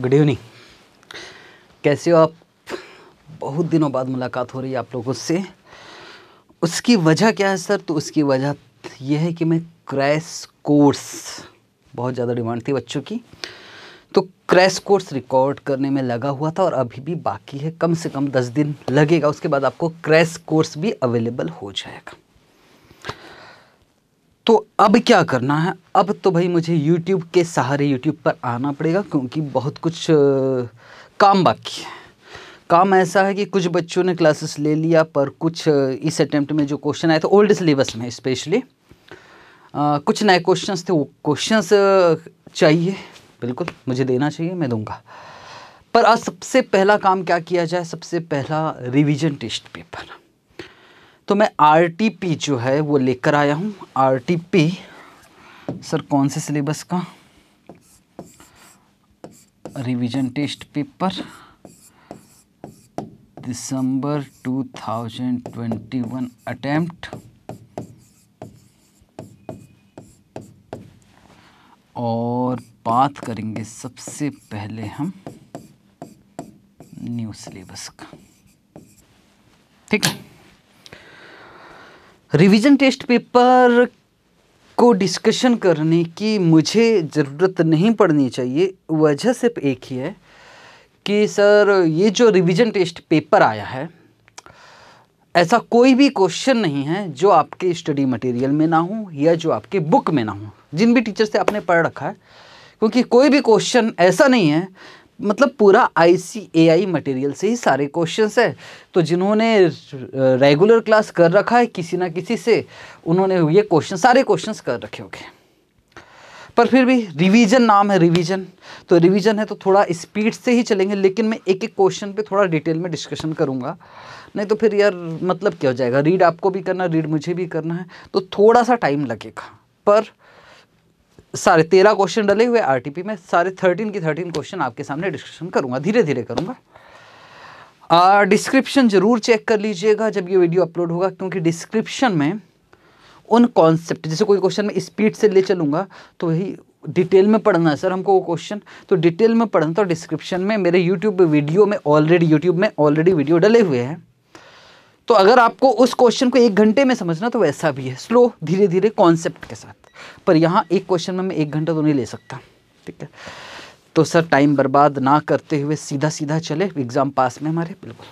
Good evening कैसे हो आप बहुत दिनों बाद मुलाकात हो रही है आप लोगों से उसकी वजह क्या है सर तो उसकी वजह यह है कि मैं क्रैश कोर्स बहुत ज़्यादा डिमांड थी बच्चों की तो क्रैश कोर्स रिकॉर्ड करने में लगा हुआ था और अभी भी बाकी है कम से कम दस दिन लगेगा उसके बाद आपको क्रैश कोर्स भी अवेलेबल हो जाएगा तो अब क्या करना है अब तो भाई मुझे YouTube के सहारे YouTube पर आना पड़ेगा क्योंकि बहुत कुछ काम बाकी है काम ऐसा है कि कुछ बच्चों ने क्लासेस ले लिया पर कुछ इस अटैम्प्ट में जो क्वेश्चन आए थे ओल्ड सिलेबस में स्पेशली कुछ नए क्वेश्चंस थे वो क्वेश्चंस चाहिए बिल्कुल मुझे देना चाहिए मैं दूंगा पर आज सबसे पहला काम क्या किया जाए सबसे पहला रिविजन टेस्ट पेपर तो मैं आर जो है वो लेकर आया हूँ आर सर कौन से सिलेबस का रिवीजन टेस्ट पेपर दिसंबर 2021 अटेम्प्ट और बात करेंगे सबसे पहले हम न्यू सिलेबस का ठीक है रिवीजन टेस्ट पेपर को डिस्कशन करने की मुझे ज़रूरत नहीं पड़नी चाहिए वजह सिर्फ एक ही है कि सर ये जो रिवीजन टेस्ट पेपर आया है ऐसा कोई भी क्वेश्चन नहीं है जो आपके स्टडी मटेरियल में ना हो या जो आपके बुक में ना हो जिन भी टीचर से आपने पढ़ रखा है क्योंकि कोई भी क्वेश्चन ऐसा नहीं है मतलब पूरा आई सी ए आई मटेरियल से ही सारे क्वेश्चन है तो जिन्होंने रेगुलर क्लास कर रखा है किसी ना किसी से उन्होंने ये क्वेश्चन सारे क्वेश्चन कर रखे होंगे पर फिर भी रिवीजन नाम है रिवीजन तो रिवीजन है तो थोड़ा स्पीड से ही चलेंगे लेकिन मैं एक एक क्वेश्चन पे थोड़ा डिटेल में डिस्कशन करूँगा नहीं तो फिर यार मतलब क्या हो जाएगा रीड आपको भी करना रीड मुझे भी करना है तो थोड़ा सा टाइम लगेगा पर सारे तेरह क्वेश्चन डले हुए आरटीपी में सारे थर्टीन की थर्टीन क्वेश्चन आपके सामने डिस्कशन करूंगा धीरे धीरे करूंगा डिस्क्रिप्शन ज़रूर चेक कर लीजिएगा जब ये वीडियो अपलोड होगा क्योंकि डिस्क्रिप्शन में उन कॉन्सेप्ट जैसे कोई क्वेश्चन मैं स्पीड से ले चलूंगा तो वही डिटेल में पढ़ना है सर हमको वो क्वेश्चन तो डिटेल में पढ़ना तो डिस्क्रिप्शन में मेरे यूट्यूब वीडियो में ऑलरेडी यूट्यूब में ऑलरेडी वीडियो डले हुए हैं तो अगर आपको उस क्वेश्चन को एक घंटे में समझना तो वैसा भी है स्लो धीरे धीरे कॉन्सेप्ट के साथ पर यहाँ एक क्वेश्चन में मैं एक घंटा तो नहीं ले सकता ठीक है तो सर टाइम बर्बाद ना करते हुए सीधा सीधा चले एग्ज़ाम पास में हमारे बिल्कुल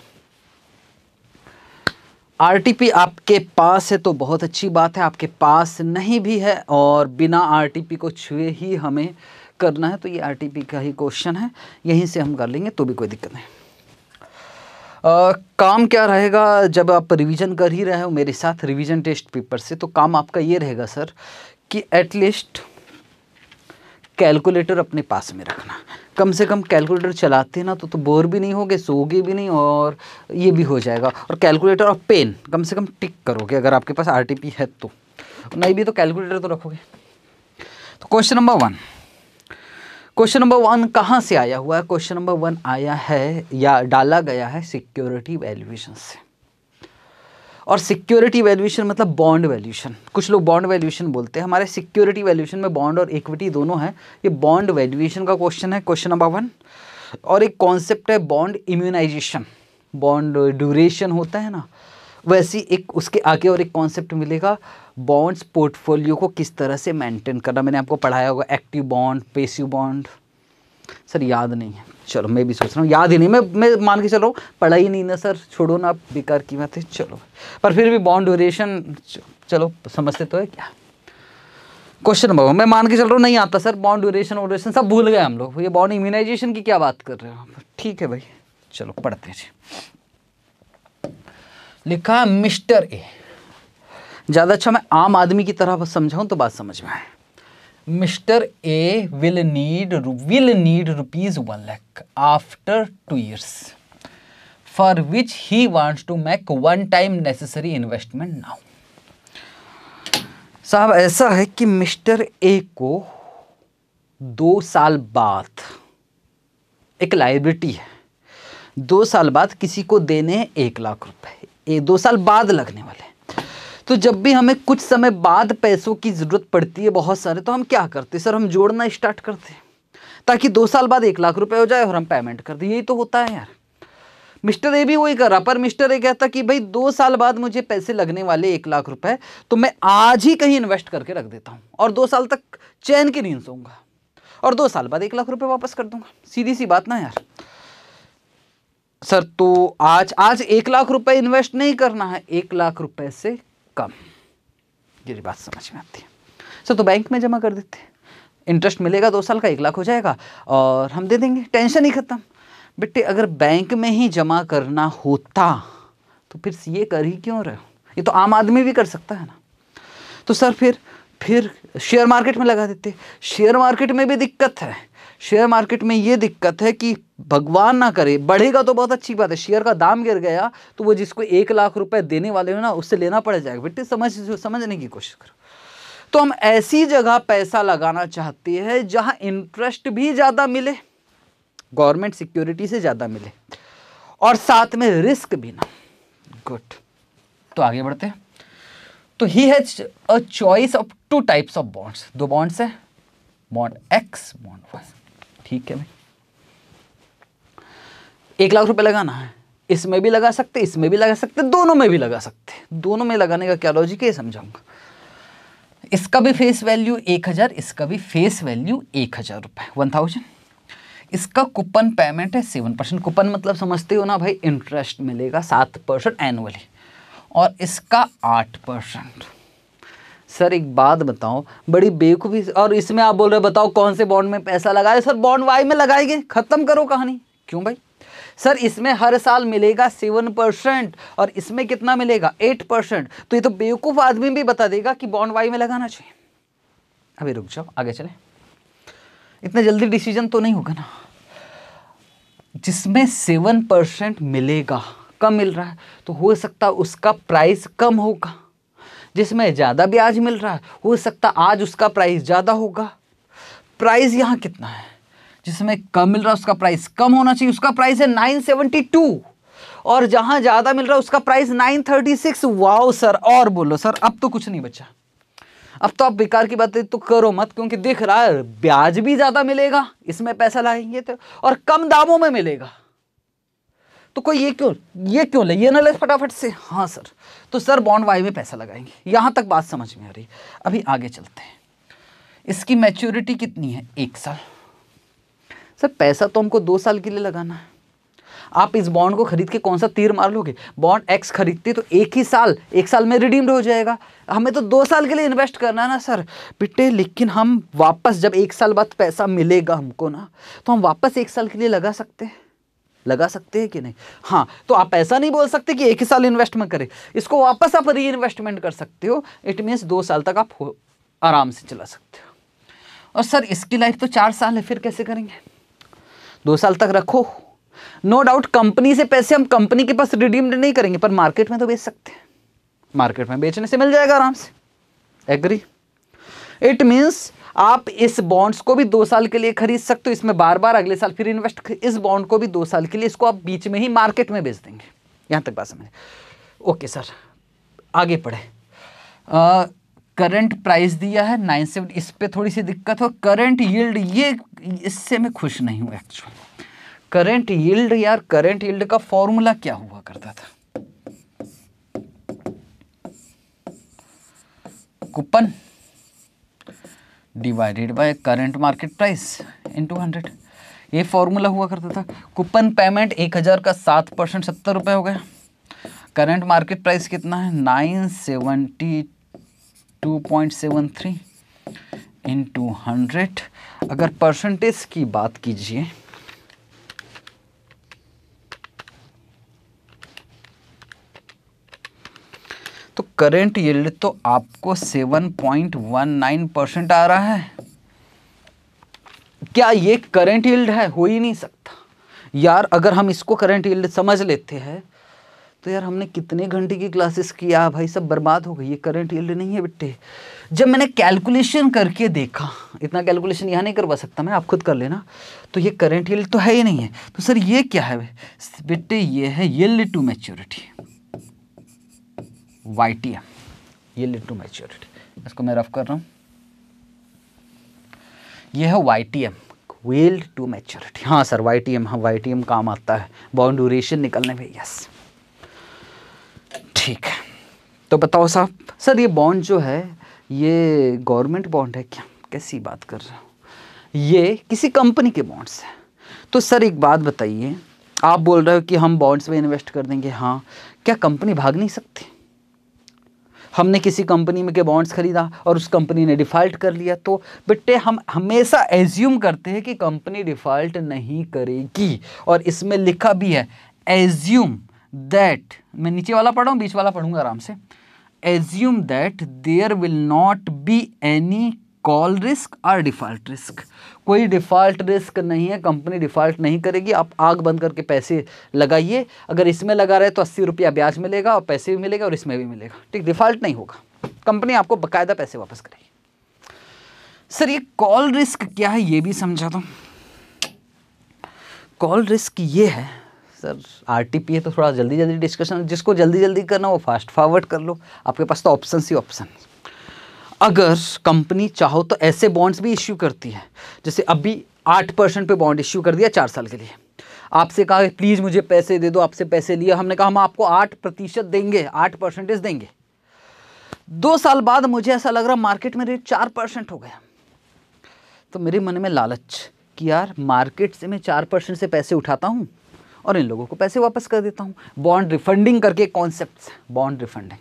आरटीपी आपके पास है तो बहुत अच्छी बात है आपके पास नहीं भी है और बिना आरटीपी को छुए ही हमें करना है तो ये आरटीपी का ही क्वेश्चन है यहीं से हम कर लेंगे तो भी कोई दिक्कत नहीं आ, काम क्या रहेगा जब आप रिवीजन कर ही रहे हो मेरे साथ रिवीजन टेस्ट पेपर से तो काम आपका ये रहेगा सर कि एटलीस्ट कैलकुलेटर अपने पास में रखना कम से कम कैलकुलेटर चलाते ना तो तो बोर भी नहीं होगे सोगे भी नहीं और ये भी हो जाएगा और कैलकुलेटर और पेन कम से कम टिक करोगे अगर आपके पास आर है तो नहीं भी तो कैलकुलेटर तो रखोगे तो question number one question number one कहाँ से आया हुआ है क्वेश्चन नंबर वन आया है या डाला गया है सिक्योरिटी वैल्यूएशन से और सिक्योरिटी वैल्यूशन मतलब बॉन्ड वैल्यूशन कुछ लोग बॉन्ड वैल्यूशन बोलते हैं हमारे सिक्योरिटी वैल्यूशन में बॉन्ड और इक्विटी दोनों हैं ये बॉन्ड वैल्यूएशन का क्वेश्चन है क्वेश्चन नंबर वन और एक कॉन्सेप्ट है बॉन्ड इम्यूनाइजेशन बॉन्ड ड्यूरेशन होता है ना वैसी एक उसके आगे और एक कॉन्सेप्ट मिलेगा बॉन्ड्स पोर्टफोलियो को किस तरह से मेंटेन करना मैंने आपको पढ़ाया होगा active bond passive bond sir याद नहीं है चलो मैं भी सोच रहा हूँ याद ही नहीं मैं मैं मान के चलो पढ़ा ही नहीं ना सर छोड़ो ना बेकार की बात है चलो पर फिर भी बॉन्ड ड्यूरेशन चलो समझते तो है क्या क्वेश्चन नंबर वन मैं मान के चल रहा हूँ नहीं आता सर बॉन्ड ड्यूरेशन ड्यूरेशन सब भूल गए हम लोग ये बॉन्ड इम्यूनाइजेशन की क्या बात कर रहे हो ठीक है भाई चलो पढ़ते हैं जी लिखा मिस्टर ए ज़्यादा अच्छा मैं आम आदमी की तरह समझाऊँ तो बात समझ में आए Mr A will need will need rupees one lakh after two years for which he wants to make one time necessary investment now साहब ऐसा है कि मिस्टर ए को दो साल बाद एक लाइबिलिटी है दो साल बाद किसी को देने हैं एक लाख रुपए ये दो साल बाद लगने वाले तो जब भी हमें कुछ समय बाद पैसों की ज़रूरत पड़ती है बहुत सारे तो हम क्या करते सर हम जोड़ना स्टार्ट करते हैं ताकि दो साल बाद एक लाख रुपए हो जाए और हम पेमेंट कर दें यही तो होता है यार मिस्टर ए भी वही कर रहा पर मिस्टर ए कहता कि भाई दो साल बाद मुझे पैसे लगने वाले एक लाख रुपए तो मैं आज ही कहीं इन्वेस्ट करके रख देता हूँ और दो साल तक चैन की नींद सोऊंगा और दो साल बाद एक लाख रुपए वापस कर दूंगा सीधी सी बात ना यार सर तो आज आज एक लाख रुपए इन्वेस्ट नहीं करना है एक लाख रुपए से कम ये बात समझ में आती है सर तो बैंक में जमा कर देते हैं इंटरेस्ट मिलेगा दो साल का एक लाख हो जाएगा और हम दे देंगे टेंशन ही ख़त्म बेटे अगर बैंक में ही जमा करना होता तो फिर ये कर ही क्यों रहे हो ये तो आम आदमी भी कर सकता है ना तो सर फिर फिर शेयर मार्केट में लगा देते शेयर मार्केट में भी दिक्कत है शेयर मार्केट में ये दिक्कत है कि भगवान ना करे बढ़ेगा तो बहुत अच्छी बात है शेयर का दाम गिर गया तो वो जिसको एक लाख रुपए देने वाले हो ना उससे लेना पड़ जाएगा बेटे समझ समझने की कोशिश करो तो हम ऐसी जगह पैसा लगाना चाहते हैं जहाँ इंटरेस्ट भी ज़्यादा मिले गवर्नमेंट सिक्योरिटी से ज़्यादा मिले और साथ में रिस्क भी ना गुड तो आगे बढ़ते हैं तो he has a choice of two types of bonds दो बॉन्ड्स है बॉन्ड एक्स बॉन्ड वाई ठीक है भाई एक लाख रुपए लगाना है इसमें भी लगा सकते इसमें भी लगा सकते दोनों में भी लगा सकते दोनों में लगाने का क्या लॉजिक है समझाऊंगा इसका भी फेस वैल्यू एक हज़ार इसका भी फेस वैल्यू एक हज़ार रुपए वन थाउजेंड इसका कूपन पेमेंट है सेवन परसेंट कूपन मतलब समझते हो ना भाई इंटरेस्ट मिलेगा सात परसेंट एनुअली और इसका आठ परसेंट सर एक बात बताओ बड़ी बेवकूफ़ी और इसमें आप बोल रहे बताओ कौन से बॉन्ड में पैसा लगाए सर बॉन्ड वाई में लगाएंगे ख़त्म करो कहानी क्यों भाई सर इसमें हर साल मिलेगा सेवन परसेंट और इसमें कितना मिलेगा एट परसेंट तो ये तो बेवकूफ़ आदमी भी बता देगा कि बॉन्ड वाई में लगाना चाहिए अभी रुक जाओ आगे चले इतना जल्दी डिसीजन तो नहीं होगा ना जिसमें सेवन परसेंट मिलेगा कम मिल रहा है तो हो सकता है उसका प्राइस कम होगा जिसमें ज़्यादा ब्याज मिल रहा है हो सकता आज उसका प्राइस ज़्यादा होगा प्राइस यहाँ कितना है जिसमें कम मिल रहा है उसका प्राइस कम होना चाहिए उसका प्राइस है नाइन सेवेंटी टू और जहाँ ज़्यादा मिल रहा है उसका price nine thirty six wow sir और बोलो सर अब तो कुछ नहीं बचा अब तो आप बेकार की बातें तो करो मत क्योंकि दिख रहा है ब्याज भी ज़्यादा मिलेगा इसमें पैसा लाएंगे तो और कम दामों में मिलेगा तो कोई ये क्यों ये क्यों ले ये ना ले फटाफट से हाँ सर तो सर बॉन्ड वाई में पैसा लगाएंगे यहाँ तक बात समझ में आ रही अभी आगे चलते हैं इसकी मैच्योरिटी कितनी है एक साल सर पैसा तो हमको दो साल के लिए लगाना है आप इस बॉन्ड को खरीद के कौन सा तीर मार लोगे बॉन्ड एक्स खरीदते तो एक ही साल एक साल में रिडीम्ड हो जाएगा हमें तो दो साल के लिए इन्वेस्ट करना है ना सर बिटे लेकिन हम वापस जब एक साल बाद पैसा मिलेगा हमको ना तो हम वापस एक साल के लिए लगा सकते हैं लगा सकते हैं कि नहीं हाँ तो आप ऐसा नहीं बोल सकते कि एक ही साल इन्वेस्टमेंट करें इसको वापस आप री इन्वेस्टमेंट कर सकते हो इट मीन्स दो साल तक आप आराम से चला सकते हो और सर इसकी लाइफ तो चार साल है फिर कैसे करेंगे दो साल तक रखो नो डाउट कंपनी से पैसे हम कंपनी के पास रिडीम्ड नहीं करेंगे पर मार्केट में तो बेच सकते हैं मार्केट में बेचने से मिल जाएगा आराम से एग्री इट मीन्स आप इस बॉन्ड्स को भी दो साल के लिए खरीद सकते हो इसमें बार बार अगले साल फिर इन्वेस्ट इस बॉन्ड को भी दो साल के लिए इसको आप बीच में ही मार्केट में बेच देंगे यहां तक बात समझ ओके सर आगे पढ़े करंट प्राइस दिया है नाइन सेवन इस पर थोड़ी सी दिक्कत हो करंट यील्ड ये इससे मैं खुश नहीं हूं एक्चुअली करंट यील्ड यार करंट यील्ड का फॉर्मूला क्या हुआ करता था coupon divided by current market price two hundred ये फॉर्मूला हुआ करता था कूपन पेमेंट एक हज़ार का सात परसेंट सत्तर रुपये हो गया करंट मार्केट प्राइस कितना है nine seventy two point seven three two hundred अगर परसेंटेज की बात कीजिए करेंट यील्ड तो आपको 7.19 परसेंट आ रहा है क्या ये करेंट यील्ड है हो ही नहीं सकता यार अगर हम इसको करेंट यील्ड समझ लेते हैं तो यार हमने कितने घंटे की क्लासेस किया भाई सब बर्बाद हो गई ये करंट यील्ड नहीं है बेटे जब मैंने कैलकुलेशन करके देखा इतना कैलकुलेशन यहाँ नहीं करवा सकता मैं आप खुद कर लेना तो ये करंट यील्ड तो है ही नहीं है तो सर ये क्या है बिट्टे ये है yield to maturity Y T ये लिड टू मैच्योरिटी इसको मैं रफ कर रहा हूँ यह है Y T M yield to maturity हाँ सर वाई टी एम हाँ वाई टी एम काम आता है बॉन्ड ड्यूरेशन निकलने में यस ठीक है तो बताओ साहब सर ये बॉन्ड जो है ये गवर्नमेंट बॉन्ड है क्या कैसी बात कर रहा हूँ ये किसी कंपनी के बॉन्ड्स हैं तो सर एक बात बताइए आप बोल रहे हो कि हम बॉन्ड्स में इन्वेस्ट कर देंगे हाँ क्या कंपनी भाग नहीं सकती हमने किसी कंपनी में के बॉन्ड्स खरीदा और उस कंपनी ने डिफ़ॉल्ट कर लिया तो बेटे हम हमेशा एज्यूम करते हैं कि कंपनी डिफ़ॉल्ट नहीं करेगी और इसमें लिखा भी है एज्यूम दैट मैं नीचे वाला पढ़ा हूँ बीच वाला पढ़ूंगा आराम से assume that there will not be any call risk और डिफ़ॉल्ट रिस्क कोई डिफ़ॉल्ट रिस्क नहीं है कंपनी डिफ़ॉल्ट नहीं करेगी आप आग बंद करके पैसे लगाइए अगर इसमें लगा रहे तो अस्सी रुपया ब्याज मिलेगा और पैसे भी मिलेगा और इसमें भी मिलेगा ठीक डिफ़ॉल्ट नहीं होगा कंपनी आपको बाकायदा पैसे वापस करेगी सर ये कॉल रिस्क क्या है ये भी समझा दो कॉल रिस्क ये है सर आर टी पी है तो थोड़ा जल्दी जल्दी डिस्कशन जिसको जल्दी जल्दी करना वो फास्ट फॉरवर्ड कर लो आपके पास तो ऑप्शन ही ऑप्शन अगर कंपनी चाहो तो ऐसे बॉन्ड्स भी इश्यू करती है जैसे अभी आठ परसेंट पर बॉन्ड इश्यू कर दिया चार साल के लिए आपसे कहा प्लीज़ मुझे पैसे दे दो आपसे पैसे लिए हमने कहा हम आपको आठ प्रतिशत देंगे आठ परसेंटेज देंगे दो साल बाद मुझे ऐसा लग रहा मार्केट में रेट चार परसेंट हो गया तो मेरे मन में लालच कि यार मार्केट से मैं चार परसेंट से पैसे उठाता हूँ और इन लोगों को पैसे वापस कर देता हूँ बॉन्ड रिफंडिंग करके कॉन्सेप्ट बॉन्ड रिफंडिंग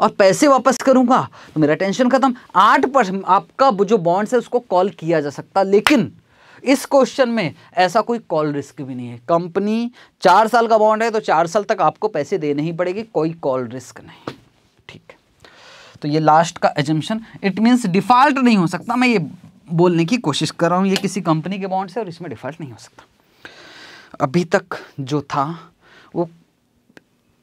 और पैसे वापस करूंगा तो मेरा टेंशन खत्म आठ परसेंट आपका जो बॉन्ड्स है उसको कॉल किया जा सकता लेकिन इस क्वेश्चन में ऐसा कोई कॉल रिस्क भी नहीं है कंपनी चार साल का बॉन्ड है तो चार साल तक आपको पैसे देने ही पड़ेगी कोई कॉल रिस्क नहीं ठीक है तो ये लास्ट का एजम्पन इट मीन्स डिफ़ॉल्ट नहीं हो सकता मैं ये बोलने की कोशिश कर रहा हूँ ये किसी कंपनी के बॉन्ड से और इसमें डिफ़ॉल्ट नहीं हो सकता अभी तक जो था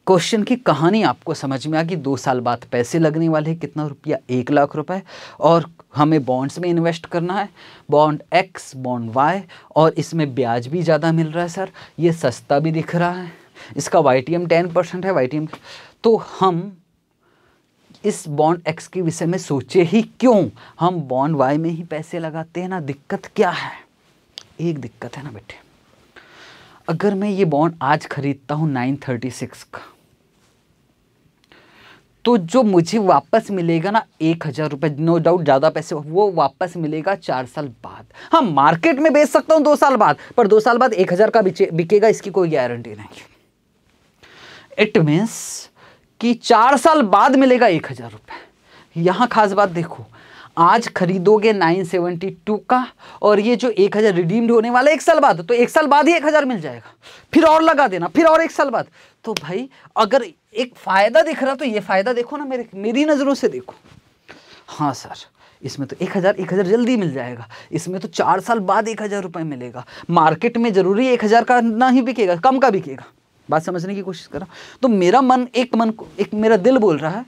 क्वेश्चन की कहानी आपको समझ में आ गई दो साल बाद पैसे लगने वाले हैं कितना रुपया एक लाख रुपए और हमें बॉन्ड्स में इन्वेस्ट करना है बॉन्ड एक्स बॉन्ड वाई और इसमें ब्याज भी ज़्यादा मिल रहा है सर ये सस्ता भी दिख रहा है इसका Y T M ten percent है वाई टी एम तो हम इस बॉन्ड एक्स के विषय में सोचे ही क्यों हम बॉन्ड वाई में ही पैसे लगाते हैं ना दिक्कत क्या है एक दिक्कत है ना बेटे अगर मैं ये बॉन्ड आज खरीदता हूँ नाइन थर्टी सिक्स का तो जो मुझे वापस मिलेगा ना एक हज़ार रुपये नो डाउट ज़्यादा पैसे वो वापस मिलेगा चार साल बाद हाँ मार्केट में बेच सकता हूँ दो साल बाद पर दो साल बाद एक हज़ार का बिकेगा इसकी कोई गारंटी नहीं इट मीन्स कि चार साल बाद मिलेगा एक हज़ार रुपये यहाँ खास बात देखो आज खरीदोगे 972 का और ये जो 1000 रिडीम्ड होने वाला एक साल बाद तो एक साल बाद ही 1000 मिल जाएगा फिर और लगा देना फिर और एक साल बाद तो भाई अगर एक फ़ायदा दिख रहा तो ये फ़ायदा देखो ना मेरे मेरी नज़रों से देखो हाँ सर इसमें तो एक हज़ार एक हज़ार जल्दी मिल जाएगा इसमें तो चार साल बाद एक हज़ार रुपये मिलेगा मार्केट में ज़रूरी एक हज़ार का ना ही बिकेगा कम का बिकेगा बात समझने की कोशिश कर रहा तो मेरा मन एक मन को एक मेरा दिल बोल रहा है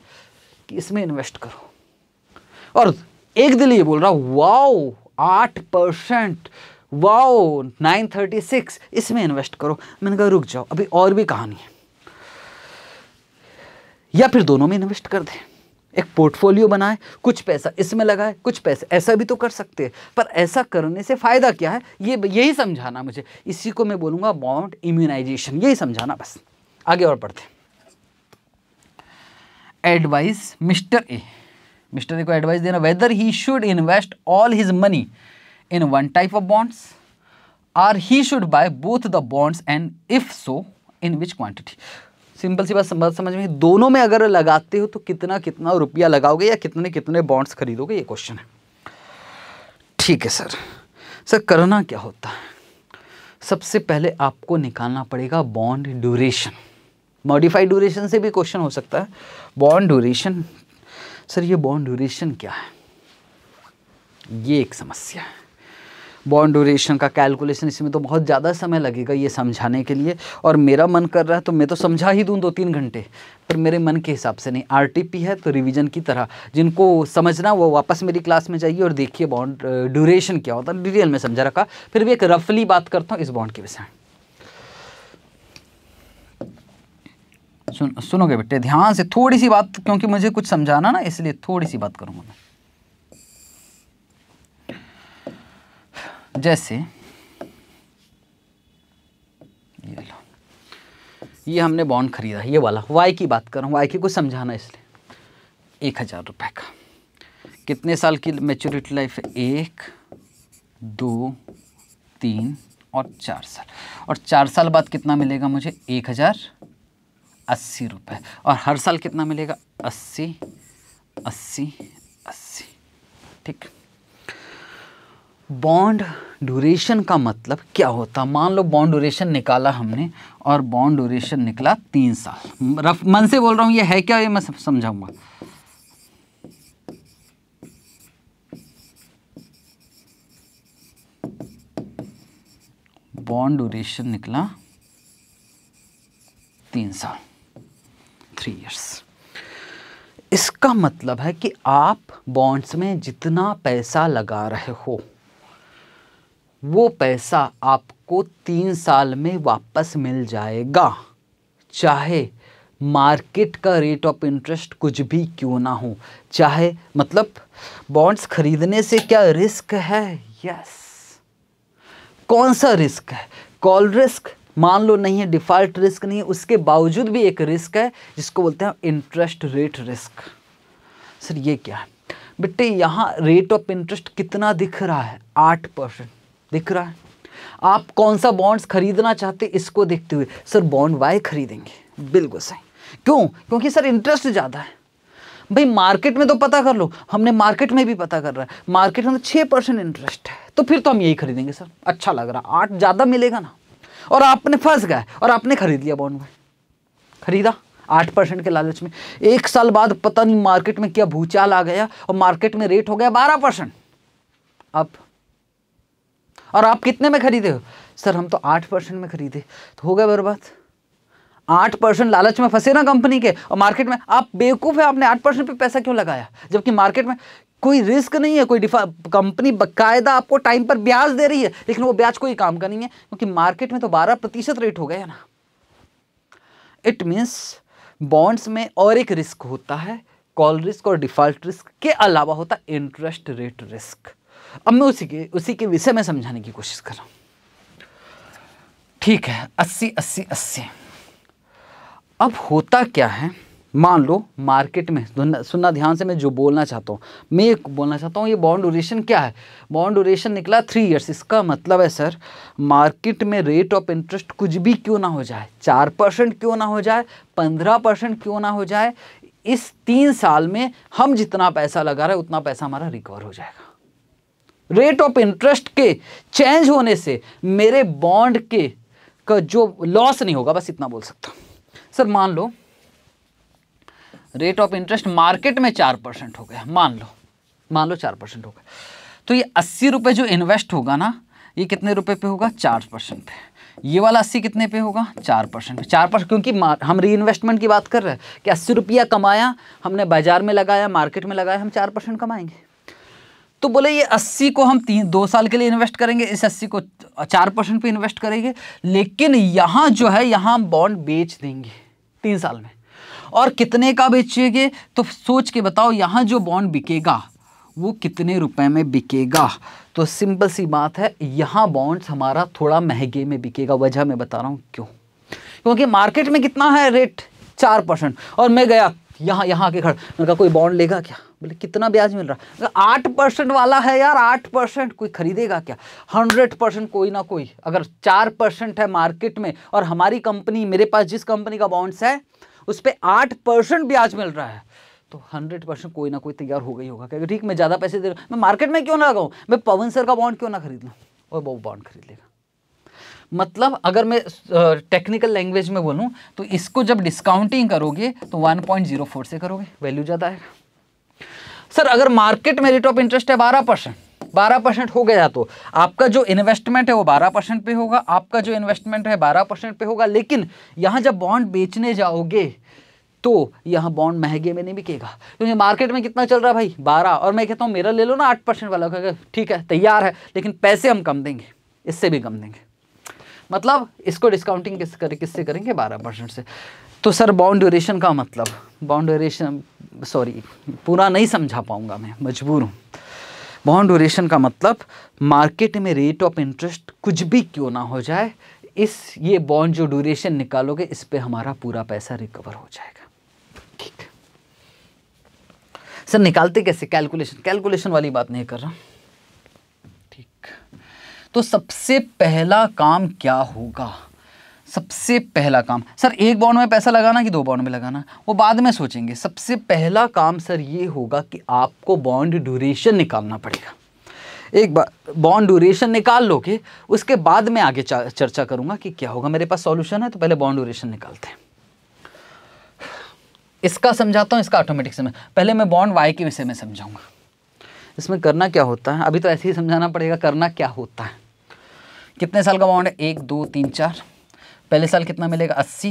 कि इसमें इन्वेस्ट करो और एक दिल ये बोल रहा वाओ आठ percent wow nine thirty six इसमें इन्वेस्ट करो मैंने कहा रुक जाओ अभी और भी कहानी है या फिर दोनों में इन्वेस्ट कर दें एक पोर्टफोलियो बनाए कुछ पैसा इसमें लगाए कुछ पैसे ऐसा भी तो कर सकते हैं पर ऐसा करने से फ़ायदा क्या है ये यही समझाना मुझे इसी को मैं बोलूँगा बॉन्ड इम्यूनाइजेशन यही समझाना बस आगे और पढ़ते advice Mr A Mr A को एडवाइस देना whether he should invest all his money in one type of bonds or he should buy both the bonds and if so in which quantity simple सी बात समझ में दोनों में अगर लगाते हो तो कितना कितना रुपया लगाओगे या कितने कितने बॉन्ड्स खरीदोगे ये क्वेश्चन है ठीक है सर सर करना क्या होता है सबसे पहले आपको निकालना पड़ेगा बॉन्ड ड्यूरेशन मॉडिफाइड ड्यूरेशन से भी क्वेश्चन हो सकता है बॉन्ड ड्यूरेशन सर ये बॉन्ड ड्यूरेशन क्या है ये एक समस्या है बॉन्ड ड्यूरेशन का कैलकुलेशन इसमें तो बहुत ज़्यादा समय लगेगा ये समझाने के लिए और मेरा मन कर रहा है तो मैं तो समझा ही दूँ दो तीन घंटे पर मेरे मन के हिसाब से नहीं आर है तो रिविज़न की तरह जिनको समझना वो वापस मेरी क्लास में जाइए और देखिए बॉन्ड ड्यूरेशन क्या होता है डिटेल में समझा रखा फिर भी एक रफली बात करता हूँ इस बॉन्ड के विषय सुन सुनोगे बेटे ध्यान से थोड़ी सी बात क्योंकि मुझे कुछ समझाना ना इसलिए थोड़ी सी बात करूँगा मैं जैसे ये लो ये हमने बॉन्ड खरीदा ये वाला वाई की बात कर रहा हूँ वाई की कुछ समझाना इसलिए एक हज़ार रुपये का कितने साल की मेच्योरिटी लाइफ है एक दो तीन और चार साल और चार साल बाद कितना मिलेगा मुझे एक हज़ार अस्सी रुपये और हर साल कितना मिलेगा अस्सी अस्सी अस्सी ठीक बॉन्ड ड्यूरेशन का मतलब क्या होता मान लो बॉन्ड ड्यूरेशन निकाला हमने और बॉन्ड ड्यूरेशन निकला तीन साल रफ मन से बोल रहा हूँ ये है क्या ये मैं सब समझाऊंगा बॉन्ड ड्यूरेशन निकला तीन साल थ्री इयर्स इसका मतलब है कि आप बॉन्ड्स में जितना पैसा लगा रहे हो वो पैसा आपको तीन साल में वापस मिल जाएगा चाहे मार्केट का रेट ऑफ इंटरेस्ट कुछ भी क्यों ना हो चाहे मतलब बॉन्ड्स खरीदने से क्या रिस्क है यस कौन सा रिस्क है कॉल रिस्क मान लो नहीं है डिफ़ॉल्ट रिस्क नहीं है उसके बावजूद भी एक रिस्क है जिसको बोलते हैं इंटरेस्ट रेट रिस्क सर ये क्या है बेटे यहाँ रेट ऑफ इंटरेस्ट कितना दिख रहा है आठ परसेंट दिख रहा है आप कौन सा बॉन्ड्स खरीदना चाहते इसको देखते हुए सर बॉन्ड वाई खरीदेंगे बिल्कुल सही क्यों क्योंकि सर इंटरेस्ट ज़्यादा है भाई मार्केट में तो पता कर लो हमने मार्केट में भी पता कर रहा है मार्केट में तो छः परसेंट इंटरेस्ट है तो फिर तो हम यही खरीदेंगे सर अच्छा लग रहा आठ ज़्यादा मिलेगा ना और आपने फंस गए और आपने खरीद लिया बॉन्ड वाई खरीदा आठ परसेंट के लालच में एक साल बाद पता नहीं मार्केट में क्या भूचाल आ गया और मार्केट में रेट हो गया बारह परसेंट अब और आप कितने में खरीदे हो सर हम तो आठ परसेंट में खरीदे तो हो गए बर्बाद आठ परसेंट लालच में फंसे ना कंपनी के और मार्केट में आप बेवकूफ़ है आपने आठ परसेंट पर पैसा क्यों लगाया जबकि मार्केट में कोई रिस्क नहीं है कोई डिफा कंपनी बाकायदा आपको टाइम पर ब्याज दे रही है लेकिन वो ब्याज कोई काम का नहीं है क्योंकि मार्केट में तो बारह प्रतिशत रेट हो गया ना इट मीन्स बॉन्ड्स में और एक रिस्क होता है कॉल रिस्क और डिफ़ॉल्ट रिस्क के अलावा होता है इंटरेस्ट रेट रिस्क अब मैं उसी के उसी के विषय में समझाने की कोशिश कर रहा हूँ ठीक है अस्सी अस्सी अस्सी अब होता क्या है मान लो मार्केट में सुनना ध्यान से मैं जो बोलना चाहता हूँ मैं एक बोलना चाहता हूँ ये बॉन्ड ड्यूरेशन क्या है बॉन्ड ड्यूरेशन निकला थ्री इयर्स इसका मतलब है सर मार्केट में रेट ऑफ इंटरेस्ट कुछ भी क्यों ना हो जाए चार परसेंट क्यों ना हो जाए पंद्रह परसेंट क्यों ना हो जाए इस तीन साल में हम जितना पैसा लगा रहे उतना पैसा हमारा रिकवर हो जाएगा रेट ऑफ इंटरेस्ट के चेंज होने से मेरे बॉन्ड के का जो लॉस नहीं होगा बस इतना बोल सकता सर मान लो रेट ऑफ इंटरेस्ट मार्केट में चार परसेंट हो गया मान लो मान लो चार परसेंट हो गया तो ये अस्सी रुपये जो इन्वेस्ट होगा ना ये कितने रुपए पे होगा चार परसेंट पे ये वाला अस्सी कितने पे होगा चार परसेंट चार परसेंट क्योंकि हम री इन्वेस्टमेंट की बात कर रहे हैं कि अस्सी रुपया कमाया हमने बाजार में लगाया मार्केट में लगाया हम चार परसेंट कमाएंगे तो बोले ये अस्सी को हम तीन दो साल के लिए इन्वेस्ट करेंगे इस अस्सी को चार परसेंट पर इन्वेस्ट करेंगे लेकिन यहाँ जो है यहाँ हम बॉन्ड बेच देंगे तीन साल में और कितने का बेचेंगे तो सोच के बताओ यहाँ जो बॉन्ड बिकेगा वो कितने रुपए में बिकेगा तो सिंपल सी बात है यहाँ बॉन्ड्स हमारा थोड़ा महंगे में बिकेगा वजह मैं बता रहा हूँ क्यों क्योंकि मार्केट में कितना है रेट चार परसेंट और मैं गया यहाँ यहाँ के खड़ा मैंने कहा कोई बॉन्ड लेगा क्या बोले कितना ब्याज मिल रहा है आठ परसेंट वाला है यार आठ परसेंट कोई खरीदेगा क्या हंड्रेड परसेंट कोई ना कोई अगर चार परसेंट है मार्केट में और हमारी कंपनी मेरे पास जिस कंपनी का बॉन्ड्स है उस पर आठ परसेंट ब्याज मिल रहा है तो हंड्रेड परसेंट कोई ना कोई तैयार हो गई होगा क्या ठीक मैं ज़्यादा पैसे दे रहा मैं मार्केट में क्यों ना लगाऊँ मैं पवन सर का बॉन्ड क्यों ना खरीद लूँ और वो बॉन्ड खरीद लेगा मतलब अगर मैं टेक्निकल लैंग्वेज में बोलूँ तो इसको जब डिस्काउंटिंग करोगे तो वन से करोगे वैल्यू ज़्यादा आएगा सर अगर मार्केट में रेट ऑफ इंटरेस्ट है बारह परसेंट बारह परसेंट हो गया तो आपका जो इन्वेस्टमेंट है वो बारह परसेंट पे होगा आपका जो इन्वेस्टमेंट है बारह परसेंट पे होगा लेकिन यहाँ जब बॉन्ड बेचने जाओगे तो यहाँ बॉन्ड महंगे में नहीं बिकेगा क्योंकि मार्केट में कितना चल रहा है भाई बारह और मैं कहता हूँ मेरा ले लो ना आठ परसेंट वाला ठीक है तैयार है लेकिन पैसे हम कम देंगे इससे भी कम देंगे मतलब इसको डिस्काउंटिंग किस करें किससे करेंगे बारह परसेंट से तो सर बाउंड ड्यूरेशन का मतलब बाउंड ड्यूरेशन सॉरी पूरा नहीं समझा पाऊँगा मैं मजबूर हूँ बॉन्ड ड्यूरेशन का मतलब मार्केट में रेट ऑफ इंटरेस्ट कुछ भी क्यों ना हो जाए इस ये बॉन्ड जो ड्यूरेशन निकालोगे इस पर हमारा पूरा पैसा रिकवर हो जाएगा ठीक सर निकालते कैसे कैलकुलेशन कैलकुलेशन वाली बात नहीं कर रहा ठीक तो सबसे पहला काम क्या होगा सबसे पहला काम सर एक बॉन्ड में पैसा लगाना कि दो बॉन्ड में लगाना वो बाद में सोचेंगे सबसे पहला काम सर ये होगा कि आपको बॉन्ड ड्यूरेशन निकालना पड़ेगा एक बार बॉन्ड ड्यूरेशन निकाल लोगे उसके बाद में आगे चर्चा करूंगा कि क्या होगा मेरे पास सॉल्यूशन है तो पहले बॉन्ड ड्यूरेशन निकालते हैं इसका समझाता हूँ इसका ऑटोमेटिक समय पहले मैं बॉन्ड वाई के विषय में समझाऊंगा इसमें करना क्या होता है अभी तो ऐसे ही समझाना पड़ेगा करना क्या होता है कितने साल का बॉन्ड है एक दो तीन चार पहले साल कितना मिलेगा अस्सी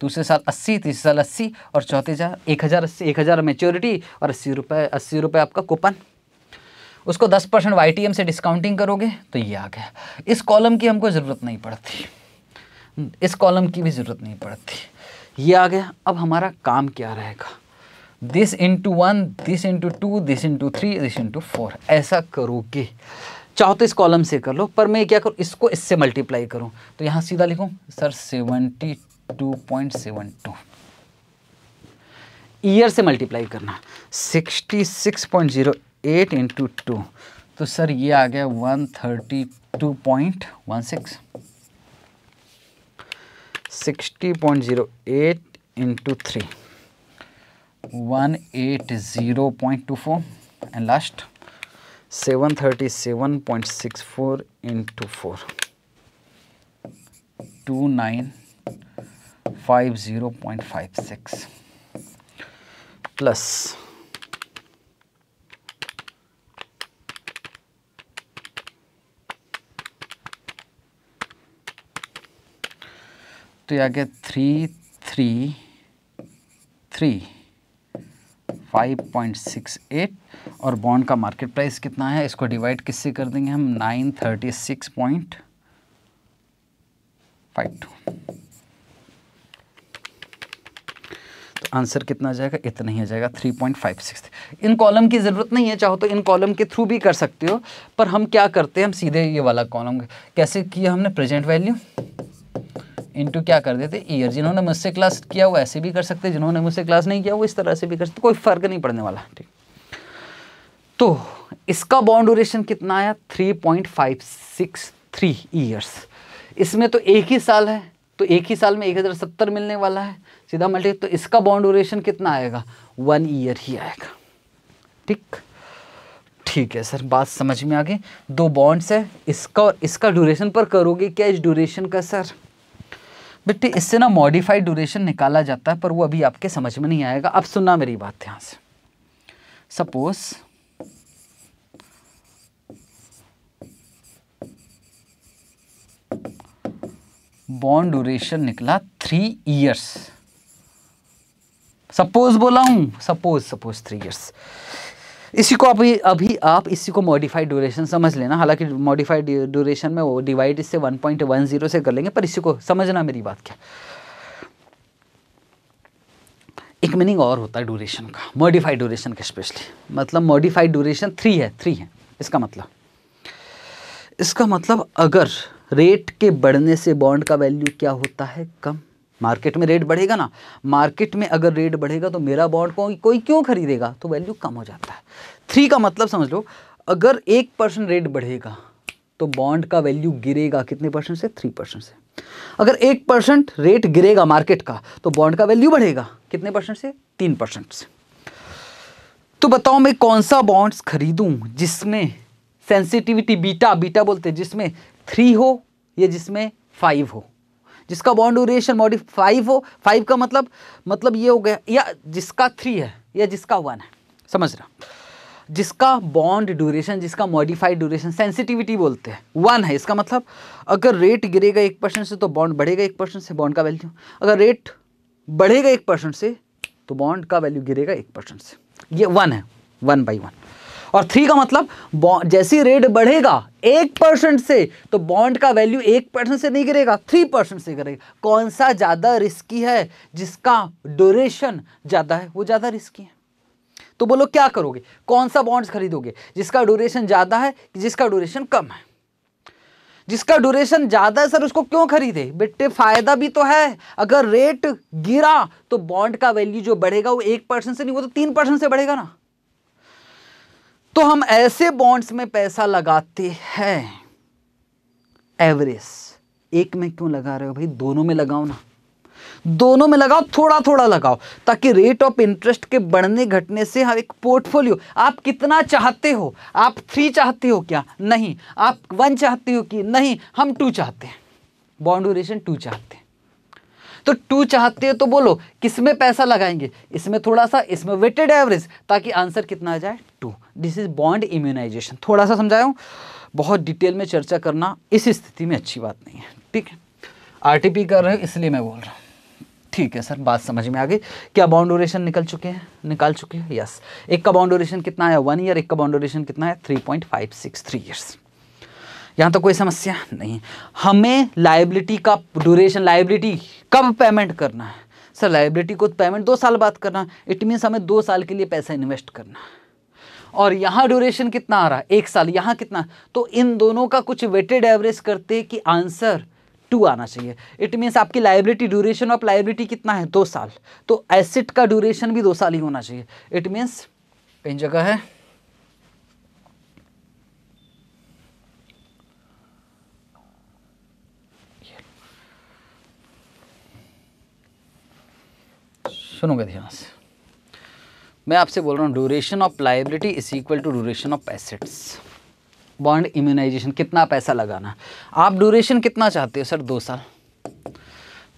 दूसरे साल अस्सी तीसरे साल अस्सी और चौथे साल एक हज़ार अस्सी एक हज़ार मेच्योरिटी और अस्सी रुपये अस्सी रुपये आपका कूपन उसको दस परसेंट वाई टी एम से डिस्काउंटिंग करोगे तो ये आ गया इस कॉलम की हमको ज़रूरत नहीं पड़ती इस कॉलम की भी ज़रूरत नहीं पड़ती ये आ गया अब हमारा काम क्या रहेगा this into one this into two this into three this into four ऐसा करोगे चाहो तो इस कॉलम से कर लो पर मैं क्या करूँ इसको इससे मल्टीप्लाई करूँ तो यहाँ सीधा लिखूँ sir seventy two point seven two year से मल्टीप्लाई करना sixty six point zero eight into two तो सर ये आ गया one thirty two point one six sixty point zero eight into three one eight zero point two four and last seven thirty seven point six four into four two nine five zero point five six plus तो ये आ गया three three three 5.68 और bond का market price कितना है इसको divide किससे कर देंगे हम 936.52 तो आंसर कितना जाएगा इतना ही आ जाएगा 3.56 इन कॉलम की ज़रूरत नहीं है चाहो तो इन कॉलम के थ्रू भी कर सकते हो पर हम क्या करते हैं हम सीधे ये वाला कॉलम कैसे किया हमने प्रेजेंट वैल्यू इंटू क्या कर देते ईयर जिन्होंने मुझसे क्लास किया वो ऐसे भी कर सकते जिन्होंने मुझसे क्लास नहीं किया वो इस तरह से भी कर सकते कोई फ़र्क नहीं पड़ने वाला ठीक तो इसका बॉन्ड ड्यूरेशन कितना आया three point five six three years इसमें तो एक ही साल है तो एक ही साल में एक हज़ार सत्तर मिलने वाला है सीधा मल्टी तो इसका बॉन्ड ड्यूरेशन कितना आएगा वन ईयर ही आएगा ठीक ठीक है सर बात समझ में आ गई दो बॉन्ड्स है इसका और इसका ड्यूरेशन पर करोगे क्या इस ड्यूरेशन का सर बेटे इससे ना मॉडिफाइड ड्यूरेशन निकाला जाता है पर वो अभी आपके समझ में नहीं आएगा अब सुनना मेरी बात ध्यान से सपोज बॉन्ड ड्यूरेशन निकला थ्री ईयर्स सपोज बोला हूं सपोज सपोज थ्री ईयर्स इसी को अभी अभी आप इसी को मॉडिफाइड ड्यूरेशन समझ लेना हालांकि मॉडिफाइड ड्यूरेशन में वो डिवाइड इससे 1.10 से कर लेंगे पर इसी को समझना मेरी बात क्या एक मीनिंग और होता है ड्यूरेशन का मॉडिफाइड ड्यूरेशन का स्पेशली मतलब मॉडिफाइड ड्यूरेशन थ्री है थ्री है इसका मतलब इसका मतलब अगर रेट के बढ़ने से बॉन्ड का वैल्यू क्या होता है कम मार्केट में रेट बढ़ेगा ना मार्केट में अगर रेट बढ़ेगा तो मेरा बॉन्ड को कोई क्यों खरीदेगा तो वैल्यू कम हो जाता है थ्री का मतलब समझ लो अगर एक परसेंट रेट बढ़ेगा तो बॉन्ड का वैल्यू गिरेगा कितने परसेंट से थ्री परसेंट से अगर एक परसेंट रेट गिरेगा मार्केट का तो बॉन्ड का वैल्यू बढ़ेगा कितने परसेंट से तीन परसेंट से तो बताओ मैं कौन सा बॉन्ड्स खरीदूं जिसमें सेंसिटिविटी बीटा बीटा बोलते हैं जिसमें थ्री हो या जिसमें फाइव हो जिसका बॉन्ड ड्यूरेशन मॉडिफ फाइव हो फाइव का मतलब मतलब ये हो गया या जिसका थ्री है या जिसका वन है समझ रहा जिसका बॉन्ड ड्यूरेशन जिसका मॉडिफाइड ड्यूरेशन सेंसिटिविटी बोलते हैं वन है इसका मतलब अगर रेट गिरेगा एक परसेंट से तो बॉन्ड बढ़ेगा एक परसेंट से बॉन्ड का वैल्यू अगर रेट बढ़ेगा एक परसेंट से तो बॉन्ड का वैल्यू गिरेगा एक परसेंट से ये वन है वन बाई वन और थ्री का मतलब जैसी रेट बढ़ेगा एक परसेंट से तो बॉन्ड का वैल्यू एक परसेंट से नहीं गिरेगा थ्री परसेंट से गिरेगा कौन सा ज़्यादा रिस्की है जिसका ड्यूरेशन ज़्यादा है वो ज़्यादा रिस्की है तो बोलो क्या करोगे कौन सा बॉन्ड्स खरीदोगे जिसका ड्यूरेशन ज़्यादा है कि जिसका ड्यूरेशन कम है जिसका ड्यूरेशन ज़्यादा है सर उसको क्यों खरीदे बेटे फ़ायदा भी तो है अगर रेट गिरा तो बॉन्ड का वैल्यू जो बढ़ेगा वो एक परसेंट से नहीं वो तो तीन परसेंट से बढ़ेगा ना तो हम ऐसे बॉन्ड्स में पैसा लगाते हैं एवरेज एक में क्यों लगा रहे हो भाई दोनों में लगाओ ना दोनों में लगाओ थोड़ा थोड़ा लगाओ ताकि रेट ऑफ इंटरेस्ट के बढ़ने घटने से हम एक पोर्टफोलियो आप कितना चाहते हो आप थ्री चाहते हो क्या नहीं आप वन चाहते हो कि नहीं हम टू चाहते हैं बॉन्ड ड्यूरेशन टू चाहते हैं तो टू चाहते हो तो बोलो किसमें पैसा लगाएंगे इसमें थोड़ा सा इसमें वेटेड एवरेज ताकि आंसर कितना आ जाए two this is bond immunisation थोड़ा सा समझाया बहुत डिटेल में चर्चा करना इस स्थिति में अच्छी बात नहीं है ठीक है आरटीपी कर रहे हो इसलिए मैं बोल रहा हूँ ठीक है सर बात समझ में आ गई क्या बाउंडोरेशन निकल चुके हैं निकाल चुके हैं यस एक का बाउंडोरेशन कितना है वन ईयर एक का बाउंडोरेशन कितना है three point five six three years यहाँ तो कोई समस्या नहीं हमें लाइबिलिटी का ड्यूरेशन लाइबिलिटी कब पेमेंट करना है सर लाइबिलिटी को पेमेंट दो साल बाद करना इट मीन्स हमें दो साल के लिए पैसा इन्वेस्ट करना और यहाँ ड्यूरेशन कितना आ रहा है एक साल यहाँ कितना तो इन दोनों का कुछ वेटेड एवरेज करते कि आंसर टू आना चाहिए इट मीन्स आपकी लाइबिलिटी ड्यूरेशन ऑफ लाइबिलिटी कितना है दो साल तो एसिड का ड्यूरेशन भी दो साल ही होना चाहिए इट मीन्स कहीं जगह है सुनोगे ध्यान से मैं आपसे बोल रहा हूँ duration of liability is equal to duration of assets bond immunisation कितना पैसा लगाना आप ड्यूरेशन कितना चाहते हो सर दो साल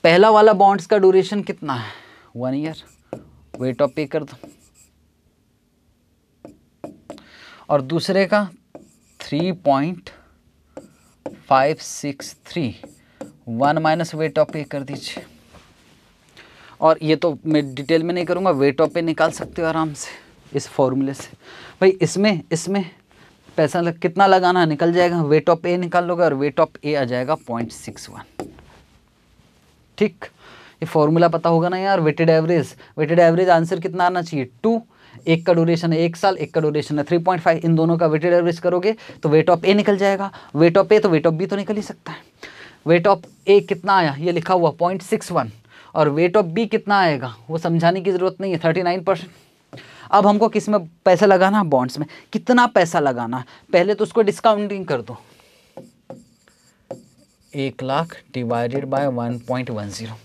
पहला वाला बॉन्ड्स का ड्यूरेशन कितना है वन ईयर वेट ऑफ पे कर दो और दूसरे का three point five six three one minus weight of पे कर दीजिए और ये तो मैं डिटेल में नहीं करूँगा वेट ऑफ पे निकाल सकते हो आराम से इस फॉर्मूले से भाई इसमें इसमें पैसा लग कितना लगाना निकल जाएगा वेट ऑफ ए निकाल लोगे और वेट ऑफ ए आ जाएगा पॉइंट सिक्स वन ठीक ये फॉर्मूला पता होगा ना यार weighted average weighted average answer कितना आना चाहिए टू एक का ड्यूरेशन है एक साल एक का ड्यूरेशन है थ्री पॉइंट फाइव इन दोनों का वेटेड एवरेज करोगे तो वेट ऑफ ए निकल जाएगा वेट ऑफ ए तो वेट ऑफ बी तो निकल ही सकता है वेट ऑफ ए कितना आया ये लिखा हुआ पॉइंट सिक्स वन और वेट ऑफ बी कितना आएगा वो समझाने की ज़रूरत नहीं है थर्टी नाइन परसेंट अब हमको किस में पैसा लगाना बॉन्ड्स में कितना पैसा लगाना पहले तो उसको डिस्काउंटिंग कर दो एक lakh divided by one point one zero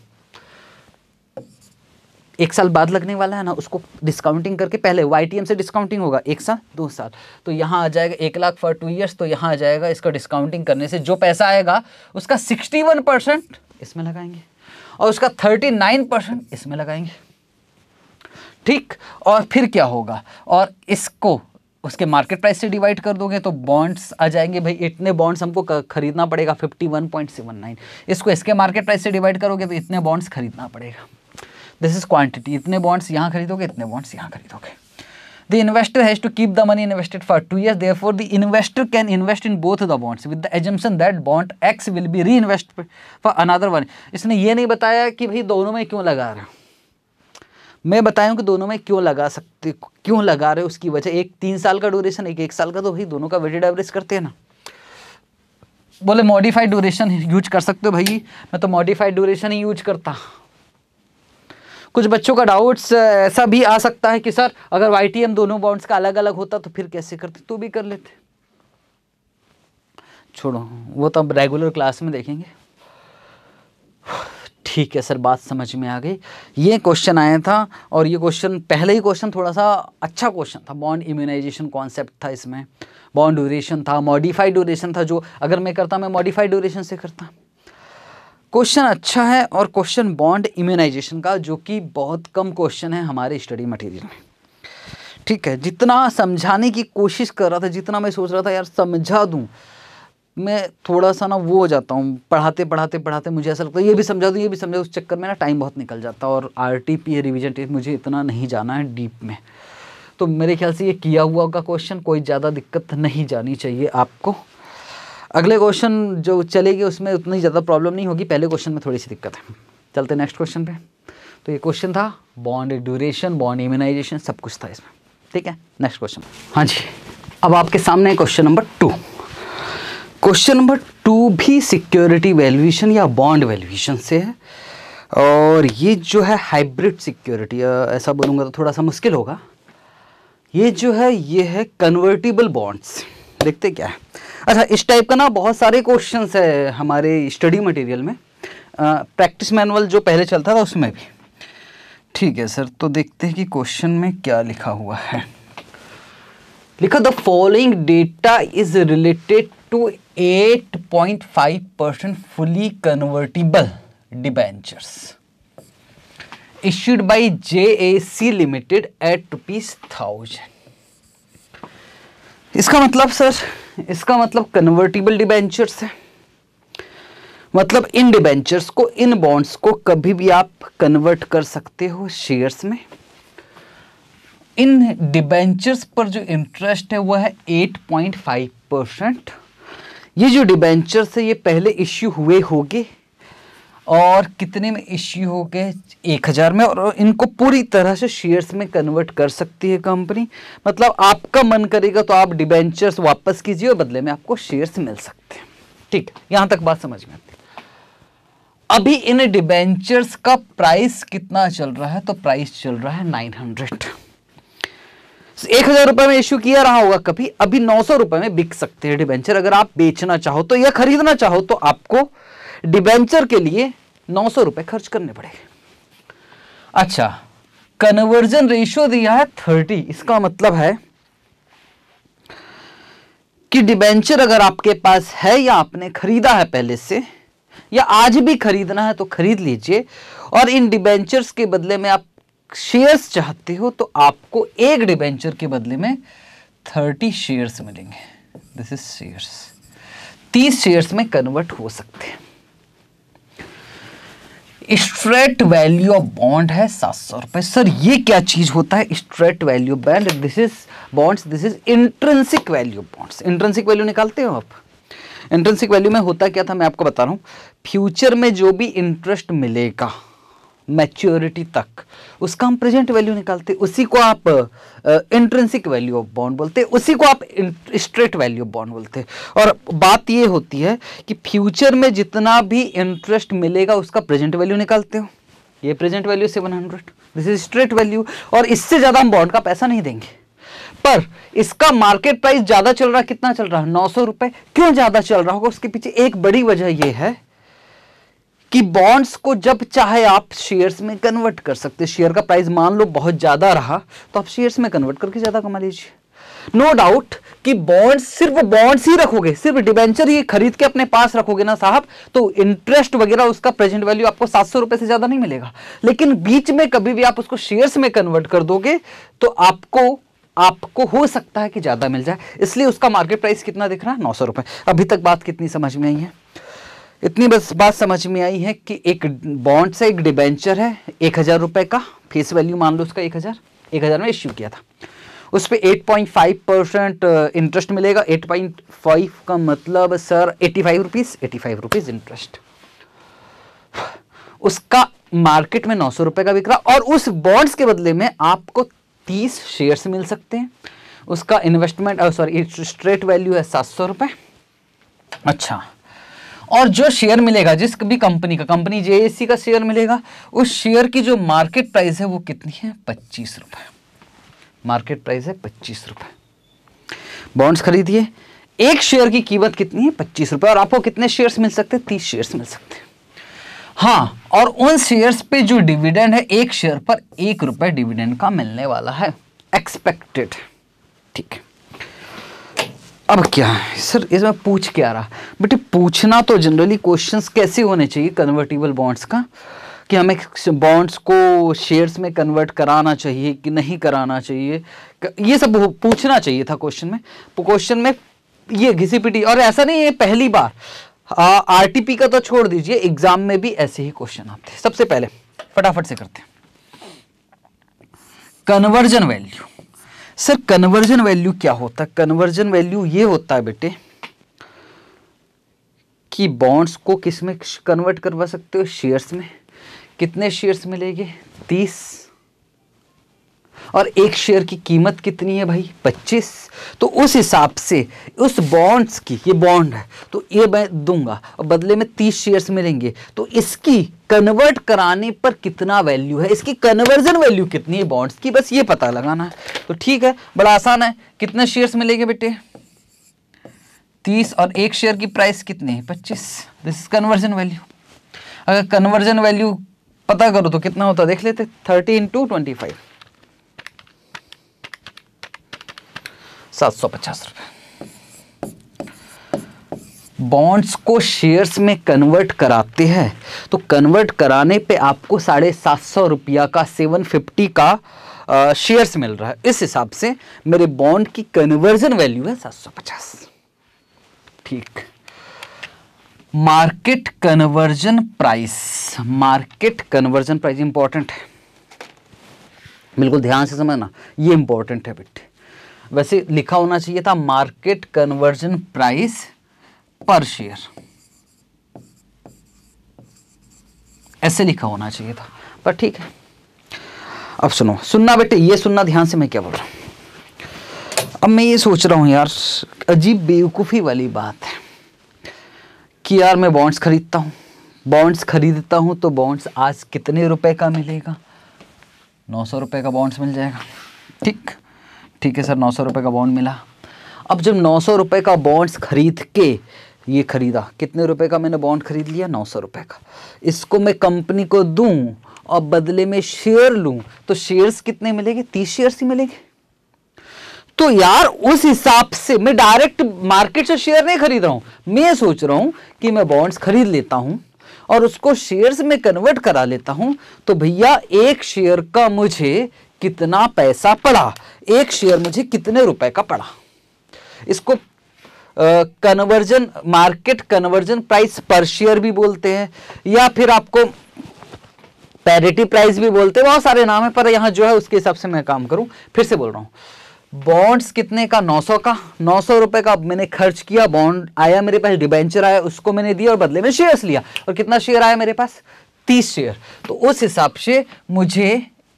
एक साल बाद लगने वाला है ना उसको डिस्काउंटिंग करके पहले वाई से डिस्काउंटिंग होगा एक साल दो साल तो यहाँ आ जाएगा एक लाख फॉर टू ईयर्स तो यहाँ आ जाएगा इसका डिस्काउंटिंग करने से जो पैसा आएगा उसका सिक्सटी वन परसेंट इसमें लगाएंगे और उसका 39 परसेंट इसमें लगाएंगे ठीक और फिर क्या होगा और इसको उसके मार्केट प्राइस से डिवाइड कर दोगे तो बॉन्ड्स आ जाएंगे भाई इतने बॉन्ड्स हमको खरीदना पड़ेगा 51.79 इसको इसके मार्केट प्राइस से डिवाइड करोगे तो इतने बॉन्ड्स खरीदना पड़ेगा दिस इज क्वांटिटी इतने बॉन्ड्स यहाँ खरीदोगे इतने बॉन्ड्स यहाँ खरीदोगे the investor has to keep the money invested for two year therefore the investor can invest in both the bonds with the assumption that bond X will be reinvest for another one इसने ये नहीं बताया कि भाई दोनों में क्यों लगा रहे मैं बताया कि दोनों में क्यों लगा सकते क्यों लगा रहे उसकी वजह एक तीन साल का ड्यूरेशन एक एक साल का तो भाई दोनों का वेटेड एवरेज करते हैं ना बोले मॉडिफाइड ड्यूरेशन यूज कर सकते हो भाई मैं तो मॉडिफाइड ड्यूरेशन ही यूज करता कुछ बच्चों का डाउट्स ऐसा भी आ सकता है कि सर अगर वाई टी एम दोनों बाउंड का अलग अलग होता तो फिर कैसे करते तो भी कर लेते छोड़ो वो तो अब रेगुलर क्लास में देखेंगे ठीक है सर बात समझ में आ गई ये क्वेश्चन आया था और ये क्वेश्चन पहले ही क्वेश्चन थोड़ा सा अच्छा क्वेश्चन था बॉन्ड इम्यूनाइजेशन कॉन्सेप्ट था इसमें बॉन्ड ड्यूरेशन था मॉडिफाइड ड्यूरेशन था जो अगर मैं करता मैं मॉडिफाइड ड्यूरेशन से करता क्वेश्चन अच्छा है और क्वेश्चन बॉन्ड इम्यूनाइजेशन का जो कि बहुत कम क्वेश्चन है हमारे स्टडी मटेरियल में ठीक है जितना समझाने की कोशिश कर रहा था जितना मैं सोच रहा था यार समझा दूँ मैं थोड़ा सा ना वो हो जाता हूँ पढ़ाते पढ़ाते पढ़ाते मुझे ऐसा लगता है ये भी समझा दूँ ये भी समझा उस चक्कर में ना टाइम बहुत निकल जाता है और R T P revision test मुझे इतना नहीं जाना है डीप में तो मेरे ख्याल से ये किया हुआ का क्वेश्चन कोई ज़्यादा दिक्कत नहीं जानी चाहिए आपको अगले क्वेश्चन जो चलेगी उसमें उतनी ज़्यादा प्रॉब्लम नहीं होगी पहले क्वेश्चन में थोड़ी सी दिक्कत है चलते नेक्स्ट क्वेश्चन पे तो ये क्वेश्चन था बॉन्ड ड्यूरेशन बॉन्ड इम्यूनाइजेशन सब कुछ था इसमें ठीक है नेक्स्ट क्वेश्चन हाँ जी अब आपके सामने question number two question number two भी सिक्योरिटी वैल्यूएशन या बॉन्ड वैल्यूएशन से है और ये जो है हाइब्रिड सिक्योरिटी ऐसा बोलूँगा तो थोड़ा सा मुश्किल होगा ये जो है ये है कन्वर्टिबल बॉन्ड्स देखते क्या है अच्छा इस टाइप का ना बहुत सारे क्वेश्चन है हमारे स्टडी मटेरियल में प्रैक्टिस मैनुअल जो पहले चलता था उसमें भी ठीक है सर तो देखते हैं कि क्वेश्चन में क्या लिखा हुआ है लिखा the following data is related to 8.5 percent fully convertible debentures J A C limited at rupees thousand इसका मतलब सर इसका मतलब कन्वर्टिबल डिबेंचर्स है मतलब इन डिबेंचर्स को इन बॉन्ड्स को कभी भी आप कन्वर्ट कर सकते हो शेयर्स में इन डिबेंचर्स पर जो इंटरेस्ट है वह है 8.5 परसेंट ये जो डिबेंचर्स है ये पहले इश्यू हुए होंगे और कितने में इश्यू हो गए एक हज़ार में और इनको पूरी तरह से शेयर्स में कन्वर्ट कर सकती है कंपनी मतलब आपका मन करेगा तो आप डिबेंचर्स वापस कीजिए और बदले में आपको शेयर्स मिल सकते हैं ठीक यहाँ तक बात समझ में आती अभी इन डिबेंचर्स का प्राइस कितना चल रहा है तो प्राइस चल रहा है नाइन हंड्रेड एक हजार रुपए में इश्यू किया रहा होगा कभी अभी नौ सौ रुपए में बिक सकते हैं डिबेंचर अगर आप बेचना चाहो तो या खरीदना चाहो तो आपको डिबेंचर के लिए नौ सौ रुपए खर्च करने पड़ेंगे अच्छा कन्वर्जन रेशियो दिया है थर्टी इसका मतलब है कि डिबेंचर अगर आपके पास है या आपने खरीदा है पहले से या आज भी खरीदना है तो खरीद लीजिए और इन डिबेंचर्स के बदले में आप शेयर्स चाहते हो तो आपको एक डिबेंचर के बदले में थर्टी शेयर्स मिलेंगे दिस इज शेयर्स तीस शेयर्स में कन्वर्ट हो सकते हैं स्ट्रेट वैल्यू ऑफ बॉन्ड है सात सौ रुपये सर ये क्या चीज़ होता है straight value bond this is bonds this is intrinsic value bonds intrinsic value निकालते हो आप इंट्रेंसिक वैल्यू में होता क्या था मैं आपको बता रहा हूँ फ्यूचर में जो भी इंटरेस्ट मिलेगा मैच्योरिटी तक उसका हम प्रेजेंट वैल्यू निकालते उसी को आप इंट्रेंसिक वैल्यू ऑफ बॉन्ड बोलते उसी को आप स्ट्रेट वैल्यू ऑफ बॉन्ड बोलते और बात ये होती है कि फ्यूचर में जितना भी इंटरेस्ट मिलेगा उसका प्रेजेंट वैल्यू निकालते हो ये present value seven hundred this is straight value और इससे ज़्यादा हम बॉन्ड का पैसा नहीं देंगे पर इसका मार्केट प्राइस ज़्यादा चल रहा कितना चल रहा है नौ सौ रुपये क्यों ज़्यादा चल रहा होगा उसके पीछे एक बड़ी वजह यह है कि बॉन्ड्स को जब चाहे आप शेयर्स में कन्वर्ट कर सकते शेयर का प्राइस मान लो बहुत ज़्यादा रहा तो आप शेयर्स में कन्वर्ट करके ज़्यादा कमा लीजिए नो no डाउट कि बॉन्ड्स सिर्फ बॉन्ड्स ही रखोगे सिर्फ डिबेंचर ये खरीद के अपने पास रखोगे ना साहब तो इंटरेस्ट वगैरह उसका प्रेजेंट वैल्यू आपको सात सौ रुपए से ज्यादा नहीं मिलेगा लेकिन बीच में कभी भी आप उसको शेयर्स में कन्वर्ट कर दोगे तो आपको आपको हो सकता है कि ज्यादा मिल जाए इसलिए उसका मार्केट प्राइस कितना दिख रहा है नौ सौ रुपए अभी तक बात कितनी समझ में आई है इतनी बस बात समझ में आई है कि एक बॉन्ड से एक डिबेंचर है एक हज़ार रुपये का फेस वैल्यू मान लो उसका एक हज़ार एक हज़ार में इश्यू किया था उस पर eight point five percent interest मिलेगा एट पॉइंट फाइव का मतलब sir eighty five rupees eighty five rupees interest उसका मार्केट में नौ सौ रुपये का बिक रहा और उस बॉन्ड्स के बदले में आपको तीस शेयर्स मिल सकते हैं उसका इन्वेस्टमेंट सॉरी स्ट्रेट वैल्यू है सात सौ रुपये अच्छा और जो शेयर मिलेगा जिस भी कंपनी का कंपनी जे का शेयर मिलेगा उस शेयर की जो मार्केट प्राइस है वो कितनी है पच्चीस रुपए मार्केट प्राइस है पच्चीस रुपए बॉन्ड्स खरीदिए एक शेयर की कीमत कितनी है पच्चीस रुपए और आपको कितने शेयर मिल सकते हैं तीस शेयर मिल सकते हैं हाँ और उन शेयर पे जो डिविडेंड है एक शेयर पर एक रुपए डिविडेंड का मिलने वाला है एक्सपेक्टेड ठीक है अब क्या है सर इसमें पूछ क्या रहा बेटे पूछना तो जनरली क्वेश्चंस कैसे होने चाहिए कन्वर्टेबल बॉन्ड्स का कि हमें बॉन्ड्स को शेयर्स में कन्वर्ट कराना चाहिए कि नहीं कराना चाहिए ये सब पूछना चाहिए था क्वेश्चन में क्वेश्चन में ये घिसी पिटी और ऐसा नहीं है पहली बार आर का तो छोड़ दीजिए एग्जाम में भी ऐसे ही क्वेश्चन आते हैं सबसे पहले फटाफट से करते हैं conversion value sir conversion value क्या होता है कन्वर्जन वैल्यू ये होता है बेटे कि बॉन्ड्स को किस में कन्वर्ट करवा सकते हो शेयर्स में कितने शेयर्स मिलेंगे तीस और एक शेयर की कीमत कितनी है भाई 25 तो उस हिसाब से उस बॉन्ड्स की ये बॉन्ड है तो ये मैं दूंगा और बदले में 30 शेयर्स मिलेंगे तो इसकी कन्वर्ट कराने पर कितना वैल्यू है इसकी कन्वर्जन वैल्यू कितनी है बॉन्ड्स की बस ये पता लगाना है तो ठीक है बड़ा आसान है कितने शेयर्स मिलेंगे बेटे तीस और एक शेयर की प्राइस कितनी है पच्चीस दिस कन्वर्जन वैल्यू अगर कन्वर्जन वैल्यू पता करो तो कितना होता देख लेते थर्टी इंटू ट्वेंटी फाइव सात सौ पचास रुपए बॉन्ड्स को शेयर्स में कन्वर्ट कराते हैं तो कन्वर्ट कराने पे आपको साढ़े सात सौ रुपया का सेवन फिफ्टी का शेयर्स मिल रहा है इस हिसाब से मेरे बॉन्ड की कन्वर्जन वैल्यू है सात सौ पचास ठीक market conversion price market conversion price important है बिल्कुल ध्यान से समझना ये इंपॉर्टेंट है बेटे वैसे लिखा होना चाहिए था market conversion price per share ऐसे लिखा होना चाहिए था पर ठीक है अब सुनो सुनना बेटे ये सुनना ध्यान से मैं क्या बोल रहा हूं अब मैं ये सोच रहा हूं यार अजीब बेवकूफ़ी वाली बात है कि यार मैं बॉन्ड्स खरीदता हूं बॉन्ड्स खरीदता हूं तो बॉन्ड्स आज कितने रुपए का मिलेगा नौ सौ रुपये का बॉन्ड्स मिल जाएगा ठीक ठीक है सर नौ सौ का बॉन्ड मिला अब जब नौ सौ का बॉन्ड्स खरीद के ये ख़रीदा कितने रुपए का मैंने बॉन्ड खरीद लिया नौ सौ का इसको मैं कंपनी को दूँ और बदले में शेयर लूँ तो शेयर्स कितने मिलेंगे तीस शेयर्स ही मिलेंगे तो यार उस हिसाब से मैं डायरेक्ट मार्केट से शेयर नहीं खरीद रहा हूं मैं सोच रहा हूं कि मैं बॉन्ड्स खरीद लेता हूं और उसको शेयर्स में कन्वर्ट करा लेता हूं तो भैया एक शेयर का मुझे कितना पैसा पड़ा एक शेयर मुझे कितने रुपए का पड़ा इसको conversion market conversion price per share भी बोलते हैं या फिर आपको पैरिटी प्राइस भी बोलते हैं बहुत सारे नाम है पर यहाँ जो है उसके हिसाब से मैं काम करूं फिर से बोल रहा हूँ बॉन्ड्स कितने का 900 का 900 रुपए का मैंने खर्च किया बॉन्ड आया मेरे पास डिबेंचर आया उसको मैंने दिया और बदले में शेयर्स लिया और कितना शेयर आया मेरे पास 30 शेयर तो उस हिसाब से मुझे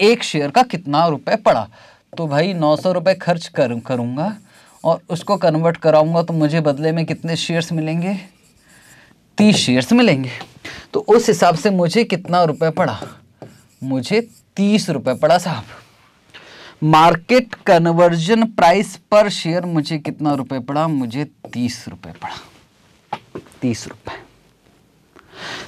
एक शेयर का कितना रुपए पड़ा तो भाई नौ सौ रुपये खर्च कर करूँगा और उसको कन्वर्ट कराऊंगा तो मुझे बदले में कितने शेयर्स मिलेंगे तीस शेयर्स मिलेंगे तो उस हिसाब से मुझे कितना रुपए पड़ा मुझे तीस रुपये पड़ा साहब market conversion price per share मुझे कितना रुपए पड़ा मुझे तीस रुपए पड़ा तीस रुपए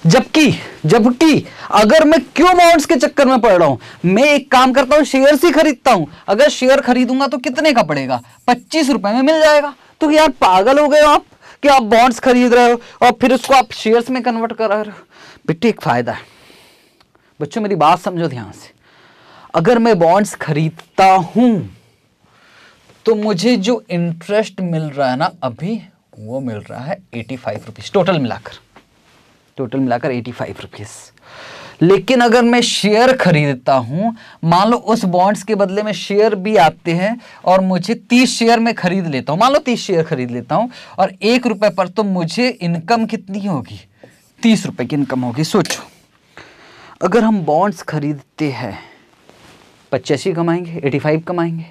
जबकि जबकि अगर मैं क्यों बॉन्ड्स के चक्कर में पड़ रहा हूं मैं एक काम करता हूं शेयर ही खरीदता हूं अगर शेयर खरीदूंगा तो कितने का पड़ेगा पच्चीस रुपए में मिल जाएगा तो यार पागल हो गए हो आप कि आप बॉन्ड्स खरीद रहे हो और फिर उसको आप शेयर्स में कन्वर्ट कर रहे हो बिट्टी एक फायदा है बच्चों मेरी बात समझो ध्यान से अगर मैं बॉन्ड्स खरीदता हूं तो मुझे जो इंटरेस्ट मिल रहा है ना अभी वो मिल रहा है एटी फाइव रुपीज टोटल मिलाकर टोटल मिलाकर एटी फाइव रुपीज़ लेकिन अगर मैं शेयर खरीदता हूं मान लो उस बॉन्ड्स के बदले में शेयर भी आते हैं और मुझे तीस शेयर में खरीद लेता हूं मान लो तीस शेयर खरीद लेता हूं और एक रुपए पर तो मुझे इनकम कितनी होगी तीस रुपए की इनकम होगी सोचो अगर हम बॉन्ड्स खरीदते हैं पचासी कमाएंगे एटी फाइव कमाएंगे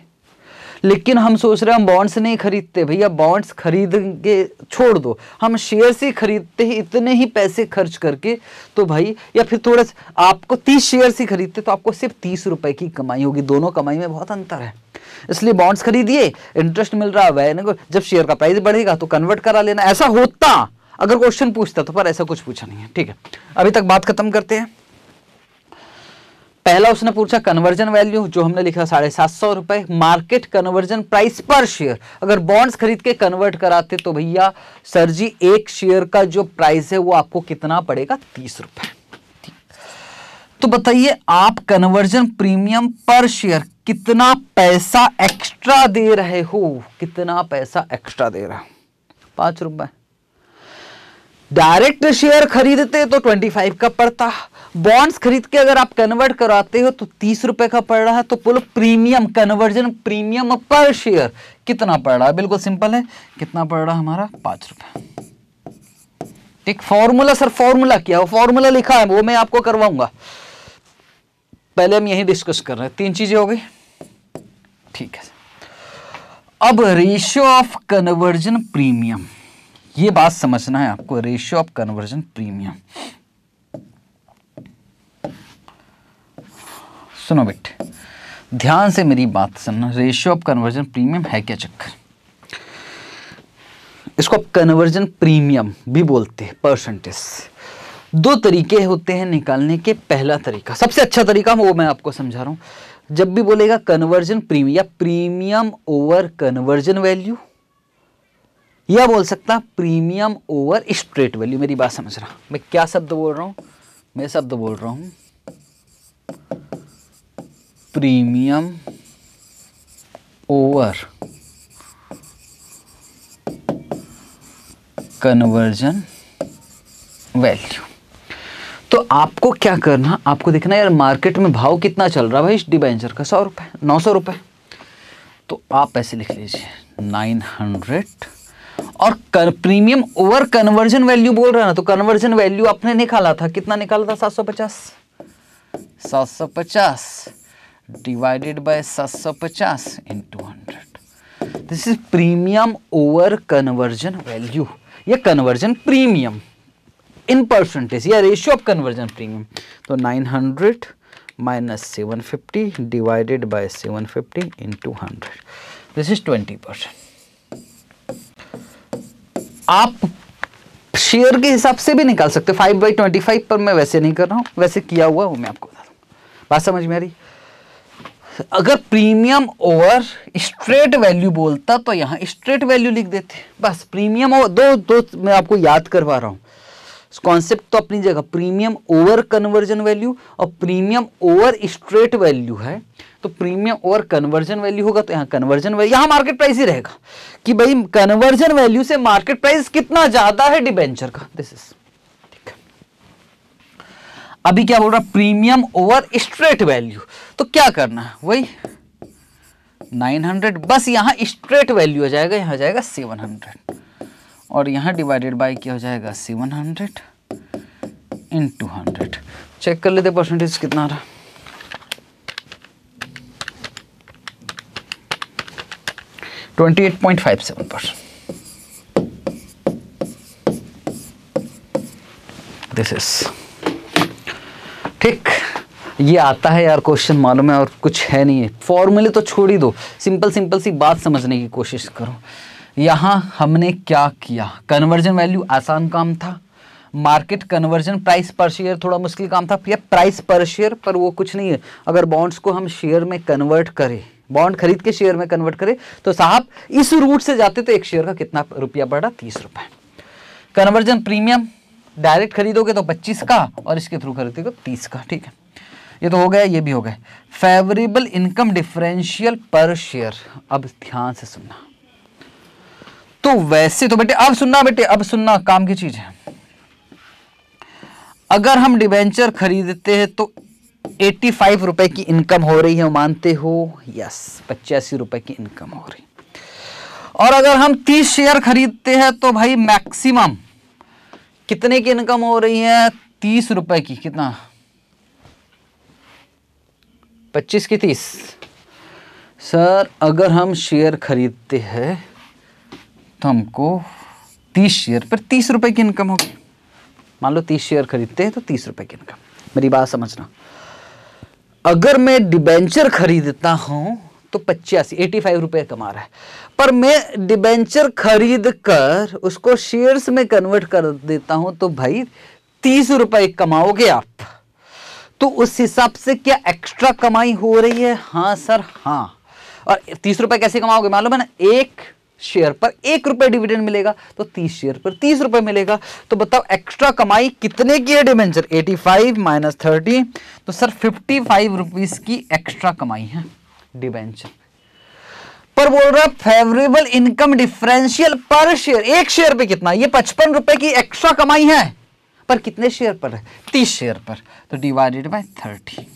लेकिन हम सोच रहे हैं हम बॉन्ड्स नहीं खरीदते भैया बॉन्ड्स खरीद के छोड़ दो हम शेयर्स ही खरीदते ही इतने ही पैसे खर्च करके तो भाई या फिर थोड़ा आपको तीस शेयर्स ही खरीदते तो आपको सिर्फ तीस रुपए की कमाई होगी दोनों कमाई में बहुत अंतर है इसलिए बॉन्ड्स खरीदिए इंटरेस्ट मिल रहा है ना जब शेयर का प्राइस बढ़ेगा तो कन्वर्ट करा लेना ऐसा होता अगर क्वेश्चन पूछता तो पर ऐसा कुछ पूछा नहीं है ठीक है अभी तक बात खत्म करते हैं पहला उसने पूछा कन्वर्जन वैल्यू जो हमने लिखा साढ़े सात सौ रुपए market conversion price per share अगर बॉन्ड्स खरीद के कन्वर्ट कराते तो भैया सर जी एक शेयर का जो प्राइस है वो आपको कितना पड़ेगा तीस रुपए तो बताइए आप कन्वर्जन प्रीमियम पर शेयर कितना पैसा एक्स्ट्रा दे रहे हो कितना पैसा एक्स्ट्रा दे रहा पांच रुपए डायरेक्ट शेयर खरीदते तो 25 का पड़ता बॉन्ड्स खरीद के अगर आप कन्वर्ट कराते हो तो तीस रुपए का पड़ रहा है तो पुल premium conversion premium per share कितना पड़ रहा है बिल्कुल सिंपल है कितना पड़ रहा है हमारा पांच रुपए एक फॉर्मूला सर फॉर्मूला क्या फॉर्मूला लिखा है वो मैं आपको करवाऊंगा पहले हम यही डिस्कस कर रहे हैं तीन चीजें हो गई ठीक है अब रेशियो ऑफ कन्वर्जन प्रीमियम ये बात समझना है आपको रेशियो ऑफ कन्वर्जन प्रीमियम सुनो बेटे ध्यान से मेरी बात सुनना रेशियो ऑफ कन्वर्जन प्रीमियम है क्या चक्कर इसको आप कन्वर्जन प्रीमियम भी बोलते हैं परसेंटेज दो तरीके होते हैं निकालने के पहला तरीका सबसे अच्छा तरीका वो मैं आपको समझा रहा हूं जब भी बोलेगा कन्वर्जन प्रीमियम या प्रीमियम ओवर कन्वर्जन वैल्यू या बोल सकता प्रीमियम ओवर स्ट्रेट वैल्यू मेरी बात समझ रहा मैं क्या शब्द बोल रहा हूँ मैं शब्द बोल रहा हूँ प्रीमियम ओवर कन्वर्जन वैल्यू तो आपको क्या करना आपको देखना यार मार्केट में भाव कितना चल रहा है भाई इस डिबेंचर का सौ रुपये नौ सौ रुपये तो आप ऐसे लिख लीजिए नाइन हंड्रेड और प्रीमियम ओवर कन्वर्जन वैल्यू बोल रहा ना तो कन्वर्जन वैल्यू आपने निकाला था कितना निकाला था सात सौ पचास सात सौ पचास डिवाइडेड बाय सात सौ पचास in two hundred this is premium over conversion value ये कन्वर्जन प्रीमियम इन परसेंटेज या रेशियो ऑफ कन्वर्जन प्रीमियम तो nine hundred minus seven fifty divided by seven fifty in two hundred this is twenty percent आप share के हिसाब से भी निकाल सकते फाइव बाई ट्वेंटी फाइव पर मैं वैसे नहीं कर रहा हूँ वैसे किया हुआ वो मैं आपको बता दूँ बात समझ में आ रही अगर प्रीमियम ओवर स्ट्रेट वैल्यू बोलता तो यहां स्ट्रेट वैल्यू लिख देते बस प्रीमियम ओवर दो दो मैं आपको याद करवा रहा हूँ कॉन्सेप्ट तो अपनी जगह प्रीमियम ओवर कन्वर्जन वैल्यू और प्रीमियम ओवर स्ट्रेट वैल्यू है तो प्रीमियम ओवर कन्वर्जन वैल्यू होगा तो यहाँ कन्वर्जन वैल्यू यहाँ मार्केट प्राइस ही रहेगा कि भाई कन्वर्जन वैल्यू से मार्केट प्राइस कितना ज़्यादा है डिबेंचर का दिस इज अभी क्या बोल रहा प्रीमियम ओवर स्ट्रेट वैल्यू तो क्या करना है वही 900 बस यहां स्ट्रेट वैल्यू हो जाएगा यहां जाएगा 700 और यहाँ डिवाइडेड बाई क्या हो जाएगा seven hundred in two hundred check कर लेते परसेंटेज कितना आ रहा twenty eight point five seven percent this is ठीक ये आता है यार क्वेश्चन मालूम है और कुछ है नहीं है फॉर्मूले तो छोड़ ही दो सिंपल सिंपल सी बात समझने की कोशिश करो यहाँ हमने क्या किया कन्वर्जन वैल्यू आसान काम था market conversion price per share थोड़ा मुश्किल काम था या प्राइस पर शेयर पर वो कुछ नहीं है अगर बॉन्ड्स को हम शेयर में कन्वर्ट करें बॉन्ड खरीद के शेयर में कन्वर्ट करें तो साहब इस रूट से जाते तो एक शेयर का कितना रुपया बढ़ा तीस रुपये कन्वर्जन प्रीमियम डायरेक्ट खरीदोगे तो पच्चीस का और इसके थ्रू खरीदोगे तो तीस का ठीक है ये तो हो गया ये भी हो गया favourable income differential per share अब ध्यान से सुनना तो वैसे तो बेटे अब सुनना बेटे अब सुनना काम की चीज है अगर हम डिवेंचर खरीदते हैं तो एटी फाइव रुपए की इनकम हो रही है मानते हो यस पचासी रुपए की इनकम हो रही और अगर हम तीस शेयर खरीदते हैं तो भाई मैक्सिमम कितने की इनकम हो रही है तीस रुपए की कितना पच्चीस की तीस सर अगर हम शेयर खरीदते हैं तो हमको तीस शेयर पर तीस रुपए की इनकम होगी मान लो तीस शेयर खरीदते हैं तो तीस रुपए की इनकम मेरी बात समझना अगर मैं डिबेंचर खरीदता हूं तो पचासी एटी फाइव रुपए कमा रहा है पर मैं डिबेंचर खरीद कर उसको शेयर्स में कन्वर्ट कर देता हूं तो भाई तीस रुपए कमाओगे आप तो उस हिसाब से क्या एक्स्ट्रा कमाई हो रही है हाँ सर हाँ और तीस रुपए कैसे कमाओगे मालूम है ना एक शेयर पर एक रुपए डिविडेंड मिलेगा तो तीस शेयर पर तीस रुपए मिलेगा तो बताओ एक्स्ट्रा कमाई कितने की है debenture eighty five minus thirty तो सर फिफ्टी फाइव रुपीज़ की एक्स्ट्रा कमाई है डिवेंचर पर बोल रहा favourable income differential per share एक शेयर पे कितना ये पचपन रुपए की एक्स्ट्रा कमाई है पर कितने शेयर पर है तीस शेयर पर तो डिवाइडेड बाई थर्टी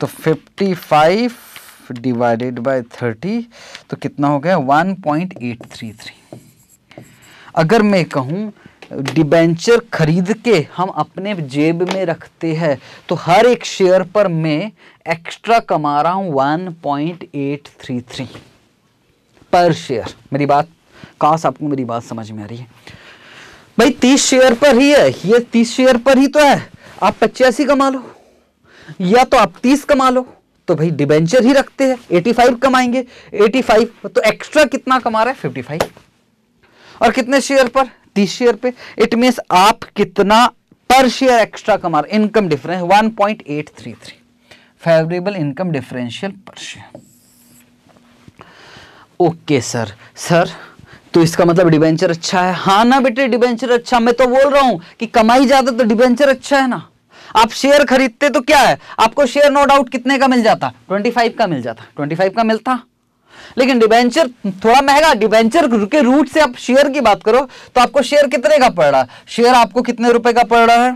तो fifty five divided by thirty तो कितना हो गया one point eight three three अगर मैं कहूँ डिबेंचर खरीद के हम अपने जेब में रखते हैं तो हर एक शेयर पर मैं एक्स्ट्रा कमा रहा हूँ one point eight three three per share मेरी बात काश आपको मेरी बात समझ में आ रही है भाई तीस शेयर पर ही है ये तीस शेयर पर ही तो है आप पचासी कमा लो या तो आप तीस कमा लो तो भाई डिबेंचर ही रखते हैं 85 कमाएंगे 85 तो एक्स्ट्रा कितना कमा रहा है 55 और कितने शेयर पर 30 शेयर पे इट मीन आप कितना पर शेयर एक्स्ट्रा कमा रहे income difference 1.833 favourable income differential per share okay sir sir तो इसका मतलब डिबेंचर अच्छा है हाँ ना बेटे डिबेंचर अच्छा मैं तो बोल रहा हूँ कि कमाई ज़्यादा तो डिबेंचर अच्छा है ना आप शेयर खरीदते तो क्या है आपको शेयर नो डाउट कितने का मिल जाता 25 का मिल जाता 25 का मिलता लेकिन डिबेंचर थोड़ा महंगा डिबेंचर के रूट से आप शेयर की बात करो तो आपको शेयर कितने का पड़ रहा है शेयर आपको कितने रुपए का पड़ रहा है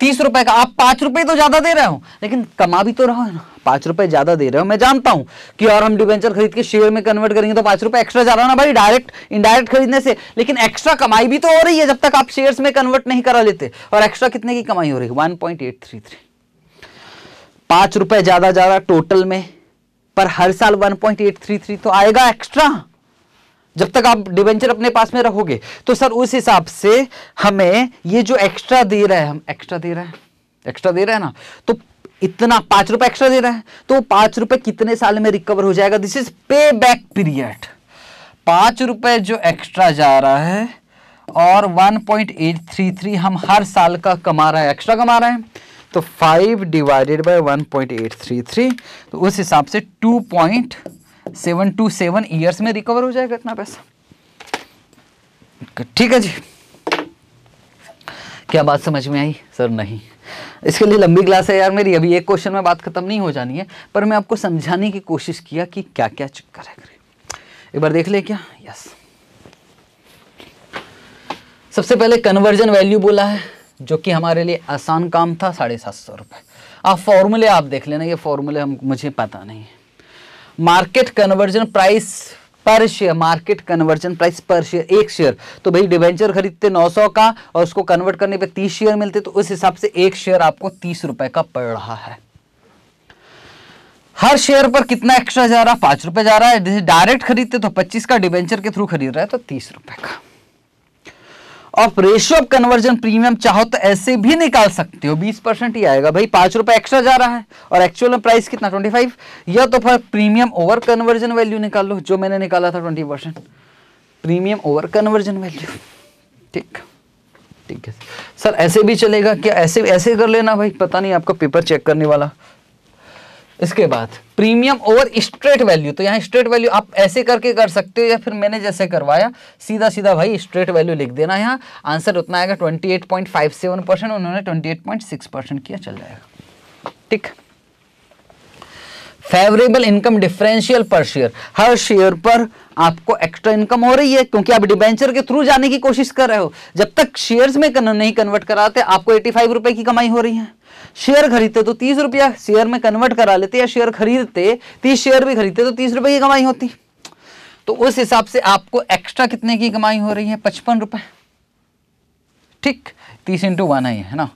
तीस रुपए का आप पांच रुपए तो ज्यादा दे रहे हो लेकिन कमा भी तो रहा है ना पांच रुपए ज्यादा दे रहे हो मैं जानता हूं कि और हम डिवेंचर खरीद के शेयर में कन्वर्ट करेंगे तो पांच रुपए एक्स्ट्रा जा रहा है ना भाई डायरेक्ट इनडायरेक्ट खरीदने से लेकिन एक्स्ट्रा कमाई भी तो हो रही है जब तक आप शेयर में कन्वर्ट नहीं करा लेते और एक्स्ट्रा कितने की कमाई हो रही है one point eight three three पांच रुपए ज्यादा जा रहा टोटल में पर हर साल थ्री तो आएगा एक्स्ट्रा जब तक आप डिवेंचर अपने पास में रखोगे तो सर उस हिसाब से हमें ये जो एक्स्ट्रा दे रहा है हम एक्स्ट्रा दे रहे हैं एक्स्ट्रा दे रहे हैं ना तो इतना पांच रुपए एक्स्ट्रा दे रहे हैं तो पांच रुपए कितने साल में रिकवर हो जाएगा this is payback period पांच रुपए जो एक्स्ट्रा जा रहा है और 1.833 हम हर साल का कमा रहे हैं एक्स्ट्रा कमा रहे हैं तो 5 डिवाइडेड बाय 1.833 तो उस हिसाब से सेवन टू सेवन ईयर्स में रिकवर हो जाएगा इतना पैसा ठीक है जी क्या बात समझ में आई सर नहीं इसके लिए लंबी क्लास है यार मेरी अभी एक क्वेश्चन में बात खत्म नहीं हो जानी है पर मैं आपको समझाने की कोशिश किया कि क्या क्या चक्कर है करें एक बार देख ले क्या यस सबसे पहले कन्वर्जन वैल्यू बोला है जो कि हमारे लिए आसान काम था साढ़े सात सौ रुपये आप फॉर्मूले आप देख लेना ये फॉर्मूले हम मुझे पता नहीं है market conversion price per share market conversion price per share एक शेयर तो भाई डिवेंचर खरीदते 900 का और उसको कन्वर्ट करने पे 30 शेयर मिलते तो उस हिसाब से एक शेयर आपको तीस रुपए का पड़ रहा है हर शेयर पर कितना एक्स्ट्रा जा रहा है पांच रुपए जा रहा है डायरेक्ट खरीदते तो पच्चीस का डिवेंचर के थ्रू खरीद रहा है तो तीस रुपए का of ratio of conversion premium चाहो तो ऐसे भी निकाल सकते हो 20 परसेंट ही आएगा भाई पांच रुपए एक्स्ट्रा जा रहा है और एक्चुअल में प्राइस कितना 25 या तो फिर प्रीमियम ओवर कन्वर्जन वैल्यू निकाल लो जो मैंने निकाला था 20 percent premium over conversion value ठीक ठीक है सर ऐसे भी चलेगा क्या ऐसे ऐसे कर लेना भाई पता नहीं आपका पेपर चेक करने वाला इसके बाद प्रीमियम ओवर स्ट्रेट वैल्यू तो यहाँ स्ट्रेट वैल्यू आप ऐसे करके कर सकते हो या फिर मैंने जैसे करवाया सीधा सीधा भाई स्ट्रेट वैल्यू लिख देना यहाँ आंसर उतना आएगा 28.57 परसेंट उन्होंने 28.6 परसेंट किया चल जाएगा ठीक favourable income differential per share हर शेयर पर आपको एक्स्ट्रा इनकम हो रही है क्योंकि आप डिबेंचर के थ्रू जाने की कोशिश कर रहे हो जब तक शेयर्स में नहीं कन्वर्ट कराते आपको एटी फाइव रुपए की कमाई हो रही है शेयर खरीदते तो तीस रुपया शेयर में कन्वर्ट करा लेते या शेयर खरीदते तीस शेयर भी खरीदते तो तीस रुपये की कमाई होती तो उस हिसाब से आपको एक्स्ट्रा कितने की कमाई हो रही है पचपन रुपए ठीक तीस इंटू वन है ना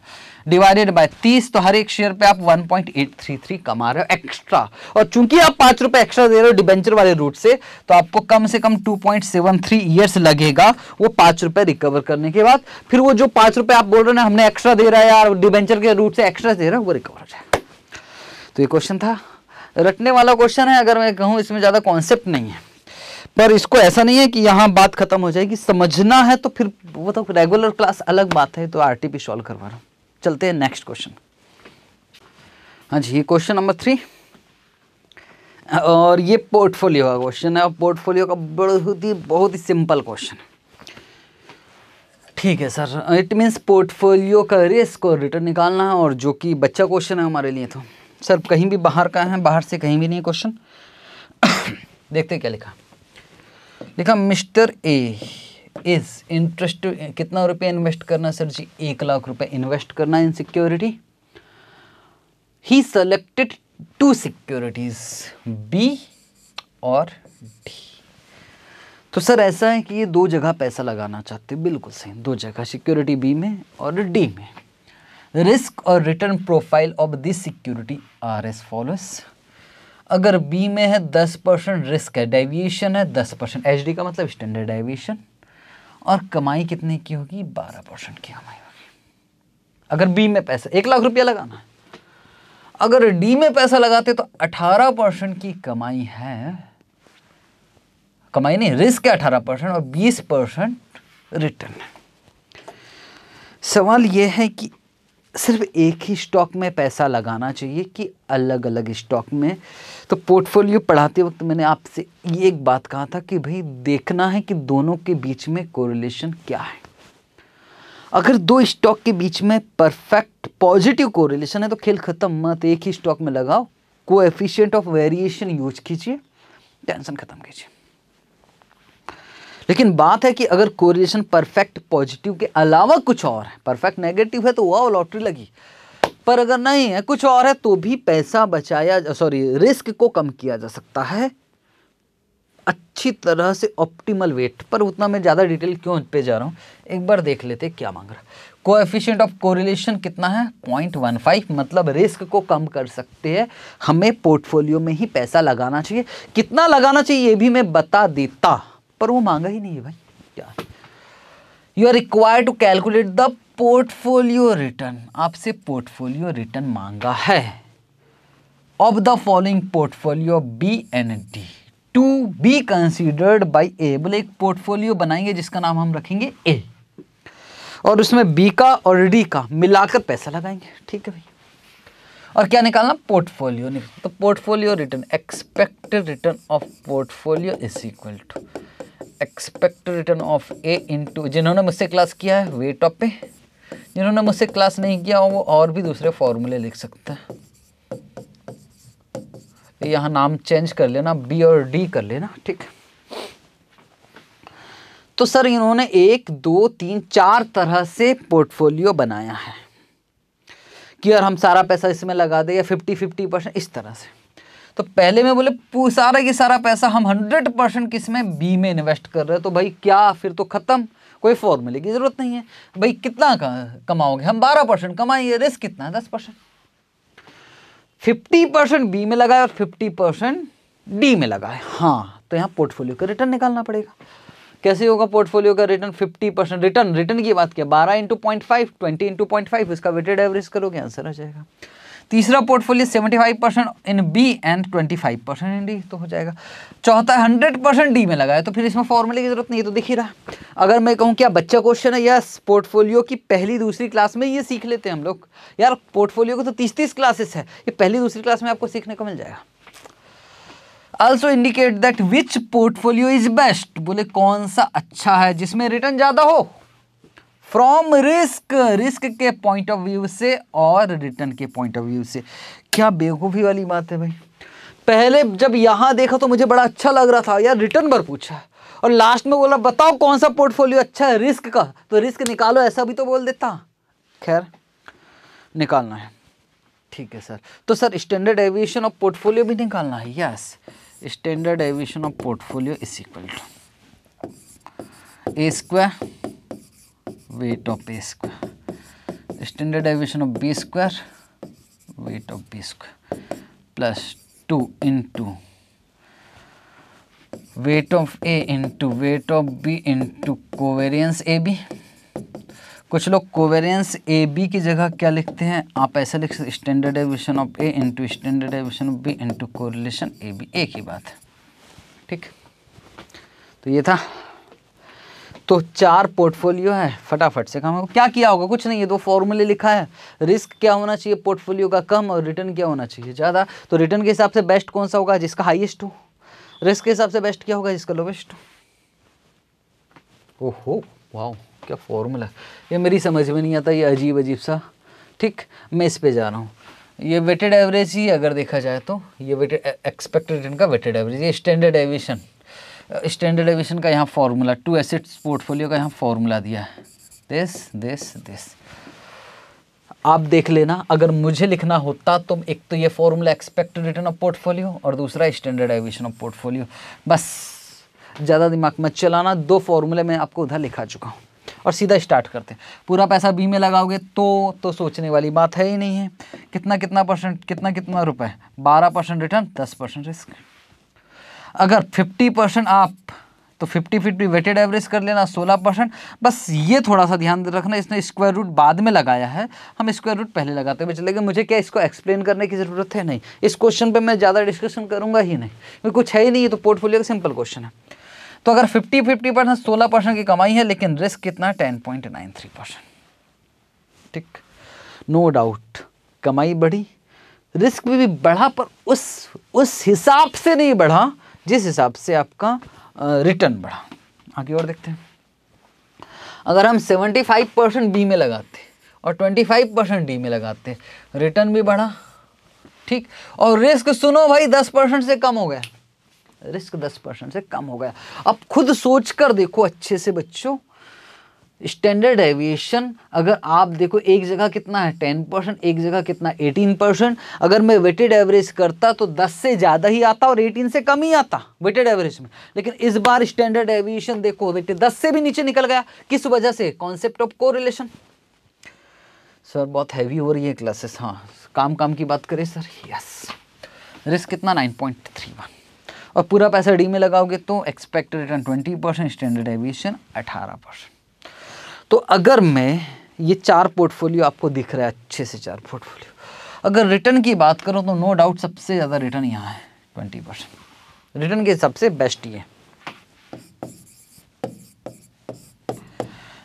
डिवाइडेड बाय 30 तो हर एक शेयर पे आप 1.833 कमा रहे हो एक्स्ट्रा और चूंकि आप पांच रुपए एक्स्ट्रा दे रहे हो डिबेंचर वाले रूट से तो आपको कम से कम 2.73 ईयर्स लगेगा वो पांच रुपए रिकवर करने के बाद फिर वो जो पांच रुपए आप बोल रहे हो ना हमने एक्स्ट्रा दे रहा है यार डिबेंचर के रूट से एक्स्ट्रा दे रहा है वो रिकवर हो जाए तो ये क्वेश्चन था रटने वाला क्वेश्चन है अगर मैं कहूँ इसमें ज़्यादा कॉन्सेप्ट नहीं है पर इसको ऐसा नहीं है कि यहाँ बात खत्म हो जाएगी समझना है तो फिर वो तो रेगुलर क्लास अलग बात है तो आरटीपी सॉल्व करवा रहा हूँ चलते हैं नेक्स्ट क्वेश्चन हाँ जी ये क्वेश्चन नंबर थ्री और ये पोर्टफोलियो का क्वेश्चन है पोर्टफोलियो का बहुत ही बहुत ही सिंपल क्वेश्चन ठीक है सर इट मीन्स पोर्टफोलियो का रिस्क और रिटर्न निकालना है और जो कि बच्चा क्वेश्चन है हमारे लिए तो सर कहीं भी बाहर का है बाहर से कहीं भी नहीं क्वेश्चन देखते क्या लिखा लिखा मिस्टर ए इज इंटरेस्ट कितना रुपया इन्वेस्ट करना सर जी एक लाख रुपए इन्वेस्ट करना इन सिक्योरिटी ही सेलेक्टेड टू सिक्योरिटीज बी और डी तो सर ऐसा है कि ये दो जगह पैसा लगाना चाहते बिल्कुल सही दो जगह सिक्योरिटी बी में और डी में रिस्क और return profile of this security are as follows अगर बी में है दस परसेंट रिस्क है डेविएशन है दस परसेंट एच का मतलब स्टैंडर्ड डेविएशन और कमाई कितने की होगी बारह परसेंट की कमाई होगी अगर बी में पैसा एक लाख रुपया लगाना है अगर डी में पैसा लगाते तो अठारह परसेंट की कमाई है कमाई नहीं रिस्क है अठारह परसेंट और बीस परसेंट रिटर्न है सवाल यह है कि सिर्फ एक ही स्टॉक में पैसा लगाना चाहिए कि अलग अलग स्टॉक में तो पोर्टफोलियो पढ़ाते वक्त मैंने आपसे ये एक बात कहा था कि भाई देखना है कि दोनों के बीच में कोरिलेशन क्या है अगर दो स्टॉक के बीच में परफेक्ट पॉजिटिव कोरिलेशन है तो खेल खत्म मत एक ही स्टॉक में लगाओ एफिशियंट ऑफ वेरिएशन यूज कीजिए टेंशन खत्म कीजिए लेकिन बात है कि अगर कोरिलेशन परफेक्ट पॉजिटिव के अलावा कुछ और है परफेक्ट नेगेटिव है तो वह लॉटरी लगी पर अगर नहीं है कुछ और है तो भी पैसा बचाया सॉरी रिस्क को कम किया जा सकता है अच्छी तरह से ऑप्टिमल वेट पर उतना मैं ज़्यादा डिटेल क्यों पे जा रहा हूँ एक बार देख लेते क्या मांग रहा कोएफिशिएंट ऑफ कोरिलेशन कितना है पॉइंट वन फाइव मतलब रिस्क को कम कर सकते हैं हमें पोर्टफोलियो में ही पैसा लगाना चाहिए कितना लगाना चाहिए ये भी मैं बता देता पर वो मांगा ही नहीं है भाई क्या you are require to calculate the portfolio return आपसे पोर्टफोलियो रिटर्न मांगा है of the following portfolio B and D to be considered by A बोले एक पोर्टफोलियो बनाएंगे जिसका नाम हम रखेंगे ए और उसमें बी का और डी का मिलाकर पैसा लगाएंगे ठीक है भाई और क्या निकालना पोर्टफोलियो निकाल तो portfolio return expected return of portfolio is equal to expected return of A into जिन्होंने मुझसे क्लास किया है वे टॉप पे जिन्होंने मुझसे क्लास नहीं किया वो और भी दूसरे फॉर्मूले लिख सकता है यहाँ नाम चेंज कर लेना बी और डी कर लेना ठीक तो सर इन्होंने एक दो तीन चार तरह से पोर्टफोलियो बनाया है कि यार हम सारा पैसा इसमें लगा दें या फिफ्टी फिफ्टी परसेंट इस तरह से तो पहले में बोले सारा की सारा पैसा हम हंड्रेड परसेंट किस में बी में इन्वेस्ट कर रहे हैं तो भाई क्या फिर तो ख़त्म कोई फॉर्मूले की ज़रूरत नहीं है भाई कितना कमाओगे हम बारह परसेंट कमाइए रिस्क कितना है दस परसेंट फिफ्टी परसेंट बी में लगाए और फिफ्टी परसेंट डी में लगाए हाँ तो यहाँ पोर्टफोलियो का रिटर्न निकालना पड़ेगा कैसे होगा पोर्टफोलियो का रिटर्न 50 परसेंट रिटर्न रिटर्न की बात किया 12 into point five twenty into point five इसका वेटेड एवरेज करोगे आंसर आ जाएगा तीसरा portfolio 75 percent in B and 25 percent in D तो हो जाएगा चौथा 100 परसेंट डी में लगाया तो फिर इसमें फॉर्मूले की जरूरत नहीं तो दिख ही रहा अगर मैं कहूँ क्या बच्चा क्वेश्चन है यस पोर्टफोलियो की पहली दूसरी क्लास में ये सीख लेते हैं हम लोग यार पोर्टफोलियो को तो तीस तीस क्लासेस है ये पहली दूसरी क्लास में आपको सीखने को मिल जाएगा also indicate that which portfolio is best बोले कौन सा अच्छा है जिसमें रिटर्न ज़्यादा हो फ्रॉम रिस्क रिस्क के पॉइंट ऑफ व्यू से और रिटर्न के पॉइंट ऑफ व्यू से क्या बेवकूफ़ी वाली बात है भाई पहले जब यहां देखा तो मुझे बड़ा अच्छा लग रहा था यार रिटर्न पर पूछा और लास्ट में बोला बताओ कौन सा पोर्टफोलियो अच्छा है रिस्क का तो रिस्क निकालो ऐसा भी तो बोल देता खैर निकालना है ठीक है सर तो sir standard deviation of portfolio भी निकालना है yes standard deviation of portfolio is equal to A square weight of a square standard deviation of b square weight of b square plus 2 into weight of a into weight of b into covariance a b कुछ लोग covariance A B की जगह क्या लिखते हैं आप ऐसा लिख सकते standard deviation of A into standard deviation of B into correlation A B एक ही बात है ठीक तो ये था तो चार पोर्टफोलियो है फटाफट से काम होगा क्या किया होगा कुछ नहीं है दो फॉर्मूले लिखा है रिस्क क्या होना चाहिए पोर्टफोलियो का कम और रिटर्न क्या होना चाहिए ज़्यादा तो रिटर्न के हिसाब से बेस्ट कौन सा होगा जिसका हाइएस्ट हो रिस्क के हिसाब से बेस्ट क्या होगा जिसका लोवेस्ट हो ओहो वाह क्या फॉर्मूला ये मेरी समझ में नहीं आता ये अजीब अजीब सा ठीक मैं इस पर जा रहा हूँ ये वेटेड एवरेज ही अगर देखा जाए तो ये वेटेड एक्सपेक्टेड रिटर्न का वेटेड एवरेज ये स्टैंडर्ड एविएशन स्टैंडर्ड एविशन का यहाँ फार्मूला टू एसेट्स पोर्टफोलियो का यहाँ फार्मूला दिया है दिस दिस दिस आप देख लेना अगर मुझे लिखना होता तो एक तो ये formula expected return of portfolio और दूसरा स्टैंडर्ड एविशन ऑफ पोर्टफोलियो बस ज़्यादा दिमाग मत चलाना दो फॉर्मूले मैं आपको उधर लिखा चुका हूँ और सीधा स्टार्ट करते हैं पूरा पैसा बी में लगाओगे तो तो सोचने वाली बात है ही नहीं है कितना कितना परसेंट कितना कितना रुपए बारह परसेंट रिटर्न दस परसेंट रिस्क अगर 50 परसेंट आप तो 50 फिफ्टी वेटेड एवरेज कर लेना 16 परसेंट बस ये थोड़ा सा ध्यान रखना इसने स्क्वायर रूट बाद में लगाया है हम स्क्वायर रूट पहले लगाते हुए गए मुझे क्या इसको एक्सप्लेन करने की ज़रूरत है नहीं इस क्वेश्चन पे मैं ज़्यादा डिस्कशन करूँगा ही नहीं क्योंकि कुछ है ही नहीं तो पोर्टफोलियो का सिंपल क्वेश्चन है तो अगर फिफ्टी फिफ्टी परसेंट सोलह परसेंट की कमाई है लेकिन रिस्क कितना ten point nine three percent ठीक नो डाउट कमाई बढ़ी रिस्क भी, भी बढ़ा पर उस उस हिसाब से नहीं बढ़ा जिस हिसाब से आपका रिटर्न बढ़ा आगे और देखते हैं अगर हम 75 परसेंट बी में लगाते और 25 परसेंट डी में लगाते रिटर्न भी बढ़ा ठीक और रिस्क सुनो भाई 10 परसेंट से कम हो गया रिस्क 10 परसेंट से कम हो गया अब खुद सोच कर देखो अच्छे से बच्चों स्टैंडर्ड एविएशन अगर आप देखो एक जगह कितना है टेन परसेंट एक जगह कितना एटीन परसेंट अगर मैं वेटेड एवरेज करता तो दस से ज़्यादा ही आता और एटीन से कम ही आता वेटेड एवरेज में लेकिन इस बार स्टैंडर्ड एविएशन देखो वेटेड दस से भी नीचे निकल गया किस वजह से कॉन्सेप्ट ऑफ को सर बहुत हैवी हो रही है क्लासेस हाँ काम काम की बात करें सर यस रिस्क कितना नाइन पॉइंट थ्री वन और पूरा पैसा डी में लगाओगे तो expected return twenty percent standard deviation अठारह परसेंट तो अगर मैं ये चार पोर्टफोलियो आपको दिख रहा है अच्छे से चार पोर्टफोलियो अगर रिटर्न की बात करूँ तो नो डाउट सबसे ज़्यादा रिटर्न यहाँ है ट्वेंटी परसेंट रिटर्न के सबसे बेस्ट ये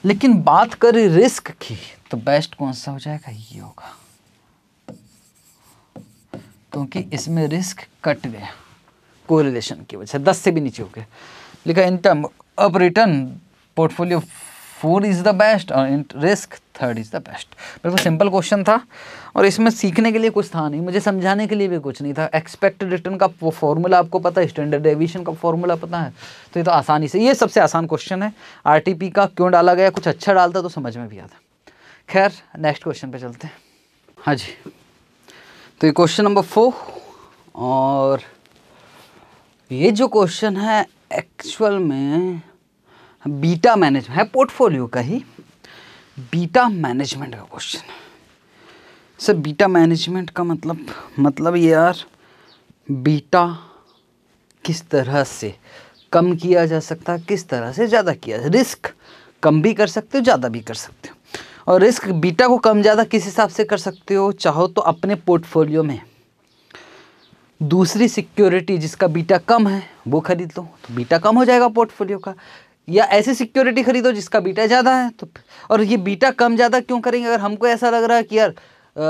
लेकिन बात करें रिस्क की तो बेस्ट कौन सा हो जाएगा ये होगा क्योंकि इसमें रिस्क कट गया कोरिलेशन की वजह से दस से भी नीचे हो गया लेकिन इन टर्म अब return portfolio four is the best और in risk third is the best बिल्कुल सिंपल क्वेश्चन था और इसमें सीखने के लिए कुछ था नहीं मुझे समझाने के लिए भी कुछ नहीं था एक्सपेक्टेड रिटर्न का फॉर्मूला आपको पता है स्टैंडर्ड डेविशन का फॉर्मूला पता है तो ये तो आसानी से ये सबसे आसान क्वेश्चन है पी का क्यों डाला गया कुछ अच्छा डालता तो समझ में भी आता खैर नेक्स्ट क्वेश्चन पे चलते हैं हाँ जी तो ये क्वेश्चन नंबर फोर और ये जो क्वेश्चन है एक्चुअल में बीटा मैनेजमेंट है पोर्टफोलियो का ही बीटा मैनेजमेंट का क्वेश्चन सर बीटा मैनेजमेंट का मतलब मतलब ये यार बीटा किस तरह से कम किया जा सकता है किस तरह से ज़्यादा किया जा रिस्क कम भी कर सकते हो ज़्यादा भी कर सकते हो और रिस्क बीटा को कम ज़्यादा किस हिसाब से कर सकते हो चाहो तो अपने पोर्टफोलियो में दूसरी सिक्योरिटी जिसका बीटा कम है वो खरीद लो तो बीटा कम हो जाएगा पोर्टफोलियो का या ऐसी सिक्योरिटी खरीदो जिसका बीटा ज़्यादा है तो और ये बीटा कम ज़्यादा क्यों करेंगे अगर हमको ऐसा लग रहा है कि यार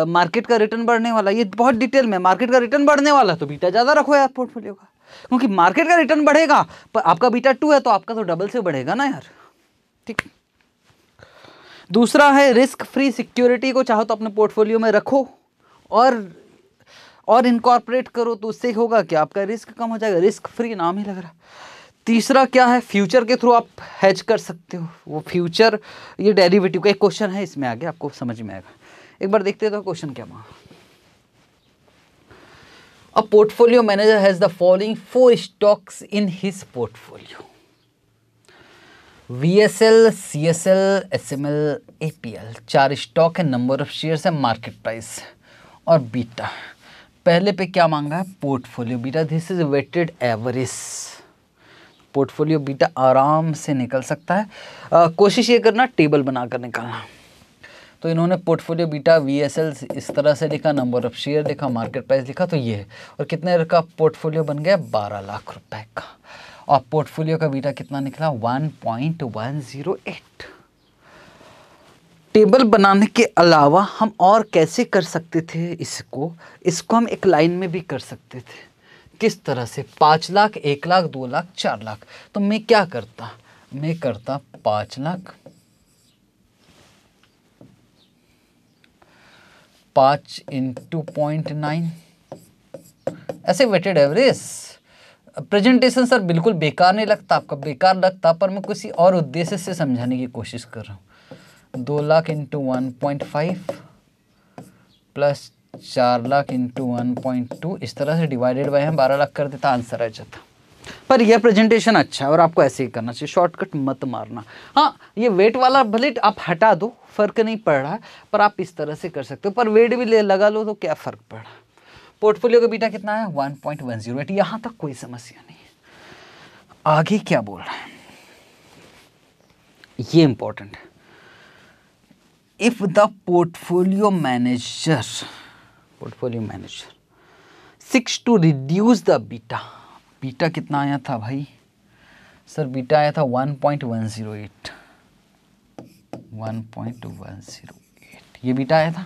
मार्केट का रिटर्न बढ़ने वाला ये बहुत डिटेल में मार्केट का रिटर्न बढ़ने वाला तो बीटा ज़्यादा रखो यार पोर्टफोलियो का क्योंकि मार्केट का रिटर्न बढ़ेगा पर आपका बीटा टू है तो आपका तो डबल से बढ़ेगा ना यार ठीक दूसरा है रिस्क फ्री सिक्योरिटी को चाहो तो अपने पोर्टफोलियो में रखो और और इनकॉर्पोरेट करो तो उससे होगा कि आपका रिस्क कम हो जाएगा रिस्क फ्री नाम ही लग रहा तीसरा क्या है फ्यूचर के थ्रू आप हैज कर सकते हो वो फ्यूचर ये डेरिवेटिव का एक क्वेश्चन है इसमें आगे आपको समझ में आएगा एक बार देखते तो क्वेश्चन क्या वहाँ a portfolio manager has the following four stocks in his portfolio V S L C S L S M L A P L चार स्टॉक है नंबर ऑफ शेयर्स है मार्केट प्राइस और बीटा पहले पे क्या मांगा है portfolio beta this is weighted average portfolio beta आराम से निकल सकता है आ, कोशिश ये करना टेबल बनाकर निकालना तो इन्होंने portfolio beta V S L इस तरह से लिखा नंबर ऑफ शेयर लिखा मार्केट प्राइस लिखा तो ये है और कितने का पोर्टफोलियो बन गया बारह लाख रुपए का और पोर्टफोलियो का बीटा कितना निकला one one point zero eight table बनाने के अलावा हम और कैसे कर सकते थे इसको इसको हम एक लाइन में भी कर सकते थे किस तरह से पाँच लाख एक लाख दो लाख चार लाख तो मैं क्या करता मैं करता पाँच लाख पाँच इंटू पॉइंट नाइन ऐसे वेटेड एवरेज प्रेजेंटेशन सर बिल्कुल बेकार नहीं लगता आपका बेकार लगता पर मैं किसी और उद्देश्य से समझाने की कोशिश कर रहा हूँ दो lakh into one point five plus चार lakh into one point two इस तरह से डिवाइडेड बाई हम बारह लाख कर देता आंसर आ जाता पर यह प्रेजेंटेशन अच्छा है और आपको ऐसे ही करना चाहिए शॉर्टकट मत मारना हाँ ये वेट वाला भले आप हटा दो फ़र्क नहीं पड़ रहा पर आप इस तरह से कर सकते हो पर वेट भी लगा लो तो क्या फ़र्क पड़ रहा पोर्टफोलियो का बीटा कितना है one point one zero eight यहाँ तक कोई समस्या नहीं आगे क्या बोल रहा है ये इंपॉर्टेंट है if the portfolio manager portfolio manager सिक्स to reduce the beta beta कितना आया था भाई सर बीटा आया था 1.108 1.108 ये बीटा आया था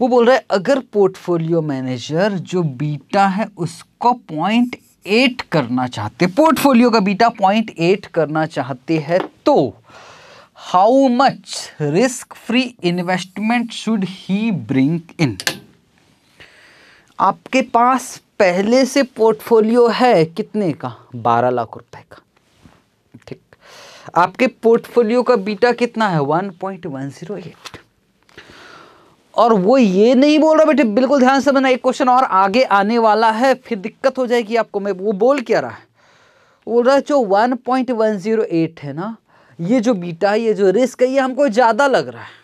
वो बोल रहा है अगर पोर्टफोलियो मैनेजर जो बीटा है उसको पॉइंट एट करना चाहते पोर्टफोलियो का बीटा पॉइंट एट करना चाहते हैं तो how much risk free investment should he bring in आपके पास पहले से पोर्टफोलियो है कितने का बारह लाख रुपए का ठीक आपके पोर्टफोलियो का बीटा कितना है one point one zero eight और वो ये नहीं बोल रहा बेटे बिल्कुल ध्यान से बना एक क्वेश्चन और आगे आने वाला है फिर दिक्कत हो जाएगी आपको मैं वो बोल क्या रहा है बोल रहा है जो one point one zero eight है ना ये जो बीटा ये जो रिस्क है ये हमको ज़्यादा लग रहा है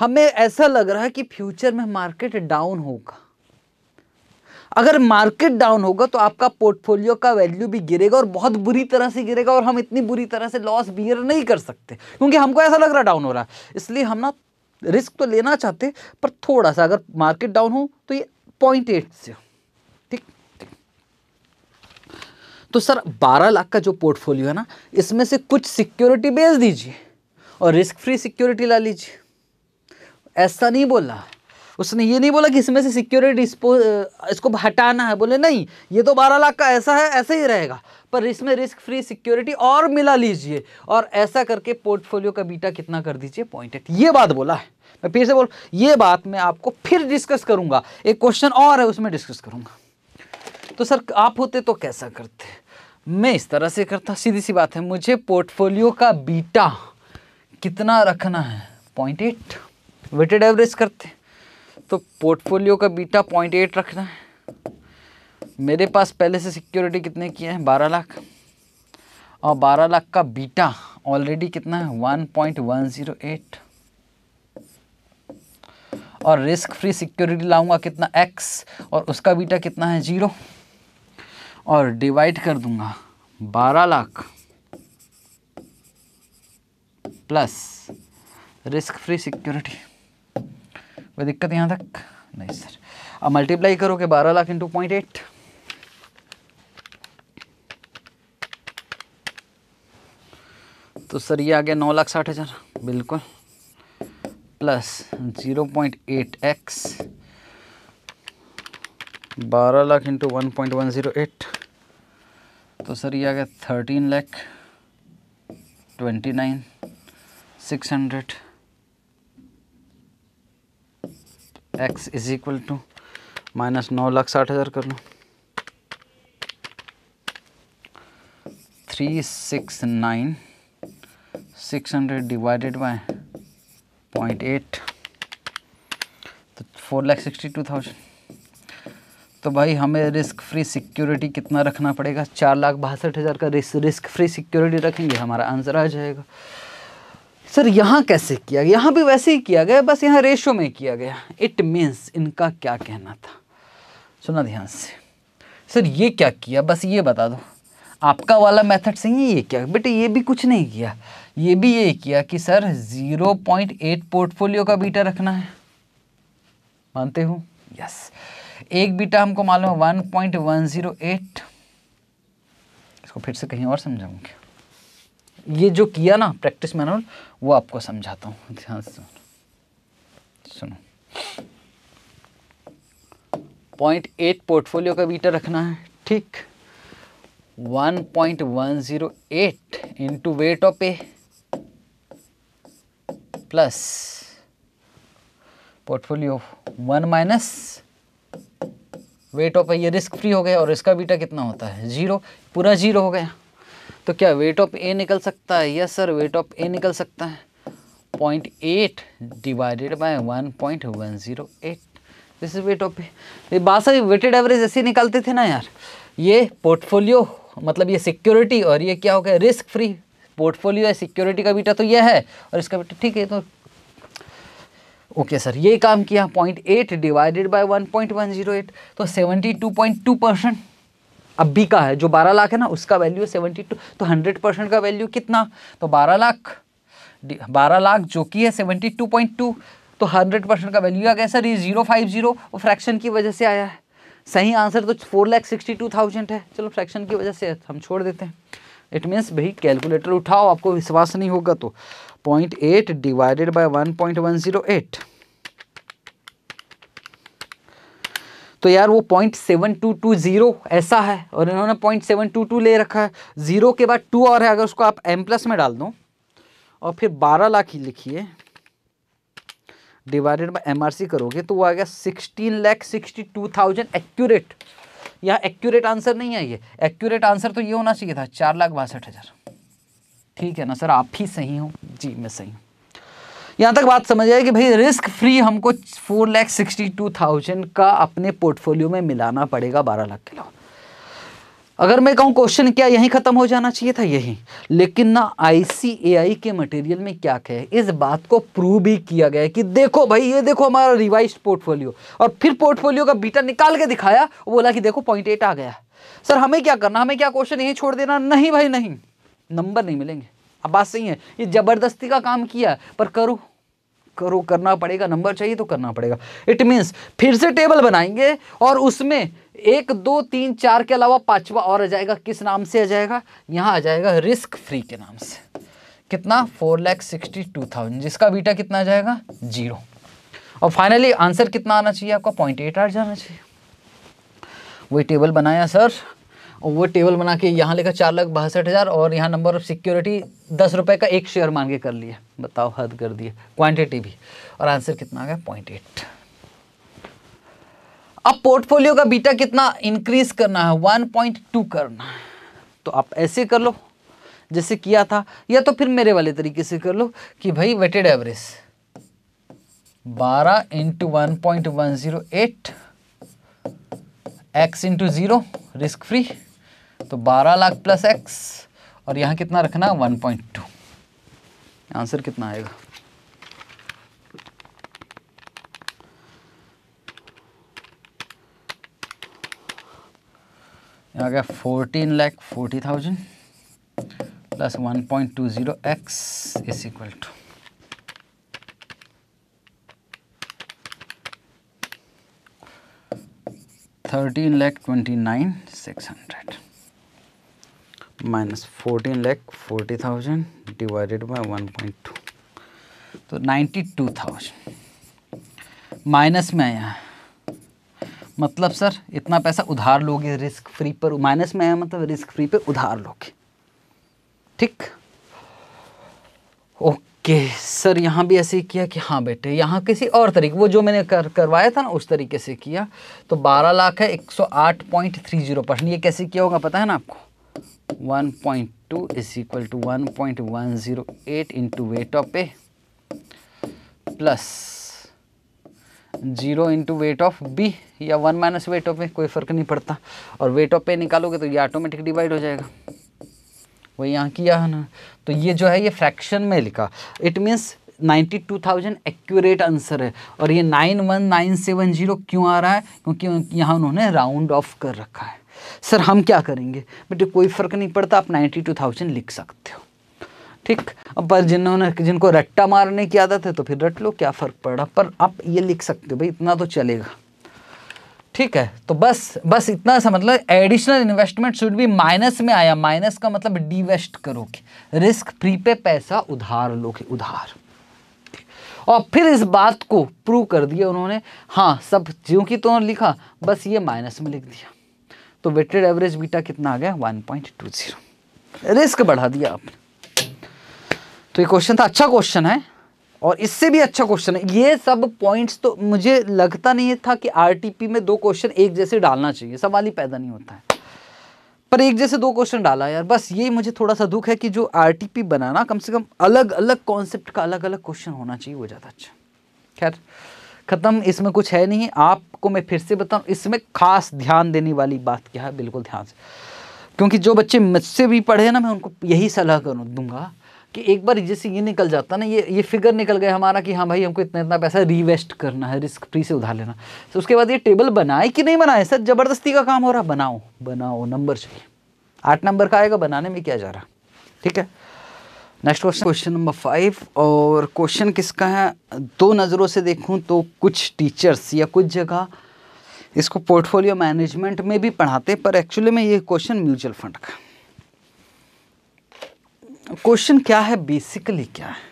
हमें ऐसा लग रहा है कि फ्यूचर में मार्केट डाउन होगा अगर मार्केट डाउन होगा तो आपका पोर्टफोलियो का वैल्यू भी गिरेगा और बहुत बुरी तरह से गिरेगा और हम इतनी बुरी तरह से लॉस बियर नहीं कर सकते क्योंकि हमको ऐसा लग रहा डाउन हो रहा है इसलिए हम ना रिस्क तो लेना चाहते पर थोड़ा सा अगर मार्केट डाउन हो तो ये पॉइंट एट से हो तो सर 12 लाख का जो पोर्टफोलियो है ना इसमें से कुछ सिक्योरिटी बेच दीजिए और रिस्क फ्री सिक्योरिटी ला लीजिए ऐसा नहीं बोला उसने ये नहीं बोला कि इसमें से सिक्योरिटी इसको हटाना है बोले नहीं ये तो बारह लाख का ऐसा है ऐसे ही रहेगा पर इसमें रिस्क फ्री सिक्योरिटी और मिला लीजिए और ऐसा करके पोर्टफोलियो का बीटा कितना कर दीजिए पॉइंट एट ये बात बोला है मैं फिर से बोल ये बात मैं आपको फिर डिस्कस करूंगा एक क्वेश्चन और है उसमें डिस्कस करूँगा तो सर आप होते तो कैसा करते मैं इस तरह से करता सीधी सी बात है मुझे पोर्टफोलियो का बीटा कितना रखना है पॉइंट एट वेटेड एवरेज करते तो पोर्टफोलियो का बीटा पॉइंट एट रखना है मेरे पास पहले से सिक्योरिटी कितने किए हैं बारह लाख और बारह लाख का बीटा ऑलरेडी कितना है one point one zero eight और रिस्क फ्री सिक्योरिटी लाऊंगा कितना एक्स और उसका बीटा कितना है ज़ीरो और डिवाइड कर दूंगा बारह lakh plus risk free security कोई दिक्कत यहाँ तक नहीं सर अब मल्टीप्लाई करोगे बारह लाख इंटू पॉइंट एट तो सर ये आ गया नौ लाख साठ हज़ार बिल्कुल plus zero point eight X बारह lakh into one point one zero eight तो सर ये आ गया thirteen lakh twenty nine six hundred X is equal to minus नौ लाख साठ हज़ार कर लो three six nine six hundred divided by point eight तो four lakh sixty two thousand तो भाई हमें रिस्क फ्री सिक्योरिटी कितना रखना पड़ेगा चार लाख बासठ हज़ार का रिस्क रिस्क फ्री सिक्योरिटी रखेंगे हमारा आंसर आ जाएगा सर यहाँ कैसे किया गया यहाँ भी वैसे ही किया गया बस यहाँ रेशो में किया गया इट मीन्स इनका क्या कहना था सुना ध्यान से सर ये क्या किया बस ये बता दो आपका वाला मेथड सही है ये क्या बेटे ये भी कुछ नहीं किया ये भी ये किया कि सर 0.8 पोर्टफोलियो का बीटा रखना है मानते हो यस yes. एक बीटा हमको मालूम है one point one zero eight इसको फिर से कहीं और समझाऊंगे ये जो किया ना प्रैक्टिस मैनुअल वो आपको समझाता हूँ ध्यान से सुनो पॉइंट एट पोर्टफोलियो का बीटा रखना है ठीक one point one zero eight into weight of A plus portfolio one minus weight of ये रिस्क फ्री हो गया और इसका बीटा कितना होता है जीरो पूरा जीरो हो गया तो क्या वेट ऑफ ए निकल सकता है yes sir weight of A निकल सकता है point eight divided by one point one zero eight this is weight of बात बासा वेटेड एवरेज ऐसे निकालते थे ना यार ये पोर्टफोलियो मतलब ये सिक्योरिटी और ये क्या हो गया रिस्क फ्री पोर्टफोलियो है सिक्योरिटी का बीटा तो ये है और इसका बीटा ठीक है तो ओके सर ये काम किया point eight divided by one point one zero eight तो seventy two point two percent अब भी का है जो बारह लाख है ना उसका वैल्यू सेवेंटी टू तो हंड्रेड परसेंट का वैल्यू कितना तो बारह लाख बारह लाख जो कि है सेवेंटी टू पॉइंट टू तो हंड्रेड परसेंट का वैल्यू आ गया सर ये जीरो फाइव जीरो फ्रैक्शन की वजह से आया है सही आंसर तो four lakh sixty two thousand है चलो फ्रैक्शन की वजह से हम छोड़ देते हैं इट मीन्स भाई कैलकुलेटर उठाओ आपको विश्वास नहीं होगा तो point eight divided by one point one zero eight तो यार वो point seven two two zero ऐसा है और इन्होंने पॉइंट सेवन टू टू ले रखा है ज़ीरो के बाद टू और है अगर उसको आप एम प्लस में डाल दो और फिर बारह लाख ही लिखिए डिवाइडेड बाय एम करोगे तो वो आ गया sixteen lakh sixty two thousand accurate यहाँ एक्यूरेट आंसर नहीं है ये एक्यूरेट आंसर तो ये होना चाहिए था चार लाख बासठ हज़ार ठीक है ना सर आप ही सही हो जी मैं सही हूँ यहाँ तक बात समझ आए कि भाई रिस्क फ्री हमको four lakh sixty two thousand का अपने पोर्टफोलियो में मिलाना पड़ेगा बारह लाख के अलावा अगर मैं कहूँ क्वेश्चन क्या यहीं ख़त्म हो जाना चाहिए था यहीं लेकिन ना आईसीएआई के मटेरियल में क्या कहे इस बात को प्रूव भी किया गया है कि देखो भाई ये देखो हमारा रिवाइज पोर्टफोलियो और फिर पोर्टफोलियो का बीटा निकाल के दिखाया बोला कि देखो पॉइंट एट आ गया सर हमें क्या करना हमें क्या क्वेश्चन यहीं छोड़ देना नहीं भाई नहीं नंबर नहीं मिलेंगे अब बात सही है ये ज़बरदस्ती का काम किया पर करो करो करना पड़ेगा नंबर चाहिए तो करना पड़ेगा इट मीन्स फिर से टेबल बनाएंगे और उसमें एक दो तीन चार के अलावा पांचवा और आ जाएगा किस नाम से आ जाएगा यहाँ आ जाएगा रिस्क फ्री के नाम से कितना four lakh sixty two thousand जिसका बीटा कितना आ जाएगा जीरो और फाइनली आंसर कितना आना चाहिए आपका पॉइंट एट आठ जाना चाहिए वही टेबल बनाया सर और वो टेबल बना के यहाँ लेकर चार लाख बासठ हज़ार और यहाँ नंबर ऑफ सिक्योरिटी दस रुपये का एक शेयर मान के कर लिए बताओ हद कर दिए क्वांटिटी भी और आंसर कितना आ गया पॉइंट एट अब पोर्टफोलियो का बीटा कितना इंक्रीज करना है वन पॉइंट टू करना है तो आप ऐसे कर लो जैसे किया था या तो फिर मेरे वाले तरीके से कर लो कि भाई वेटेड एवरेज बारह into one point one zero eight X into zero risk free तो 12 लाख प्लस एक्स और यहाँ कितना रखना 1.2 आंसर कितना आएगा आ गया fourteen lakh forty thousand plus one point two zero X is equal to thirteen lakh twenty nine six hundred minus fourteen lakh forty thousand divided by one point two तो नाइन्टी टू थाउजेंड माइनस में आया मतलब sir इतना पैसा उधार लोगे risk free पर minus में आया मतलब रिस्क फ्री पे उधार लोगे ठीक ओके सर यहाँ भी ऐसे किया कि हाँ बेटे यहाँ किसी और तरीके वो जो मैंने कर करवाया था ना उस तरीके से किया तो बारह लाख है एक सौ आठ पॉइंट थ्री जीरो परसेंट ये कैसे किया होगा पता है ना आपको 1.2 is equal to 1.108 into weight of A plus zero into weight of B या one minus weight of A कोई फ़र्क नहीं पड़ता और वेट ऑफ ए निकालोगे तो ये ऑटोमेटिक डिवाइड हो जाएगा वही यहाँ किया है ना तो ये जो है ये फ्रैक्शन में लिखा इट मीन्स 92,000 एक्यूरेट आंसर है और ये 91970 क्यों आ रहा है क्योंकि यहाँ उन्होंने राउंड ऑफ कर रखा है सर हम क्या करेंगे बेटे कोई फ़र्क नहीं पड़ता आप नाइन्टी टू थाउजेंड लिख सकते हो ठीक अब पर जिन्होंने जिनको रट्टा मारने की आदत है तो फिर रट लो क्या फ़र्क पड़ा पर आप ये लिख सकते हो भाई इतना तो चलेगा ठीक है तो बस बस इतना सा मतलब एडिशनल इन्वेस्टमेंट शुड भी माइनस में आया माइनस का मतलब डिवेस्ट करोगे रिस्क फ्री पे पैसा उधार लोगे उधार और फिर इस बात को प्रूव कर दिया उन्होंने हाँ सब जो की तो लिखा बस ये माइनस में लिख दिया तो वेटेड एवरेज बीटा कितना आ गया 1.20 रिस्क बढ़ा दिया आपने तो ये क्वेश्चन था अच्छा क्वेश्चन है और इससे भी अच्छा क्वेश्चन है ये सब पॉइंट्स तो मुझे लगता नहीं था कि आरटीपी में दो क्वेश्चन एक जैसे डालना चाहिए सवाल ही पैदा नहीं होता है पर एक जैसे दो क्वेश्चन डाला यार बस ये मुझे थोड़ा सा दुख है कि जो आरटीपी बनाना कम से कम अलग अलग कॉन्सेप्ट का अलग अलग क्वेश्चन होना चाहिए वो ज़्यादा अच्छा खैर ख़त्म इसमें कुछ है नहीं आपको मैं फिर से बताऊँ इसमें खास ध्यान देने वाली बात क्या है बिल्कुल ध्यान से क्योंकि जो बच्चे मुझसे भी पढ़े ना मैं उनको यही सलाह कर दूंगा कि एक बार जैसे ये निकल जाता ना ये ये फिगर निकल गया हमारा कि हाँ भाई हमको इतना इतना पैसा रीवेस्ट करना है रिस्क फ्री से उधार लेना तो उसके बाद ये टेबल बनाए कि नहीं बनाए सर ज़बरदस्ती का काम हो रहा बनाओ बनाओ नंबर चाहिए आठ नंबर का आएगा बनाने में क्या जा रहा ठीक है next question question number five और क्वेश्चन किसका है दो नज़रों से देखूं तो कुछ टीचर्स या कुछ जगह इसको पोर्टफोलियो मैनेजमेंट में भी पढ़ाते पर एक्चुअली में ये क्वेश्चन म्यूचुअल फंड का क्वेश्चन क्या है बेसिकली क्या है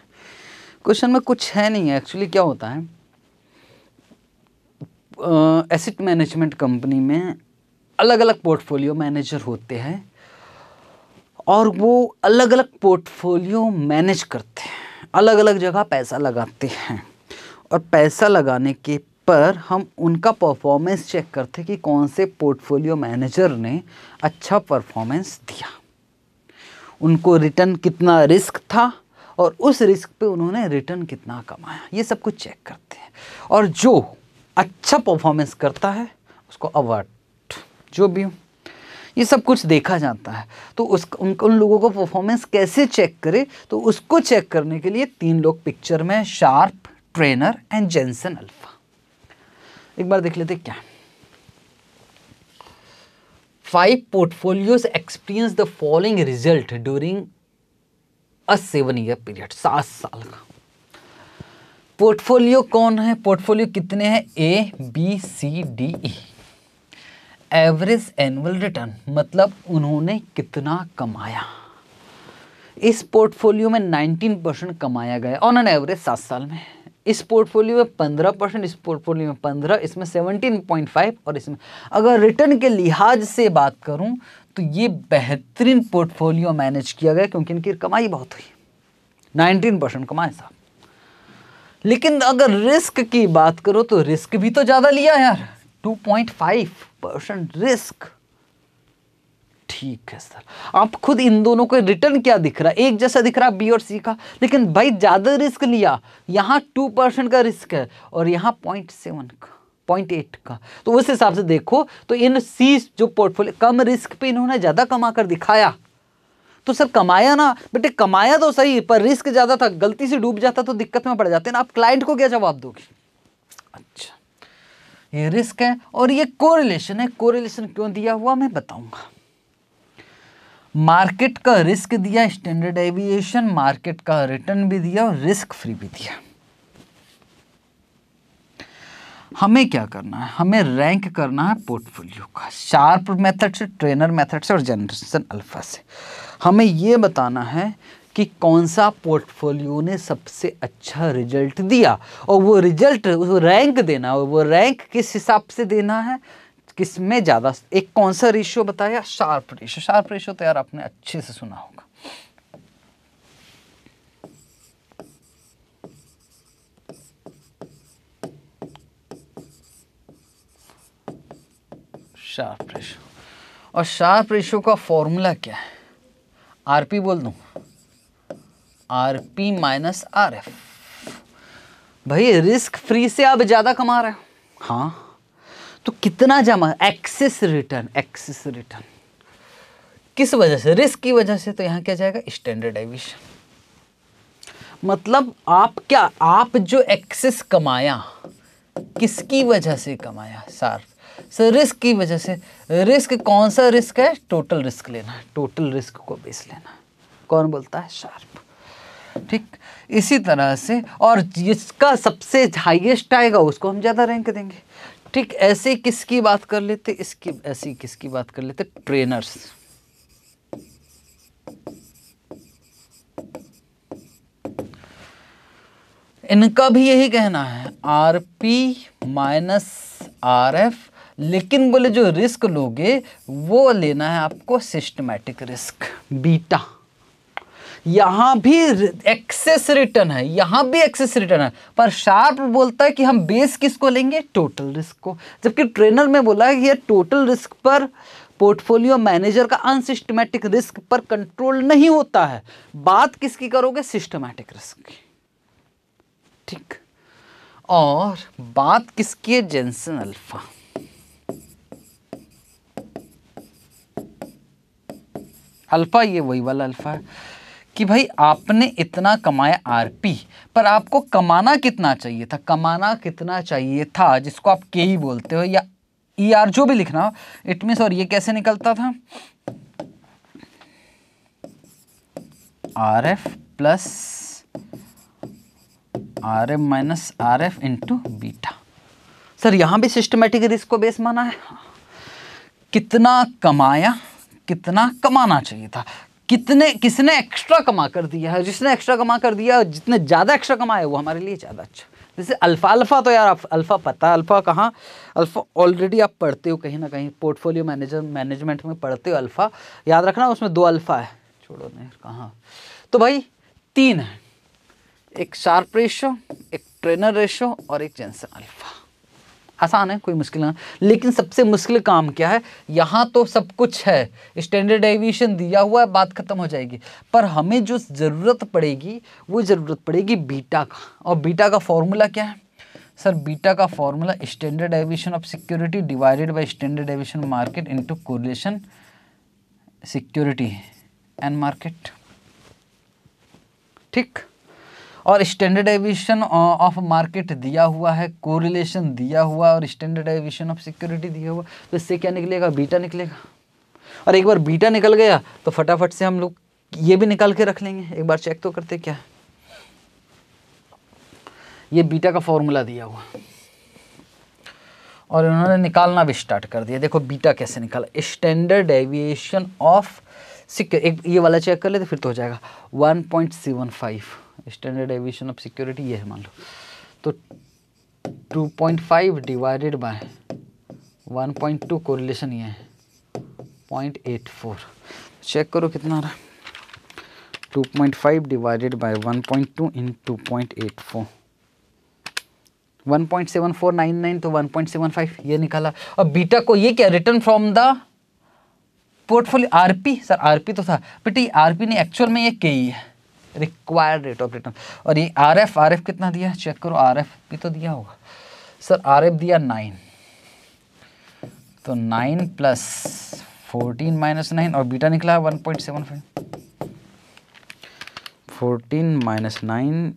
क्वेश्चन में कुछ है नहीं है एक्चुअली क्या होता है एसिड मैनेजमेंट कंपनी में अलग अलग पोर्टफोलियो मैनेजर होते हैं और वो अलग अलग पोर्टफोलियो मैनेज करते हैं अलग अलग जगह पैसा लगाते हैं और पैसा लगाने के पर हम उनका परफॉर्मेंस चेक करते हैं कि कौन से पोर्टफोलियो मैनेजर ने अच्छा परफॉर्मेंस दिया उनको रिटर्न कितना रिस्क था और उस रिस्क पे उन्होंने रिटर्न कितना कमाया ये सब कुछ चेक करते हैं और जो अच्छा परफॉर्मेंस करता है उसको अवार्ड जो भी हूँ ये सब कुछ देखा जाता है तो उस उन, उन लोगों को परफॉर्मेंस कैसे चेक करे तो उसको चेक करने के लिए तीन लोग पिक्चर में Sharpe Treynor and Jensen alpha एक बार देख लेते क्या five portfolios experience the following result during a seven year period सात साल का पोर्टफोलियो कौन है पोर्टफोलियो कितने हैं A B C D E average annual return मतलब उन्होंने कितना कमाया इस पोर्टफोलियो में 19 परसेंट कमाया गया ऑन एन एवरेज सात साल में इस पोर्टफोलियो में 15 परसेंट इस पोर्टफोलियो में 15 इसमें 17.5 और इसमें अगर रिटर्न के लिहाज से बात करूं तो ये बेहतरीन पोर्टफोलियो मैनेज किया गया क्योंकि इनकी कमाई बहुत हुई 19 परसेंट कमाए साहब लेकिन अगर रिस्क की बात करो तो रिस्क भी तो ज़्यादा लिया यार 2.5 परसेंट रिस्क ठीक है सर आप खुद इन दोनों को रिटर्न क्या दिख रहा है एक जैसा दिख रहा है बी और सी का लेकिन भाई ज़्यादा रिस्क लिया यहां टू परसेंट का रिस्क है और यहां पॉइंट सेवन का पॉइंट एट का तो उस हिसाब से देखो तो इन सी जो पोर्टफोलियो कम रिस्क पे इन्होंने ज़्यादा कमा कर दिखाया तो सर कमाया ना बेटे कमाया तो सही पर रिस्क ज़्यादा था गलती से डूब जाता तो दिक्कत में पड़ जाते ना आप क्लाइंट को क्या जवाब दोगे अच्छा ये रिस्क है और ये कोरिलेशन है कोरिलेशन क्यों दिया हुआ मैं बताऊंगा मार्केट का रिस्क दिया स्टैंडर्ड एविएशन मार्केट का रिटर्न भी दिया और रिस्क फ्री भी दिया हमें क्या करना है हमें रैंक करना है पोर्टफोलियो का शार्प मेथड से ट्रेनर मेथड से और जनरेशन अल्फा से हमें यह बताना है कि कौन सा पोर्टफोलियो ने सबसे अच्छा रिजल्ट दिया और वो रिजल्ट उसको रैंक देना वो रैंक किस हिसाब से देना है किस में ज़्यादा एक कौन सा रेशियो बताया शार्प रेशियो शार्प रेशियो तो यार आपने अच्छे से सुना होगा शार्प रेशो और शार्प रेशो का फॉर्मूला क्या है आरपी बोल दूं R P minus R F भाई रिस्क फ्री से आप ज़्यादा कमा रहे हो हाँ तो कितना जमा एक्सेस रिटर्न एक्सेस रिटर्न किस वजह से रिस्क की वजह से तो यहां क्या जाएगा स्टैंडर्ड एविशन मतलब आप क्या आप जो एक्सेस कमाया किसकी वजह से कमाया सर सर रिस्क की वजह से रिस्क कौन सा रिस्क है टोटल रिस्क लेना टोटल रिस्क को बेस लेना कौन बोलता है शार्प ठीक इसी तरह से और जिसका सबसे हाईएस्ट आएगा उसको हम ज़्यादा रैंक देंगे ठीक ऐसे किसकी बात कर लेते इसकी ऐसी किसकी बात कर लेते ट्रेनर्स इनका भी यही कहना है R P minus R F लेकिन बोले जो रिस्क लोगे वो लेना है आपको सिस्टमेटिक रिस्क बीटा यहां भी एक्सेस रिटर्न है यहां भी एक्सेस रिटर्न है पर शार्प बोलता है कि हम बेस किसको लेंगे टोटल रिस्क को जबकि ट्रेनर में बोला है कि यह टोटल रिस्क पर पोर्टफोलियो मैनेजर का अनसिस्टमेटिक रिस्क पर कंट्रोल नहीं होता है बात किसकी करोगे सिस्टमैटिक रिस्क की ठीक और बात किसकी है जेंसन अल्फा अल्फा ये वही वाला अल्फा है कि भाई आपने इतना कमाया आरपी पर आपको कमाना कितना चाहिए था कमाना कितना चाहिए था जिसको आप के ही बोलते हो या ई e आर जो भी लिखना हो इट मीन और ये कैसे निकलता था R F plus R F minus R F into beta sir यहां भी सिस्टमेटिक रिस्क को बेस माना है कितना कमाया कितना कमाना चाहिए था कितने किसने एक्स्ट्रा कमा कर दिया है जिसने एक्स्ट्रा कमा कर दिया जितने ज़्यादा एक्स्ट्रा कमाए वो हमारे लिए ज़्यादा अच्छा जैसे अल्फ़ा अल्फ़ा तो यार अल्फ़ा पता है अल्फ़ा कहाँ अल्फ़ा ऑलरेडी आप पढ़ते हो कहीं ना कहीं पोर्टफोलियो मैनेजर मैनेजमेंट में पढ़ते हो अल्फ़ा याद रखना उसमें दो अल्फ़ा है छोड़ो नहीं कहाँ तो भाई तीन है एक शार्प रेशो एक ट्रेनर रेशो और एक जेंसन अल्फ़ा आसान है कोई मुश्किल ना लेकिन सबसे मुश्किल काम क्या है यहाँ तो सब कुछ है स्टैंडर्ड एविएशन दिया हुआ है बात खत्म हो जाएगी पर हमें जो ज़रूरत पड़ेगी वो ज़रूरत पड़ेगी बीटा का और बीटा का फॉर्मूला क्या है सर बीटा का formula standard deviation of security divided by standard deviation market into correlation security and market ठीक और स्टैंडर्ड एविशन ऑफ मार्केट दिया हुआ है कोरिलेशन दिया हुआ और स्टैंडर्ड एविशन ऑफ सिक्योरिटी दिया हुआ तो इससे क्या निकलेगा बीटा निकलेगा और एक बार बीटा निकल गया तो फटाफट से हम लोग ये भी निकाल के रख लेंगे एक बार चेक तो करते क्या है ये बीटा का फॉर्मूला दिया हुआ और इन्होंने निकालना भी स्टार्ट कर दिया देखो बीटा कैसे निकाला स्टैंडर्ड एविएशन ऑफ सिक्योर एक ये वाला चेक कर लेते तो फिर तो हो जाएगा five standard deviation of security ये है मान लो तो 2.5 डिवाइडेड बाय 1.2 कोरिलेशन ये है पॉइंट चेक करो कितना आ रहा है 2.5 डिवाइडेड बाय 1.2 इन टू तो 1.75 ये निकाला और बीटा को ये क्या return from the portfolio RP sir RP तो था ये आरपी ने एक्चुअल में ये के ही है रिक्वायर्ड रेट ऑफ रिटर्न और ये आर एफ आर एफ कितना दिया है चेक करो आर एफ भी तो दिया होगा सर आर एफ दिया नाइन तो nine plus fourteen minus nine और बीटा निकला one point seven five fourteen minus nine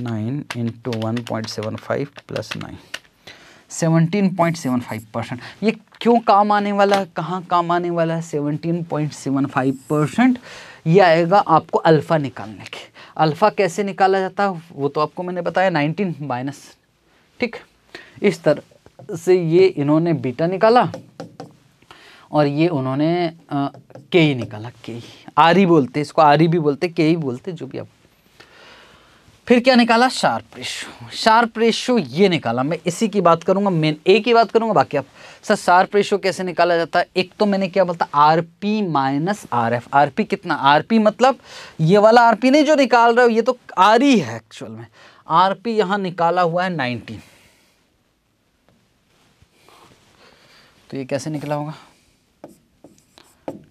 nine into one point seven five plus nine seventeen point seven five percent ये क्यों काम आने वाला है कहाँ काम आने वाला है seventeen point seven five percent ये आएगा आपको अल्फ़ा निकालने के अल्फ़ा कैसे निकाला जाता है वो तो आपको मैंने बताया नाइनटीन माइनस ठीक इस तरह से ये इन्होंने बीटा निकाला और ये उन्होंने के ही निकाला के ही आरी बोलते इसको ही भी बोलते के ही बोलते जो भी आप फिर क्या निकाला शार्प रेशो शार्प रेशो ये निकाला मैं इसी की बात करूंगा मेन ए की बात करूंगा बाकी आप सर अच्छा, सार प्रेशो कैसे निकाला जाता है एक तो मैंने क्या बोलता R P minus R F R P कितना आर पी मतलब ये वाला आर पी नहीं जो निकाल रहे हो ये तो आर ही है एक्चुअल में आर पी यहाँ निकाला हुआ है नाइनटीन तो ये कैसे निकला होगा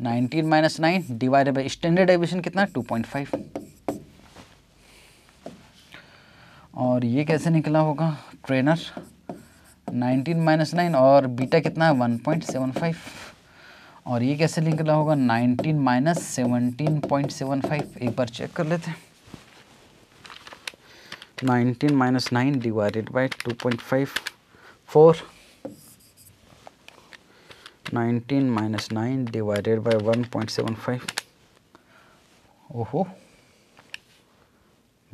19 minus nine divided by standard deviation कितना 2.5 और ये कैसे निकला होगा ट्रेनर नाइनटीन माइनस नाइन और बीटा कितना है वन पॉइंट सेवन फाइव और ये कैसे लिंक रहा होगा nineteen minus seventeen point seven five एक बार चेक कर लेते हैं nineteen minus nine divided by two point five four nineteen minus nine divided by one point seven five ओहो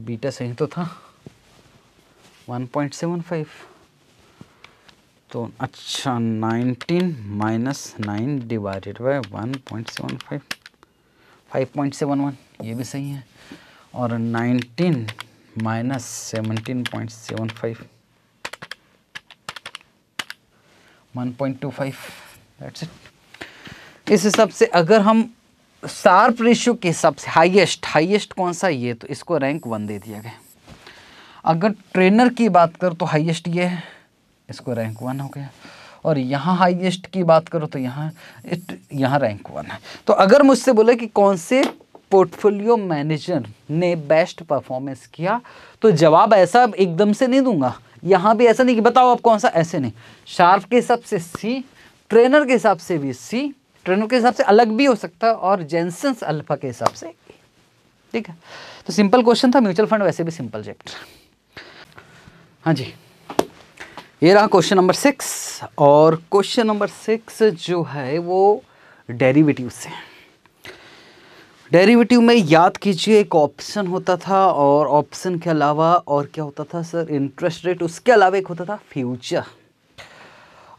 बीटा सही तो था वन पॉइंट सेवन फाइव तो अच्छा nineteen minus nine divided by one point seven five five point seven one ये भी सही है और nineteen minus seventeen point seven five one point two five that's it इस हिसाब से अगर हम सार्प रेशियो के हिसाब से हाईएस्ट हाईएस्ट कौन सा ये तो इसको रैंक वन दे दिया गया अगर ट्रेनर की बात कर तो हाइएस्ट ये है इसको रैंक वन हो गया और यहाँ हाईएस्ट की बात करो तो यहाँ इट यहाँ रैंक वन है तो अगर मुझसे बोले कि कौन से पोर्टफोलियो मैनेजर ने बेस्ट परफॉर्मेंस किया तो जवाब ऐसा एकदम से नहीं दूंगा यहाँ भी ऐसा नहीं कि बताओ आप कौन सा ऐसे नहीं शार्प के हिसाब से सी ट्रेनर के हिसाब से भी सी ट्रेनर के हिसाब से अलग भी हो सकता है और जेंसन्स अल्फा के हिसाब से ठीक है तो सिंपल क्वेश्चन था म्यूचुअल फंड वैसे भी सिंपल चैप्टर हाँ जी ये रहा क्वेश्चन नंबर सिक्स और क्वेश्चन नंबर सिक्स जो है वो डेरिवेटिव से डेरिवेटिव में याद कीजिए एक ऑप्शन होता था और ऑप्शन के अलावा और क्या होता था सर इंटरेस्ट रेट उसके अलावा एक होता था फ्यूचर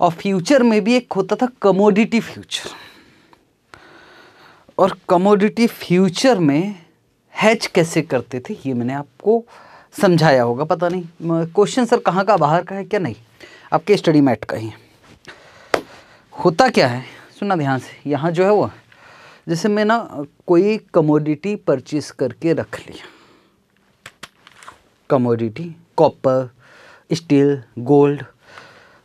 और फ्यूचर में भी एक होता था कमोडिटी फ्यूचर और कमोडिटी फ्यूचर में हैच कैसे करते थे ये मैंने आपको समझाया होगा पता नहीं क्वेश्चन सर कहाँ का बाहर का है क्या नहीं आपके स्टडी मैट का ही होता क्या है सुनना ध्यान से यहाँ जो है वो जैसे मैं ना कोई कमोडिटी परचेस करके रख लिया कमोडिटी कॉपर स्टील गोल्ड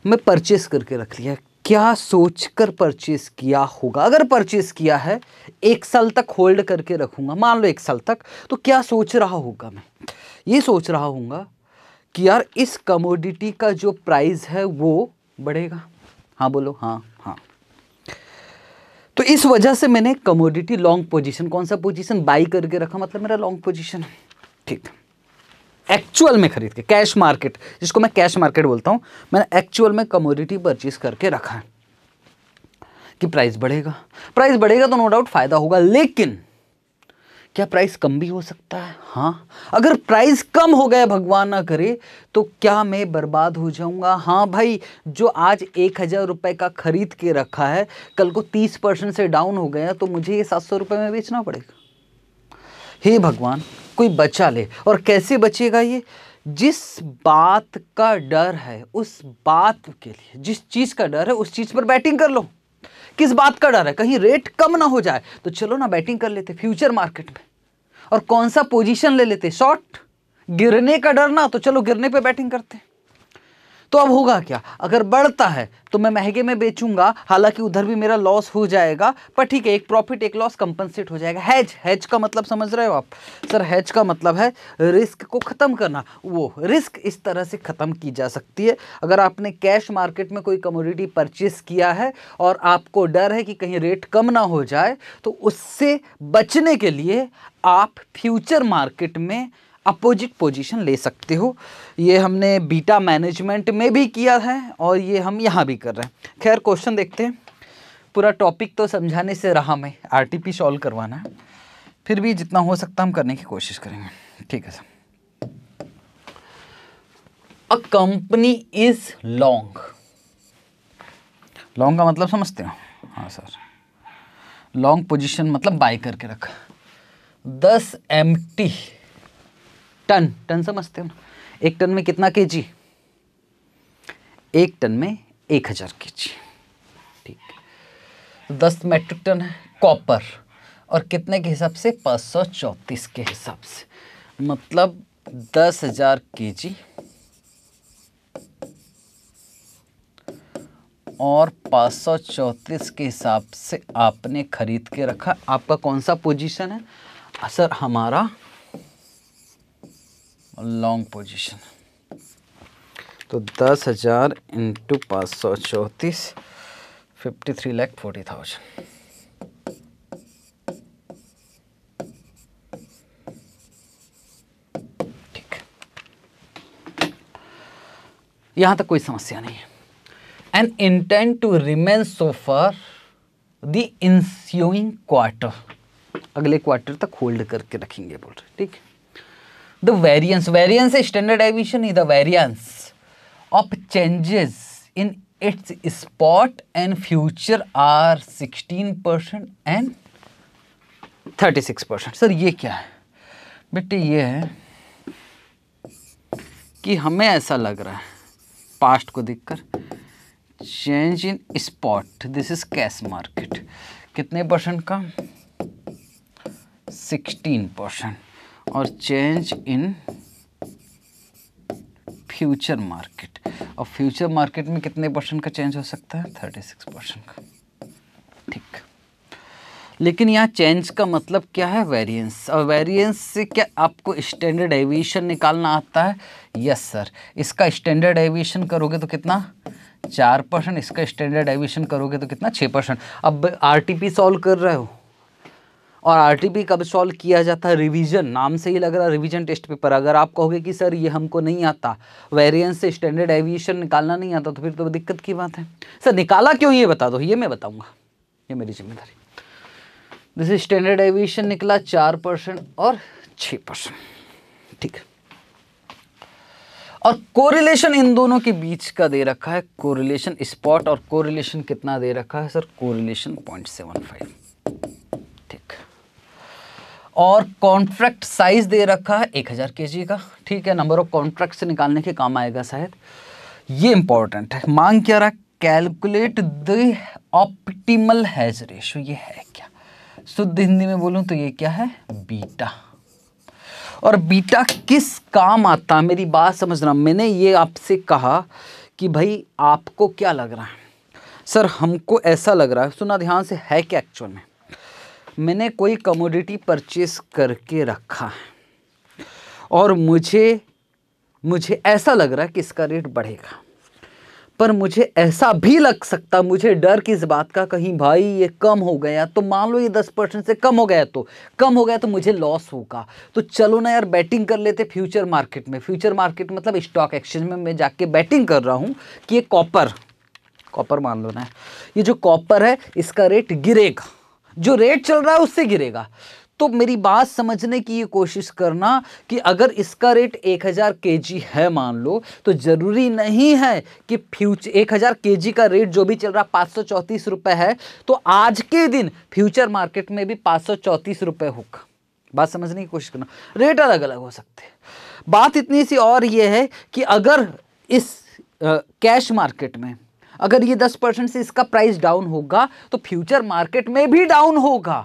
मैं परचेस करके रख लिया क्या सोचकर परचेस किया होगा अगर परचेस किया है एक साल तक होल्ड करके रखूँगा मान लो एक साल तक तो क्या सोच रहा होगा मैं ये सोच रहा हूँ कि यार इस कमोडिटी का जो प्राइस है वो बढ़ेगा हाँ बोलो हाँ हाँ तो इस वजह से मैंने कमोडिटी लॉन्ग पोजीशन कौन सा पोजीशन बाई करके रखा मतलब मेरा लॉन्ग पोजीशन ठीक एक्चुअल में खरीद के कैश मार्केट जिसको मैं कैश मार्केट बोलता हूँ मैंने एक्चुअल में कमोडिटी परचेज करके रखा है कि प्राइस बढ़ेगा प्राइस बढ़ेगा तो नो डाउट फायदा होगा लेकिन क्या प्राइस कम भी हो सकता है हाँ अगर प्राइस कम हो गया भगवान ना करे तो क्या मैं बर्बाद हो जाऊंगा हाँ भाई जो आज एक हज़ार रुपये का ख़रीद के रखा है कल को तीस परसेंट से डाउन हो गया तो मुझे ये सात सौ रुपये में बेचना पड़ेगा हे भगवान कोई बचा ले और कैसे बचेगा ये जिस बात का डर है उस बात के लिए जिस चीज़ का डर है उस चीज़ पर बैटिंग कर लो किस बात का डर है कहीं रेट कम ना हो जाए तो चलो ना बैटिंग कर लेते फ्यूचर मार्केट में और कौन सा पोजीशन ले लेते शॉर्ट गिरने का डर ना तो चलो गिरने पे बैटिंग करते हैं तो अब होगा क्या अगर बढ़ता है तो मैं महंगे में बेचूंगा हालांकि उधर भी मेरा लॉस हो जाएगा पर ठीक है एक प्रॉफिट एक लॉस कंपनसेट हो जाएगा हैज हैज का मतलब समझ रहे हो आप सर हैज का मतलब है रिस्क को ख़त्म करना वो रिस्क इस तरह से ख़त्म की जा सकती है अगर आपने कैश मार्केट में कोई कमोडिटी परचेस किया है और आपको डर है कि कहीं रेट कम ना हो जाए तो उससे बचने के लिए आप फ्यूचर मार्केट में अपोजिट पोजीशन ले सकते हो ये हमने बीटा मैनेजमेंट में भी किया है और ये हम यहाँ भी कर रहे हैं खैर क्वेश्चन देखते हैं पूरा टॉपिक तो समझाने से रहा मैं आर टी पी सॉल्व करवाना है फिर भी जितना हो सकता हम करने की कोशिश करेंगे ठीक है sir a company is long long का मतलब समझते हो हाँ सर लॉन्ग पोजीशन मतलब बाय करके रखा दस एम टी टन टन समझते हो ना एक टन में कितना के जी एक टन में एक हज़ार के जी ठीक दस मेट्रिक टन है कॉपर और कितने के हिसाब से पाँच सौ चौंतीस के हिसाब से मतलब दस हज़ार के जी और पाँच सौ चौंतीस के हिसाब से आपने खरीद के रखा आपका कौन सा पोजीशन है सर हमारा लॉन्ग पोजीशन तो दस हज़ार इंटू पाँच सौ चौंतीस fifty three lakh forty thousand यहाँ तक कोई समस्या नहीं है an intent to remain so for the ensuing quarter अगले क्वार्टर तक होल्ड करके रखेंगे बोल रहे ठीक है the variance variance standardization is the variance of changes in its spot and future are sixteen percent and thirty six percent sir ये क्या है बेटे ये है कि हमें ऐसा लग रहा है पास्ट को देख कर change in spot this is cash market कितने परसेंट का सिक्सटीन परसेंट और चेंज इन फ्यूचर मार्केट और फ्यूचर मार्केट में कितने परसेंट का चेंज हो सकता है थर्टी सिक्स परसेंट का ठीक लेकिन यहाँ चेंज का मतलब क्या है वेरिएंस और वेरिएंस से क्या आपको स्टैंडर्ड एविएशन निकालना आता है यस सर इसका स्टैंडर्ड एविएशन करोगे तो कितना चार परसेंट इसका स्टैंडर्ड एविएशन करोगे तो कितना छः परसेंट अब आरटीपी सॉल्व कर रहे हो और आरटीपी कब सॉल्व किया जाता है रिवीजन नाम से ही लग रहा है रिवीजन टेस्ट पेपर अगर आप कहोगे कि सर ये हमको नहीं आता वेरिएंस से स्टैंडर्ड एविएशन निकालना नहीं आता तो फिर तो दिक्कत की बात है सर निकाला क्यों ये बता दो ये मैं बताऊँगा ये मेरी जिम्मेदारी जैसे स्टैंडर्ड एविएशन निकला चार परसेंट और छः परसेंट ठीक है और कोरिलेशन इन दोनों के बीच का दे रखा है कोरिलेशन स्पॉट और कोरिलेशन कितना दे रखा है sir correlation point seven five ठीक और कॉन्ट्रैक्ट साइज दे रखा है एक हज़ार के का ठीक है नंबर ऑफ कॉन्ट्रैक्ट से निकालने के काम आएगा शायद ये इंपॉर्टेंट है मांग क्या रहा calculate the optimal hedge ratio ये है क्या शुद्ध हिंदी में बोलूँ तो ये क्या है बीटा और बीटा किस काम आता मेरी बात समझना मैंने ये आपसे कहा कि भाई आपको क्या लग रहा है सर हमको ऐसा लग रहा है सुना ध्यान से है क्या एक्चुअल में मैंने कोई कमोडिटी परचेस करके रखा है और मुझे मुझे ऐसा लग रहा है कि इसका रेट बढ़ेगा पर मुझे ऐसा भी लग सकता मुझे डर किस बात का कहीं भाई ये कम हो गया तो मान लो ये दस परसेंट से कम हो गया तो कम हो गया तो मुझे लॉस होगा तो चलो ना यार बैटिंग कर लेते फ्यूचर मार्केट में फ्यूचर मार्केट मतलब स्टॉक एक्सचेंज में मैं जाके बैटिंग कर रहा हूँ कि ये कॉपर कॉपर मान लो ना ये जो कॉपर है इसका रेट गिरेगा जो रेट चल रहा है उससे गिरेगा तो मेरी बात समझने की ये कोशिश करना कि अगर इसका रेट 1000 हज़ार के है मान लो तो ज़रूरी नहीं है कि फ्यूचर 1000 हज़ार के का रेट जो भी चल रहा पाँच सौ रुपये है तो आज के दिन फ्यूचर मार्केट में भी पाँच सौ रुपये होगा बात समझने की कोशिश करना रेट अलग अलग हो सकते हैं बात इतनी सी और ये है कि अगर इस कैश मार्केट में अगर ये दस परसेंट से इसका प्राइस डाउन होगा तो फ्यूचर मार्केट में भी डाउन होगा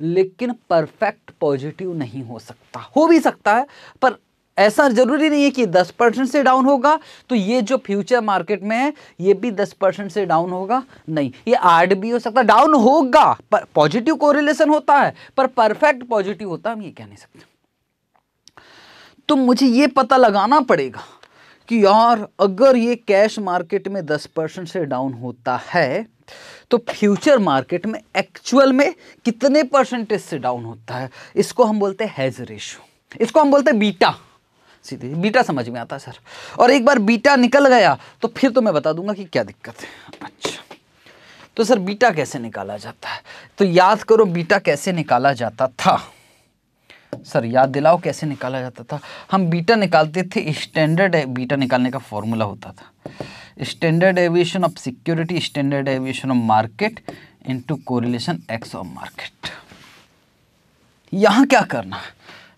लेकिन परफेक्ट पॉजिटिव नहीं हो सकता हो भी सकता है पर ऐसा जरूरी नहीं है कि दस परसेंट से डाउन होगा तो ये जो फ्यूचर मार्केट में है ये भी दस परसेंट से डाउन होगा नहीं ये आर्ड भी हो सकता डाउन होगा पर पॉजिटिव कोरिलेशन होता है पर परफेक्ट पॉजिटिव होता है हम ये कह नहीं सकते तो मुझे ये पता लगाना पड़ेगा कि यार अगर ये कैश मार्केट में 10 परसेंट से डाउन होता है तो फ्यूचर मार्केट में एक्चुअल में कितने परसेंटेज से डाउन होता है इसको हम बोलते हैं हैज रेशो इसको हम बोलते हैं बीटा सीधे बीटा समझ में आता है सर और एक बार बीटा निकल गया तो फिर तो मैं बता दूंगा कि क्या दिक्कत है अच्छा तो सर बीटा कैसे निकाला जाता है तो याद करो बीटा कैसे निकाला जाता था सर याद दिलाओ कैसे निकाला जाता था हम बीटा निकालते थे स्टैंडर्ड बीटा निकालने का फॉर्मूला होता था standard deviation of security standard deviation of market into correlation X of market यहाँ क्या करना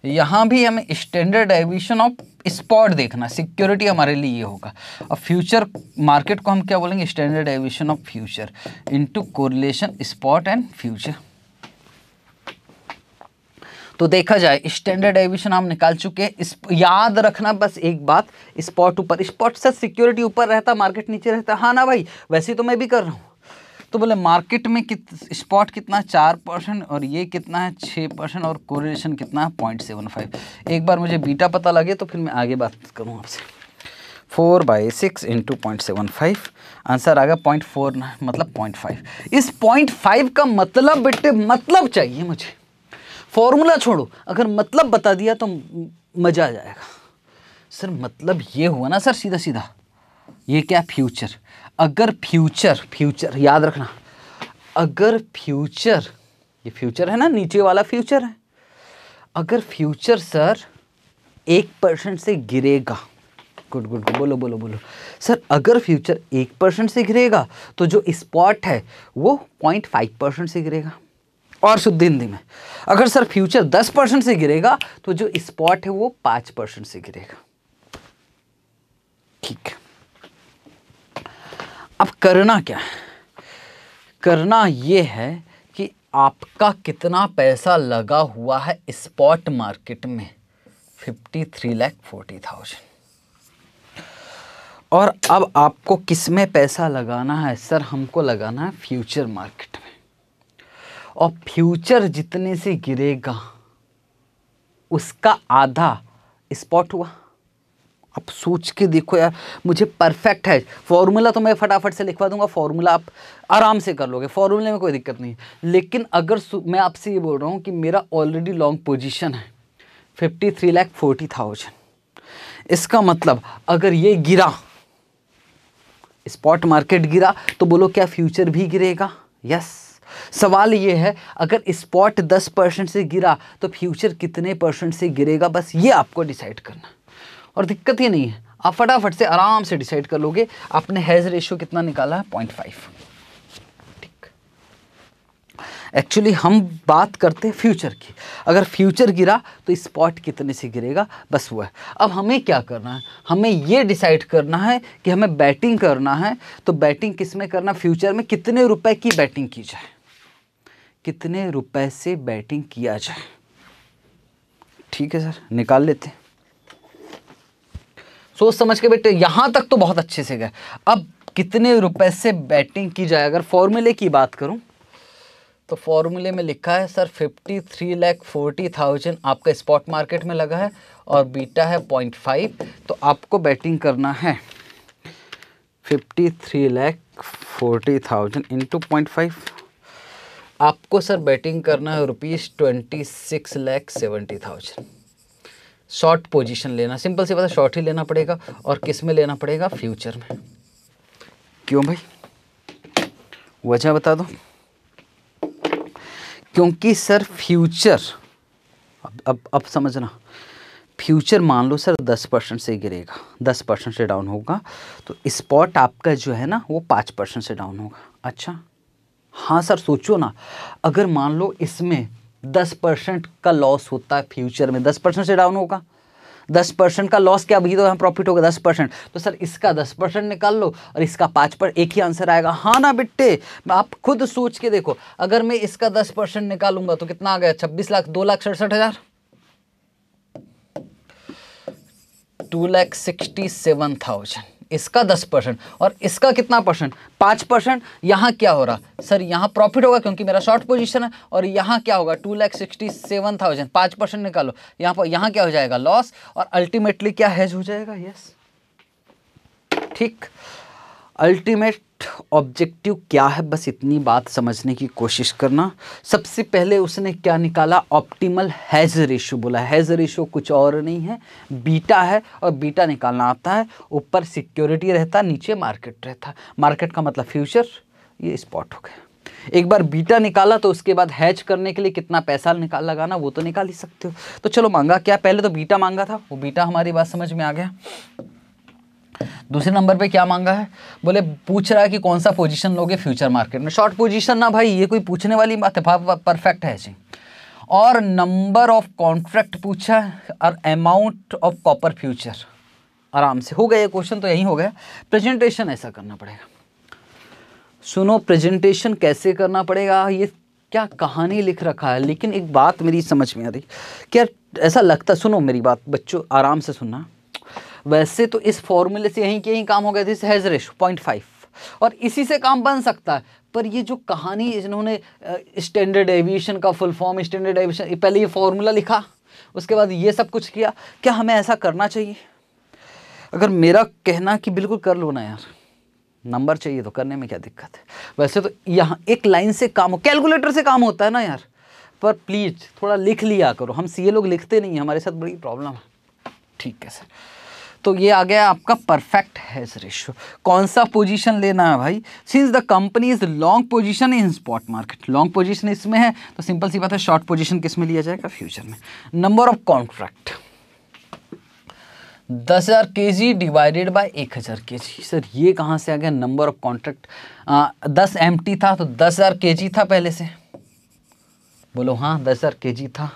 यहाँ भी हमें स्टैंडर्ड एविएशन ऑफ स्पॉट देखना सिक्योरिटी हमारे लिए ये होगा और फ्यूचर मार्केट को हम क्या बोलेंगे standard deviation of future into correlation spot and future तो देखा जाए स्टैंडर्ड डेविएशन हम निकाल चुके हैं याद रखना बस एक बात स्पॉट ऊपर स्पॉट से सिक्योरिटी ऊपर रहता मार्केट नीचे रहता हाँ ना भाई वैसे तो मैं भी कर रहा हूँ तो बोले मार्केट में कित स्पॉट कितना चार परसेंट और ये कितना है छः परसेंट और कोरिलेशन कितना है पॉइंट सेवन फाइव एक बार मुझे बीटा पता लगे तो फिर मैं आगे बात करूँ आपसे four by six into point seven five answer आ गया पॉइंट फोर मतलब पॉइंट फाइव इस पॉइंट फाइव का मतलब बेटे मतलब चाहिए मुझे फॉर्मूला छोड़ो अगर मतलब बता दिया तो मज़ा आ जाएगा सर मतलब ये हुआ ना सर सीधा सीधा ये क्या फ्यूचर अगर फ्यूचर फ्यूचर याद रखना अगर फ्यूचर ये फ्यूचर है ना नीचे वाला फ्यूचर है अगर फ्यूचर सर एक परसेंट से गिरेगा गुड गुड गुड बोलो बोलो बोलो सर अगर फ्यूचर एक परसेंट से गिरेगा तो जो स्पॉट है वो पॉइंट फाइव परसेंट से गिरेगा और शुद्ध हिंदी में अगर सर फ्यूचर दस परसेंट से गिरेगा तो जो स्पॉट है वो पांच परसेंट से गिरेगा ठीक है अब करना क्या है करना ये है कि आपका कितना पैसा लगा हुआ है स्पॉट मार्केट में fifty three lakh forty thousand और अब आपको किस में पैसा लगाना है सर हमको लगाना है फ्यूचर मार्केट में और फ्यूचर जितने से गिरेगा उसका आधा स्पॉट हुआ आप सोच के देखो यार मुझे परफेक्ट है फॉर्मूला तो मैं फटाफट से लिखवा दूंगा फॉर्मूला आप आराम से कर लोगे फॉर्मूले में कोई दिक्कत नहीं लेकिन अगर मैं आपसे ये बोल रहा हूँ कि मेरा ऑलरेडी लॉन्ग पोजीशन है fifty three lakh forty thousand इसका मतलब अगर ये गिरा स्पॉट मार्केट गिरा तो बोलो क्या फ्यूचर भी गिरेगा यस सवाल ये है अगर स्पॉट दस परसेंट से गिरा तो फ्यूचर कितने परसेंट से गिरेगा बस ये आपको डिसाइड करना और दिक्कत ही नहीं है आप फटाफट से आराम से डिसाइड कर लोगे आपने हैज रेशियो कितना निकाला है पॉइंट फाइव ठीक एक्चुअली हम बात करते हैं फ्यूचर की अगर फ्यूचर गिरा तो स्पॉट कितने से गिरेगा बस वो है अब हमें क्या करना है हमें ये डिसाइड करना है कि हमें बैटिंग करना है तो बैटिंग किस में करना फ्यूचर में कितने रुपए की बैटिंग की जाए कितने रुपए से बैटिंग किया जाए ठीक है सर निकाल लेते हैं सोच समझ के बेटे यहाँ तक तो बहुत अच्छे से गए अब कितने रुपए से बैटिंग की जाए अगर फॉर्मूले की बात करूँ तो फॉर्मूले में लिखा है sir fifty three lakh forty thousand आपका स्पॉट मार्केट में लगा है और बीटा है पॉइंट फाइव तो आपको बैटिंग करना है fifty three lakh forty thousand into point five आपको सर बैटिंग करना है rupees twenty six lakh seventy thousand short position लेना सिंपल सी बात है शॉर्ट ही लेना पड़ेगा और किस में लेना पड़ेगा फ्यूचर में क्यों भाई वजह बता दो क्योंकि सर फ्यूचर अब अब अब समझना फ्यूचर मान लो सर दस परसेंट से गिरेगा दस परसेंट से डाउन होगा तो स्पॉट आपका जो है ना वो पाँच परसेंट से डाउन होगा अच्छा हाँ सर सोचो ना अगर मान लो इसमें दस परसेंट का लॉस होता है फ्यूचर में दस परसेंट से डाउन होगा दस परसेंट का लॉस क्या अभी तो यहाँ प्रॉफिट होगा दस परसेंट तो सर इसका दस परसेंट निकाल लो और इसका पाँच पर एक ही आंसर आएगा हाँ ना बिट्टे आप खुद सोच के देखो अगर मैं इसका दस परसेंट निकालूंगा तो कितना आ गया छब्बीस लाख दो लाख सड़सठ हज़ार two lakh sixty seven thousand इसका दस परसेंट और इसका कितना परसेंट पाँच परसेंट यहाँ क्या हो रहा सर यहाँ प्रॉफिट होगा क्योंकि मेरा शॉर्ट पोजीशन है और यहाँ क्या होगा two lakh sixty seven thousand पाँच परसेंट निकालो यहाँ पर यहाँ क्या हो जाएगा लॉस और अल्टीमेटली क्या हैज हो जाएगा यस ठीक अल्टीमेट ऑब्जेक्टिव क्या है बस इतनी बात समझने की कोशिश करना सबसे पहले उसने क्या निकाला ऑप्टिमल हैज़ रेशो बोला हैज़ रेशो कुछ और नहीं है बीटा है और बीटा निकालना आता है ऊपर सिक्योरिटी रहता नीचे मार्केट रहता मार्केट का मतलब फ्यूचर ये स्पॉट हो गया एक बार बीटा निकाला तो उसके बाद हैज करने के लिए कितना पैसा निकाल लगाना वो तो निकाल ही सकते हो तो चलो मांगा क्या पहले तो बीटा मांगा था वो बीटा हमारी बात समझ में आ गया दूसरे नंबर पे क्या मांगा है बोले पूछ रहा है कि कौन सा पोजीशन लोगे फ्यूचर मार्केट में शॉर्ट पोजीशन ना भाई ये कोई पूछने वाली बात है परफेक्ट है जी और नंबर ऑफ कॉन्ट्रैक्ट पूछा और अमाउंट ऑफ कॉपर फ्यूचर आराम से हो गया ये क्वेश्चन तो यही हो गया प्रेजेंटेशन ऐसा करना पड़ेगा सुनो प्रेजेंटेशन कैसे करना पड़ेगा ये क्या कहानी लिख रखा है लेकिन एक बात मेरी समझ में आ रही क्या ऐसा लगता सुनो मेरी बात बच्चों आराम से सुनना वैसे तो इस फॉर्मूले से यहीं के यहीं काम हो गया था इस हैज़ रेशो पॉइंट फाइव और इसी से काम बन सकता है पर ये जो कहानी इन्होंने स्टैंडर्ड एविएशन का फुल फॉर्म स्टैंडर्ड एविएशन पहले ये फॉर्मूला लिखा उसके बाद ये सब कुछ किया क्या हमें ऐसा करना चाहिए अगर मेरा कहना कि बिल्कुल कर लो ना यार नंबर चाहिए तो करने में क्या दिक्कत है वैसे तो यहाँ एक लाइन से काम हो कैलकुलेटर से काम होता है ना यार पर प्लीज़ थोड़ा लिख लिया करो हम सीए लोग लिखते नहीं हैं हमारे साथ बड़ी प्रॉब्लम है ठीक है सर तो ये आ गया आपका परफेक्ट हैज रेशो कौन सा पोजीशन लेना है भाई since the company is long position in spot market long position इसमें है तो सिंपल सी बात है शॉर्ट पोजीशन किस में लिया जाएगा फ्यूचर में नंबर ऑफ कॉन्ट्रैक्ट दस हज़ार के जी डिवाइडेड बाय एक हज़ार के जी सर ये कहाँ से आ गया नंबर ऑफ कॉन्ट्रैक्ट दस एम टी था तो दस हज़ार के जी था पहले से बोलो हाँ दस हज़ार के जी था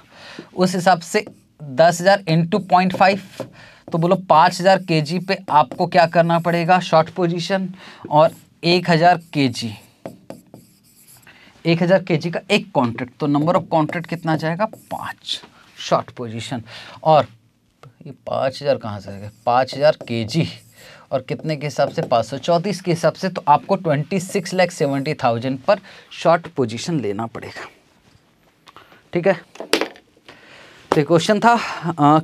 उस हिसाब से दस हज़ार इंटू पॉइंट फाइव तो बोलो पाँच हज़ार के जी पे आपको क्या करना पड़ेगा शॉर्ट पोजीशन और एक हज़ार के जी एक हज़ार के जी का एक कॉन्ट्रैक्ट तो नंबर ऑफ कॉन्ट्रैक्ट कितना जाएगा पाँच शॉर्ट पोजीशन और ये पाँच हज़ार कहाँ से आएगा पाँच हज़ार के जी और कितने के हिसाब से पाँच सौ चौंतीस के हिसाब से तो आपको twenty six lakh seventy thousand पर शॉर्ट पोजीशन लेना पड़ेगा ठीक है तो क्वेश्चन था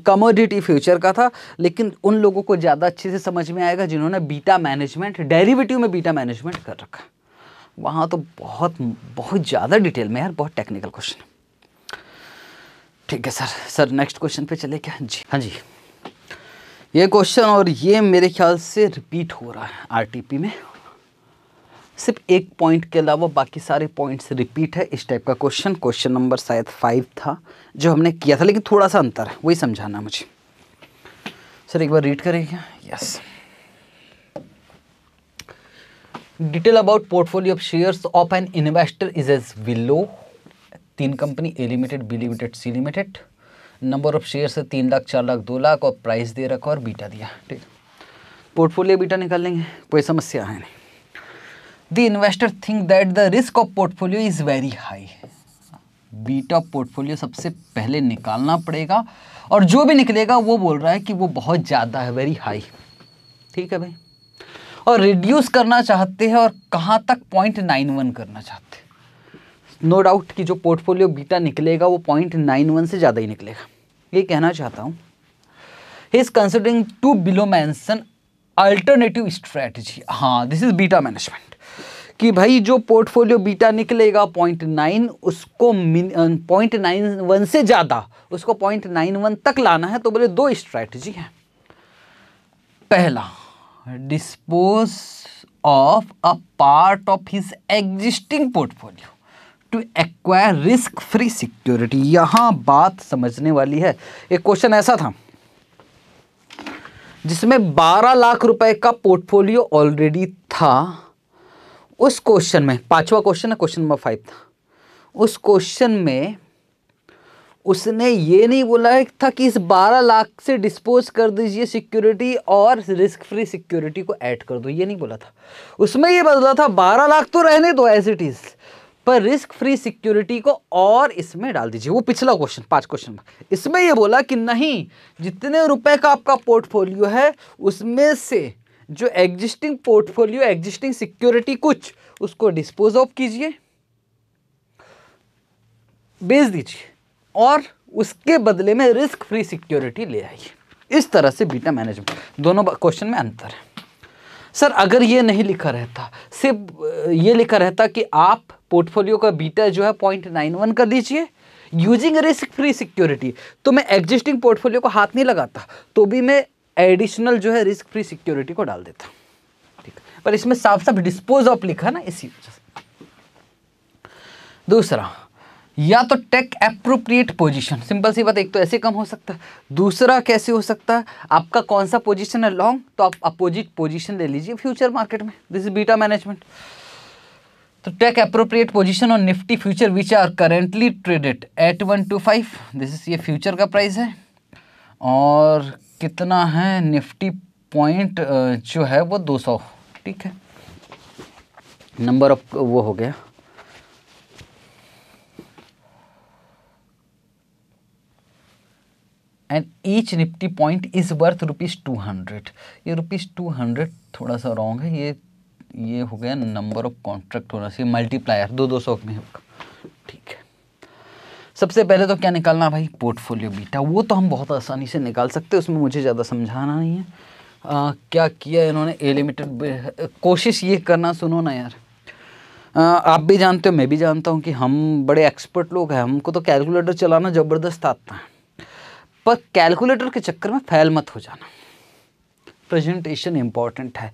कमोडिटी फ्यूचर का था लेकिन उन लोगों को ज़्यादा अच्छे से समझ में आएगा जिन्होंने बीटा मैनेजमेंट डेरिवेटिव में बीटा मैनेजमेंट कर रखा वहाँ तो बहुत बहुत ज़्यादा डिटेल में यार बहुत टेक्निकल क्वेश्चन ठीक है सर सर नेक्स्ट क्वेश्चन पे चले क्या जी हाँ जी ये क्वेश्चन और ये मेरे ख्याल से रिपीट हो रहा है आर में सिर्फ एक पॉइंट के अलावा बाकी सारे पॉइंट्स रिपीट है इस टाइप का क्वेश्चन क्वेश्चन नंबर शायद फाइव था जो हमने किया था लेकिन थोड़ा सा अंतर है वही समझाना मुझे सर एक बार रीड करेंगे yes detail about portfolio of shares of an investor is as below तीन company A limited B limited C limited number of share है तीन लाख चार लाख दो लाख और प्राइस दे रखा और बीटा दिया ठीक पोर्टफोलियो बीटा निकाल लेंगे कोई समस्या है नहीं the investor think that the risk of portfolio is very high beta portfolio सबसे पहले निकालना पड़ेगा और जो भी निकलेगा वो बोल रहा है कि वो बहुत ज़्यादा है वेरी हाई ठीक है भाई और रिड्यूस करना चाहते हैं और कहाँ तक पॉइंट नाइन वन करना चाहते हैं नो डाउट कि जो पोर्टफोलियो बीटा निकलेगा वो पॉइंट नाइन वन से ज़्यादा ही निकलेगा ये कहना चाहता हूँ he is considering to below mention alternative strategy हाँ दिस इज़ बीटा मैनेजमेंट कि भाई जो पोर्टफोलियो बीटा निकलेगा पॉइंट नाइन उसको पॉइंट नाइन वन से ज़्यादा उसको पॉइंट नाइन वन तक लाना है तो बोले दो स्ट्रैटेजी हैं पहला dispose of a part of his existing portfolio to acquire risk free security यहां बात समझने वाली है एक क्वेश्चन ऐसा था जिसमें 12 लाख रुपए का पोर्टफोलियो ऑलरेडी था उस क्वेश्चन में पांचवा क्वेश्चन है क्वेश्चन नंबर फाइव था उस क्वेश्चन में उसने ये नहीं बोला था कि इस 12 लाख से डिस्पोज कर दीजिए सिक्योरिटी और रिस्क फ्री सिक्योरिटी को ऐड कर दो ये नहीं बोला था उसमें ये बदला था 12 लाख तो रहने दो एज इट इज़ पर रिस्क फ्री सिक्योरिटी को और इसमें डाल दीजिए वो पिछला क्वेश्चन पांच क्वेश्चन इसमें ये बोला कि नहीं जितने रुपए का आपका पोर्टफोलियो है उसमें से जो एग्जिस्टिंग पोर्टफोलियो एग्जिस्टिंग सिक्योरिटी कुछ उसको डिस्पोज ऑफ कीजिए बेच दीजिए और उसके बदले में रिस्क फ्री सिक्योरिटी ले आइए इस तरह से बीटा मैनेजमेंट दोनों क्वेश्चन में अंतर है सर अगर ये नहीं लिखा रहता सिर्फ ये लिखा रहता कि आप पोर्टफोलियो का बीटा जो है पॉइंट नाइन वन कर दीजिए यूजिंग रिस्क फ्री सिक्योरिटी तो मैं एग्जिस्टिंग पोर्टफोलियो को हाथ नहीं लगाता तो भी मैं एडिशनल जो है रिस्क फ्री सिक्योरिटी को डाल देता ठीक पर इसमें साफ साफ डिस्पोज ऑफ लिखा ना इसी वजह दूसरा या तो टेक अप्रोप्रिएट पोजीशन सिंपल सी बात एक तो ऐसे कम हो सकता है दूसरा कैसे हो सकता है आपका कौन सा पोजीशन है लॉन्ग तो आप अपोजिट पोजीशन ले लीजिए फ्यूचर मार्केट में दिस इज बीटा मैनेजमेंट तो take appropriate position on Nifty future which are currently traded at one two five this is ये फ्यूचर का प्राइस है और कितना है निफ्टी पॉइंट जो है वो 200 ठीक है नंबर ऑफ वो हो गया and each Nifty point is worth rupees two hundred ये रुपीज़ टू हंड्रेड थोड़ा सा रॉन्ग है ये ये हो गया नंबर ऑफ कॉन्ट्रैक्ट होना चाहिए मल्टीप्लायर दो दो सौ में होगा ठीक है सबसे पहले तो क्या निकालना भाई पोर्टफोलियो बीटा वो तो हम बहुत आसानी से निकाल सकते हैं उसमें मुझे ज़्यादा समझाना नहीं है आ, क्या किया इन्होंने एलिमिटेड कोशिश ये करना सुनो ना यार आ, आप भी जानते हो मैं भी जानता हूँ कि हम बड़े एक्सपर्ट लोग हैं हमको तो कैलकुलेटर चलाना ज़बरदस्त आता है पर कैलकुलेटर के चक्कर में फैल मत हो जाना प्रेजेंटेशन इम्पॉर्टेंट है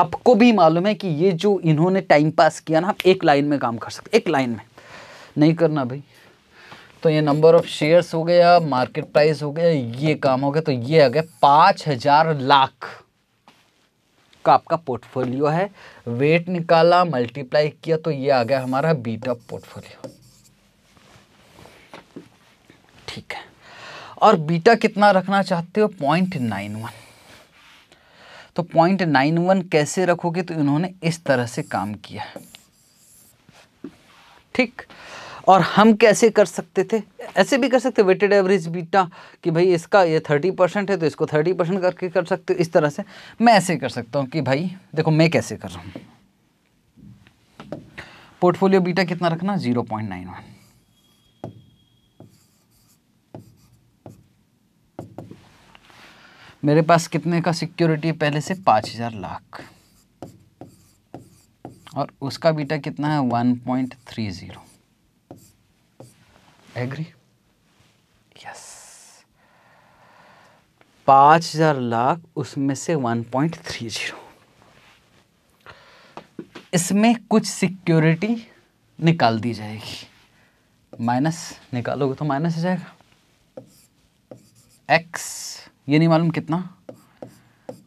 आपको भी मालूम है कि ये जो इन्होंने टाइम पास किया ना आप एक लाइन में काम कर सकते एक लाइन में नहीं करना भाई तो ये नंबर ऑफ शेयर्स हो गया मार्केट प्राइस हो गया ये काम हो गया तो ये आ गया पाँच हजार लाख का आपका पोर्टफोलियो है वेट निकाला मल्टीप्लाई किया तो ये आ गया हमारा बीटा पोर्टफोलियो ठीक है और बीटा कितना रखना चाहते हो पॉइंट नाइन वन तो पॉइंट नाइन वन कैसे रखोगे तो इन्होंने इस तरह से काम किया ठीक और हम कैसे कर सकते थे ऐसे भी कर सकते वेटेड एवरेज बीटा कि भाई इसका ये थर्टी परसेंट है तो इसको थर्टी परसेंट करके कर सकते इस तरह से मैं ऐसे कर सकता हूँ कि भाई देखो मैं कैसे कर रहा हूँ पोर्टफोलियो बीटा कितना रखना जीरो पॉइंट नाइन वन मेरे पास कितने का सिक्योरिटी पहले से पाँच हज़ार लाख और उसका बीटा कितना है one point three zero agree yes पांच हजार लाख उसमें से वन पॉइंट थ्री जीरो इसमें कुछ सिक्योरिटी निकाल दी जाएगी माइनस निकालोगे तो माइनस हो जाएगा एक्स ये नहीं मालूम कितना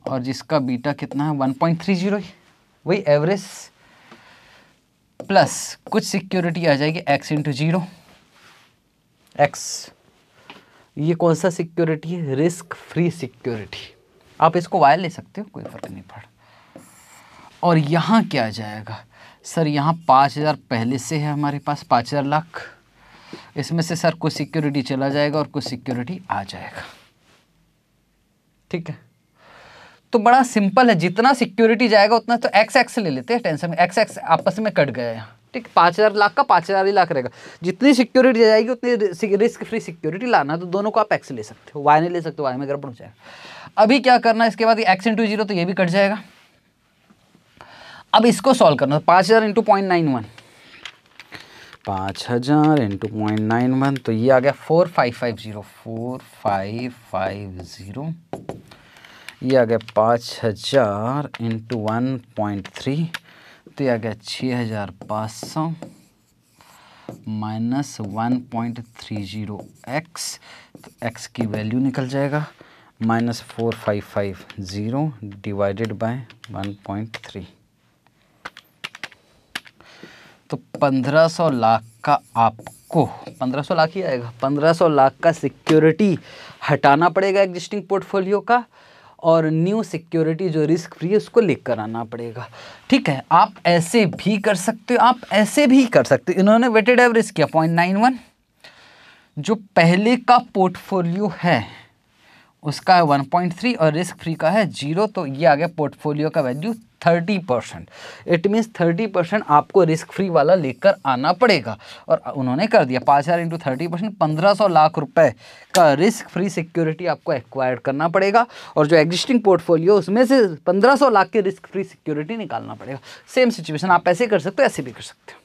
और जिसका बीटा कितना है वन पॉइंट थ्री जीरो वही एवरेज प्लस कुछ सिक्योरिटी आ जाएगी एक्स इंटू जीरो एक्स ये कौन सा सिक्योरिटी है रिस्क फ्री सिक्योरिटी आप इसको वायर ले सकते हो कोई फर्क नहीं पड़ और यहाँ क्या जाएगा सर यहाँ पाँच हज़ार पहले से है हमारे पास पाँच हज़ार लाख इसमें से सर कुछ सिक्योरिटी चला जाएगा और कुछ सिक्योरिटी आ जाएगा ठीक है तो बड़ा सिंपल है जितना सिक्योरिटी जाएगा उतना तो एक्स एक्स ले लेते हैं टेंशन में एक्स एक्स आपस में कट गया यहाँ ठीक पाँच हज़ार लाख का पाँच हज़ार ही लाख रहेगा जितनी सिक्योरिटी जाएगी उतनी रिस्क फ्री सिक्योरिटी लाना तो दोनों को आप एक्स ले सकते हो वाई नहीं ले सकते वाई में अगर हो जाएगा अभी क्या करना इसके बाद एक्स इंटू जीरो तो ये भी कट जाएगा अब इसको सॉल्व करना पाँच हज़ार इंटू पॉइंट नाइन वन पाँच हज़ार इंटू पॉइंट नाइन वन तो ये आ गया four five five zero four five five zero ये आ गया पाँच हज़ार इंटू वन पॉइंट थ्री तो आ गया छः हज़ार पाँच सौ minus one point three zero X तो एक्स की वैल्यू निकल जाएगा minus four five five zero divided by one point three तो पंद्रह सौ लाख का आपको पंद्रह सौ लाख ही आएगा पंद्रह सौ लाख का सिक्योरिटी हटाना पड़ेगा एग्जिस्टिंग पोर्टफोलियो का और न्यू सिक्योरिटी जो रिस्क फ्री है उसको लिख कर आना पड़ेगा ठीक है आप ऐसे भी कर सकते हो आप ऐसे भी कर सकते हो इन्होंने वेटेड एवरेज किया पॉइंट नाइन वन जो पहले का पोर्टफोलियो है उसका है वन पॉइंट थ्री और रिस्क फ्री का है जीरो तो ये आ गया पोर्टफोलियो का value thirty percent it means thirty percent आपको रिस्क फ्री वाला लेकर आना पड़ेगा और उन्होंने कर दिया पाँच हज़ार इंटू थर्टी परसेंट पंद्रह सौ लाख रुपए का रिस्क फ्री सिक्योरिटी आपको एक्वायर करना पड़ेगा और जो एग्जिस्टिंग पोर्टफोलियो उसमें से पंद्रह सौ लाख की रिस्क फ्री सिक्योरिटी निकालना पड़ेगा सेम सिचुएशन आप ऐसे कर सकते हो ऐसे भी कर सकते हो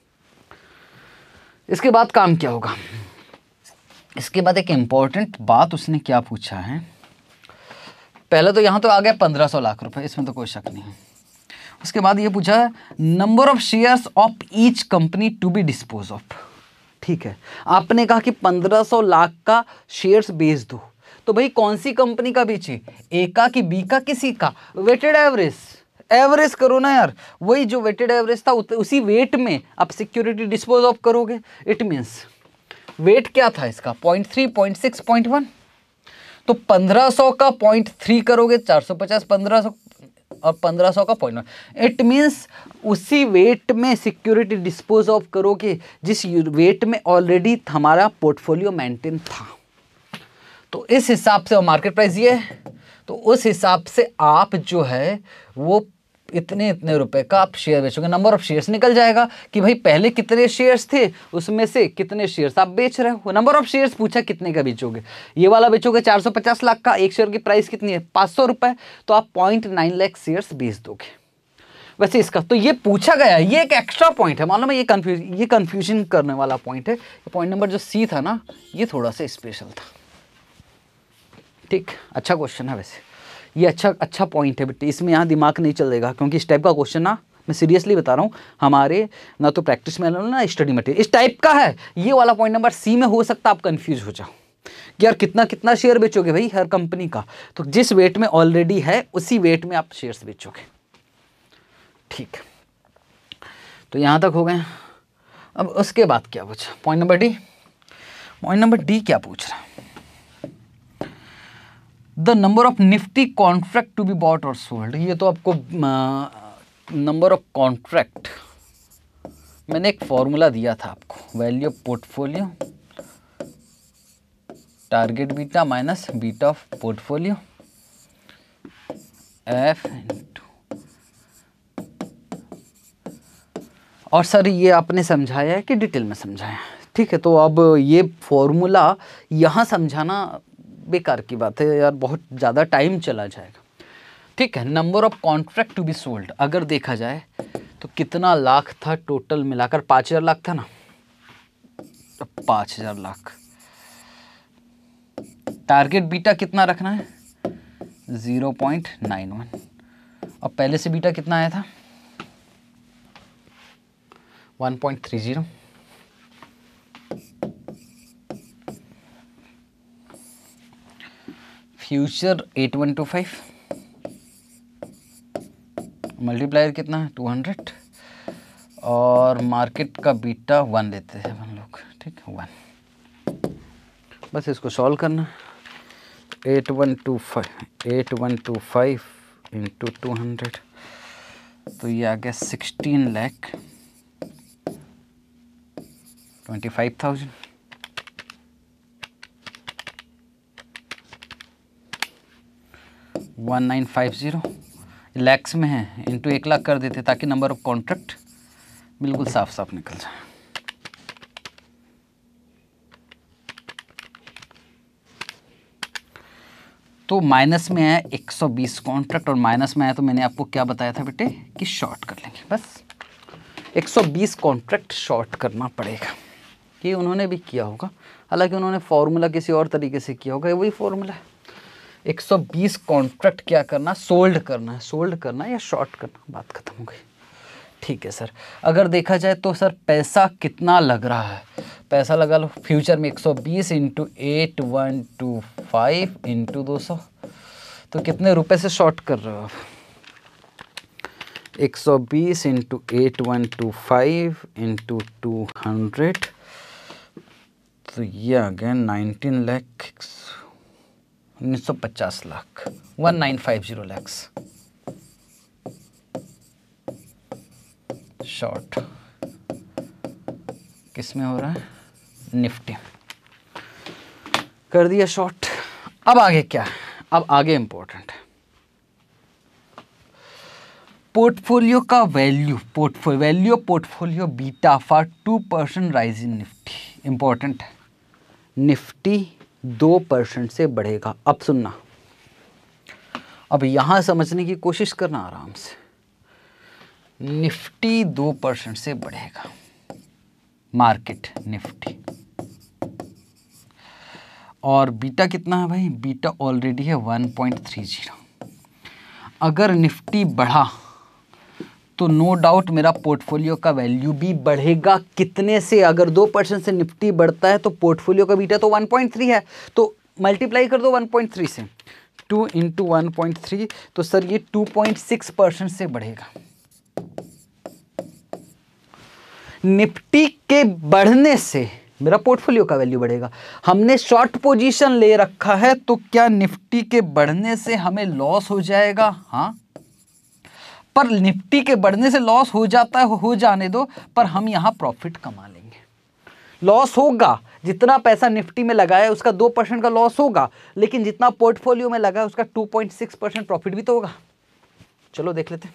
इसके बाद काम क्या होगा इसके बाद एक इम्पॉर्टेंट बात उसने क्या पूछा है पहले तो यहाँ तो आ गया पंद्रह सौ लाख रुपए इसमें तो कोई शक नहीं है उसके बाद ये पूछा number of shares of each company to be dispose of ठीक है आपने कहा कि 1500 लाख का शेयर्स बेच दो तो भाई कौन सी कंपनी का बेचे ए का कि बी का किसी का वेटेड एवरेज एवरेज करो ना यार वही जो वेटेड एवरेज था उसी वेट में आप सिक्योरिटी डिस्पोज ऑफ करोगे इट मीन्स वेट क्या था इसका point three point six point one तो पंद्रह सौ का पॉइंट थ्री करोगे चार सौ पचास पंद्रह सौ और 1500 का पॉइंट इट मीन्स उसी वेट में सिक्योरिटी डिस्पोज ऑफ करो कि जिस वेट में ऑलरेडी हमारा पोर्टफोलियो मेंटेन था तो इस हिसाब से मार्केट प्राइस ये तो उस हिसाब से आप जो है वो इतने इतने रुपए का आप शेयर बेचोगे नंबर ऑफ शेयर्स निकल जाएगा कि भाई पहले कितने शेयर्स थे उसमें से कितने शेयर्स आप बेच रहे हो नंबर ऑफ शेयर्स पूछा कितने का बेचोगे ये वाला बेचोगे 450 लाख का एक शेयर की प्राइस कितनी है पाँच सौ रुपये तो आप पॉइंट नाइन लैख शेयर्स बेच दोगे वैसे इसका तो ये पूछा गया ये एक एक्स्ट्रा पॉइंट है मालूम है ये कन्फ्यूज ये कन्फ्यूजन करने वाला पॉइंट है पॉइंट नंबर जो सी था ना ये थोड़ा सा स्पेशल था ठीक अच्छा क्वेश्चन है वैसे ये अच्छा अच्छा पॉइंट है बेटे इसमें यहाँ दिमाग नहीं चलेगा क्योंकि इस टाइप का क्वेश्चन ना मैं सीरियसली बता रहा हूँ हमारे ना तो प्रैक्टिस में ना स्टडी मटेरियल इस टाइप का है ये वाला पॉइंट नंबर सी में हो सकता आप कन्फ्यूज हो जाओ कि यार कितना कितना शेयर बेचोगे भाई हर कंपनी का तो जिस वेट में ऑलरेडी है उसी वेट में आप शेयर्स बेचोगे ठीक तो यहाँ तक हो गए अब उसके बाद क्या पूछा point number D point number D क्या पूछ रहा है the number of Nifty contract to be bought और सोल्ड ये तो आपको नंबर ऑफ कॉन्ट्रैक्ट मैंने एक फॉर्मूला दिया था आपको value of portfolio target beta minus beta of portfolio F और सर ये आपने समझाया है कि डिटेल में समझाया ठीक है तो अब ये फॉर्मूला यहाँ समझाना बेकार की बात है यार बहुत ज़्यादा टाइम चला जाएगा ठीक है number of contract to be sold अगर देखा जाए तो कितना लाख था टोटल मिलाकर पाँच हज़ार लाख था ना तो पाँच हज़ार लाख टारगेट बीटा कितना रखना है ज़ीरो पॉइंट नाइन वन और पहले से बीटा कितना आया था one point three zero future at one two five multiplier कितना है टू हंड्रेड और मार्केट का बीटा वन लेते हैं हम लोग ठीक है वन बस इसको सॉल्व करना at one two five at one two five into two hundred तो ये आ गया sixteen lakh twenty five thousand one nine five zero lakhs में है इंटू एक लाख कर देते ताकि नंबर ऑफ कॉन्ट्रैक्ट बिल्कुल साफ साफ निकल जाए तो माइनस में सौ 120 कॉन्ट्रैक्ट और माइनस में आया तो मैंने आपको क्या बताया था बेटे कि शॉर्ट कर लेंगे बस 120 कॉन्ट्रैक्ट शॉर्ट करना पड़ेगा कि उन्होंने भी किया होगा हालांकि उन्होंने फॉर्मूला किसी और तरीके से किया होगा वही फॉर्मूला है 120 कॉन्ट्रैक्ट क्या करना सोल्ड करना है सोल्ड करना या शॉर्ट करना बात खत्म हो गई ठीक है सर अगर देखा जाए तो सर पैसा कितना लग रहा है पैसा लगा लो फ्यूचर में 120 सौ बीस into at one two five into दो सौ तो कितने रुपए से शॉर्ट कर रहे हो आप 120 सौ बीस into at one two five into two hundred तो ये आ गया नाइनटीन लैख 1950 पचास lakh one nine five zero lakhs short किस में हो रहा है निफ्टी कर दिया शॉर्ट अब आगे क्या है अब आगे इंपॉर्टेंट पोर्टफोलियो का value portfolio value portfolio beta for two percent rise in Nifty important Nifty दो परसेंट से बढ़ेगा अब सुनना अब यहां समझने की कोशिश करना आराम से निफ्टी दो परसेंट से बढ़ेगा मार्केट निफ्टी और बीटा कितना है भाई बीटा ऑलरेडी है वन पॉइंट थ्री जीरो अगर निफ्टी बढ़ा तो नो डाउट मेरा पोर्टफोलियो का वैल्यू भी बढ़ेगा कितने से अगर दो परसेंट से निफ्टी बढ़ता है तो पोर्टफोलियो का बीटा तो 1.3 है तो मल्टीप्लाई कर दो 1.3 से two into one point three तो सर ये टू पॉइंट सिक्स परसेंट से बढ़ेगा निफ्टी के बढ़ने से मेरा पोर्टफोलियो का वैल्यू बढ़ेगा हमने शॉर्ट पोजीशन ले रखा है तो क्या निफ्टी के बढ़ने से हमें लॉस हो जाएगा हाँ पर निफ्टी के बढ़ने से लॉस हो जाता है हो जाने दो पर हम यहाँ प्रॉफिट कमा लेंगे लॉस होगा जितना पैसा निफ्टी में लगाया है उसका दो परसेंट का लॉस होगा लेकिन जितना पोर्टफोलियो में लगा है उसका two point six percent profit भी तो होगा चलो देख लेते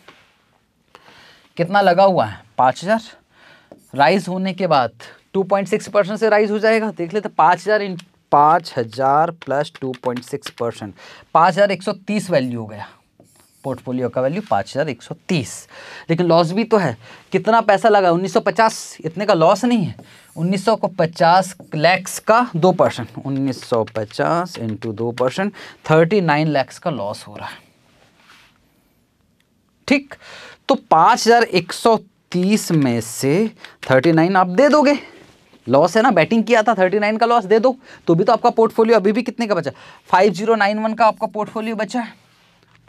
कितना लगा हुआ है पाँच हज़ार राइज होने के बाद टू पॉइंट सिक्स परसेंट से राइज हो जाएगा देख लेते पाँच हज़ार इन पाँच हज़ार plus two point six percent पाँच हज़ार एक सौ तीस वैल्यू हो गया पोर्टफोलियो का वैल्यू पाँच हज़ार एक सौ तीस लेकिन लॉस भी तो है कितना पैसा लगा उन्नीस सौ पचास इतने का लॉस नहीं है उन्नीस सौ को पचास लैक्स का दो परसेंट उन्नीस सौ पचास इंटू दो परसेंट थर्टी नाइन लैक्स का लॉस हो रहा है ठीक तो पाँच हज़ार एक सौ तीस में से थर्टी नाइन आप दे दोगे लॉस है ना बैटिंग किया था थर्टी नाइन का लॉस दे दो तो भी तो आपका पोर्टफोलियो अभी भी कितने का बचा फाइव जीरो नाइन वन का आपका पोर्टफोलियो बचा है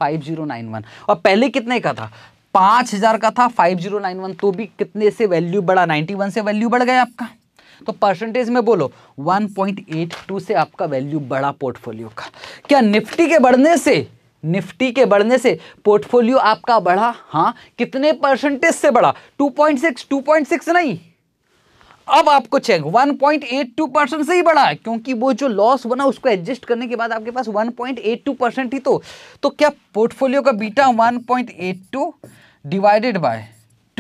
5091 और पहले कितने का था पाँच हज़ार का था 5091 तो भी कितने से वैल्यू बढ़ा 91 से वैल्यू बढ़ गया आपका तो परसेंटेज में बोलो 1.82 से आपका वैल्यू बढ़ा पोर्टफोलियो का क्या निफ्टी के बढ़ने से निफ्टी के बढ़ने से पोर्टफोलियो आपका बढ़ा हाँ कितने परसेंटेज से बढ़ा 2.6 2.6 नहीं अब आपको चेक 1.82 परसेंट से ही बढ़ा है क्योंकि वो जो लॉस बना उसको एडजस्ट करने के बाद आपके पास 1.82 परसेंट ही तो तो क्या पोर्टफोलियो का बीटा 1.82 डिवाइडेड बाय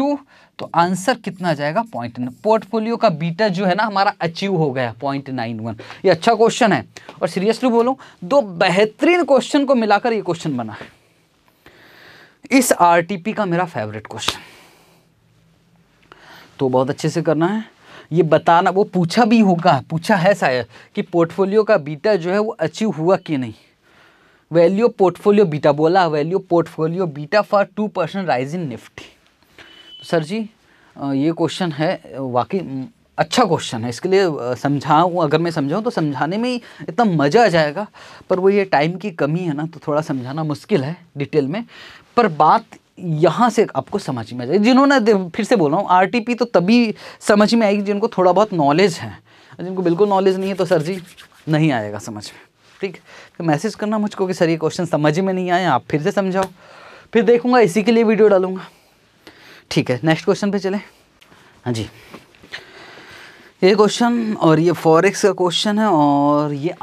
2 तो आंसर कितना जाएगा पॉइंट पोर्टफोलियो का बीटा जो है ना हमारा अचीव हो गया पॉइंट ये अच्छा क्वेश्चन है और सीरियसली बोलो दो बेहतरीन क्वेश्चन को मिलाकर ये क्वेश्चन बना है इस आर का मेरा फेवरेट क्वेश्चन तो बहुत अच्छे से करना है ये बताना वो पूछा भी होगा पूछा है शायद कि पोर्टफोलियो का बीटा जो है वो अचीव हुआ कि नहीं वैल्यू पोर्टफोलियो बीटा बोला value portfolio beta for two percent rise in Nifty तो सर जी ये क्वेश्चन है वाकई अच्छा क्वेश्चन है इसके लिए समझाऊँ अगर मैं समझाऊँ तो समझाने में इतना मज़ा आ जाएगा पर वो ये टाइम की कमी है ना तो थोड़ा समझाना मुश्किल है डिटेल में पर बात यहाँ से आपको समझ में आ जाएगी जिन्होंने फिर से बोल रहा हूँ आरटीपी तो तभी समझ में आएगी जिनको थोड़ा बहुत नॉलेज है जिनको बिल्कुल नॉलेज नहीं है तो सर जी नहीं आएगा समझ में ठीक तो मैसेज करना मुझको कि सर ये क्वेश्चन समझ में नहीं आए आप फिर से समझाओ फिर देखूँगा इसी के लिए वीडियो डालूँगा ठीक है नेक्स्ट क्वेश्चन पे चले हाँ जी ये क्वेश्चन और ये फॉरेक्स का क्वेश्चन है और ये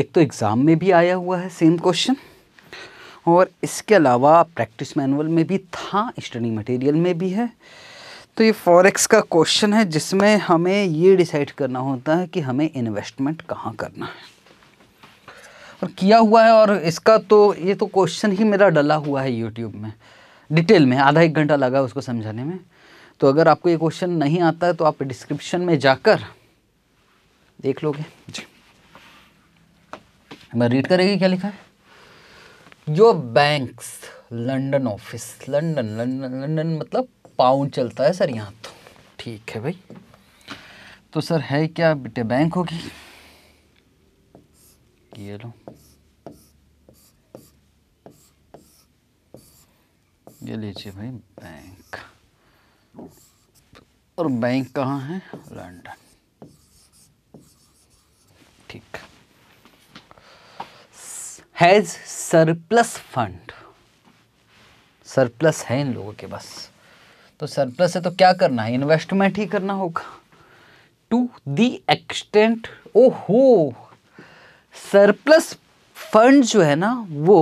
एक तो एग्ज़ाम में भी आया हुआ है सेम क्वेश्चन और इसके अलावा प्रैक्टिस मैनुअल में भी था स्टडी मटेरियल में भी है तो ये फॉरेक्स का क्वेश्चन है जिसमें हमें ये डिसाइड करना होता है कि हमें इन्वेस्टमेंट कहाँ करना है और किया हुआ है और इसका तो ये तो क्वेश्चन ही मेरा डला हुआ है यूट्यूब में डिटेल में आधा एक घंटा लगा उसको समझाने में तो अगर आपको ये क्वेश्चन नहीं आता है तो आप डिस्क्रिप्शन में जाकर देख लोगे जी मैं रीड करेगी क्या लिखा है जो banks London office London London London मतलब पाउंड चलता है सर यहाँ तो ठीक है भाई तो सर है क्या बेटे बैंक होगी ये लो ये लीजिए भाई बैंक और बैंक कहाँ है लंदन ठीक है हैज़ सरप्लस फंड सरप्लस है इन लोगों के पास तो सरप्लस है तो क्या करना है इन्वेस्टमेंट ही करना होगा टू दी एक्सटेंट ओ हो सरप्लस फंड जो है ना वो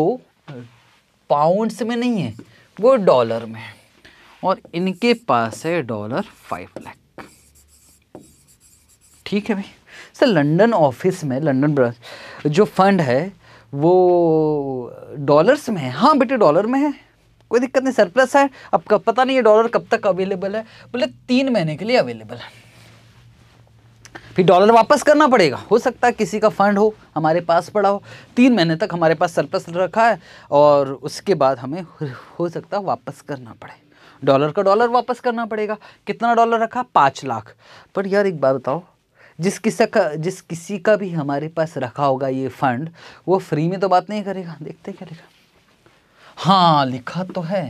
पाउंड्स में नहीं है वो डॉलर में है और इनके पास है डॉलर फाइव लाख ठीक है भाई सर लंदन ऑफिस में लंदन ब्रांच जो फंड है वो डॉलर्स में है हाँ बेटे डॉलर में है कोई दिक्कत नहीं सरप्लस है अब कब पता नहीं ये डॉलर कब तक अवेलेबल है बोले तीन महीने के लिए अवेलेबल है फिर डॉलर वापस करना पड़ेगा हो सकता है किसी का फंड हो हमारे पास पड़ा हो तीन महीने तक हमारे पास सरप्लस रखा है और उसके बाद हमें हो सकता है वापस करना पड़े डॉलर का डॉलर वापस करना पड़ेगा कितना डॉलर रखा पाँच लाख पर यार एक बात बताओ जिस किसी का जिस किसी का भी हमारे पास रखा होगा ये फंड वो फ्री में तो बात नहीं करेगा देखते क्या लिखा हाँ लिखा तो है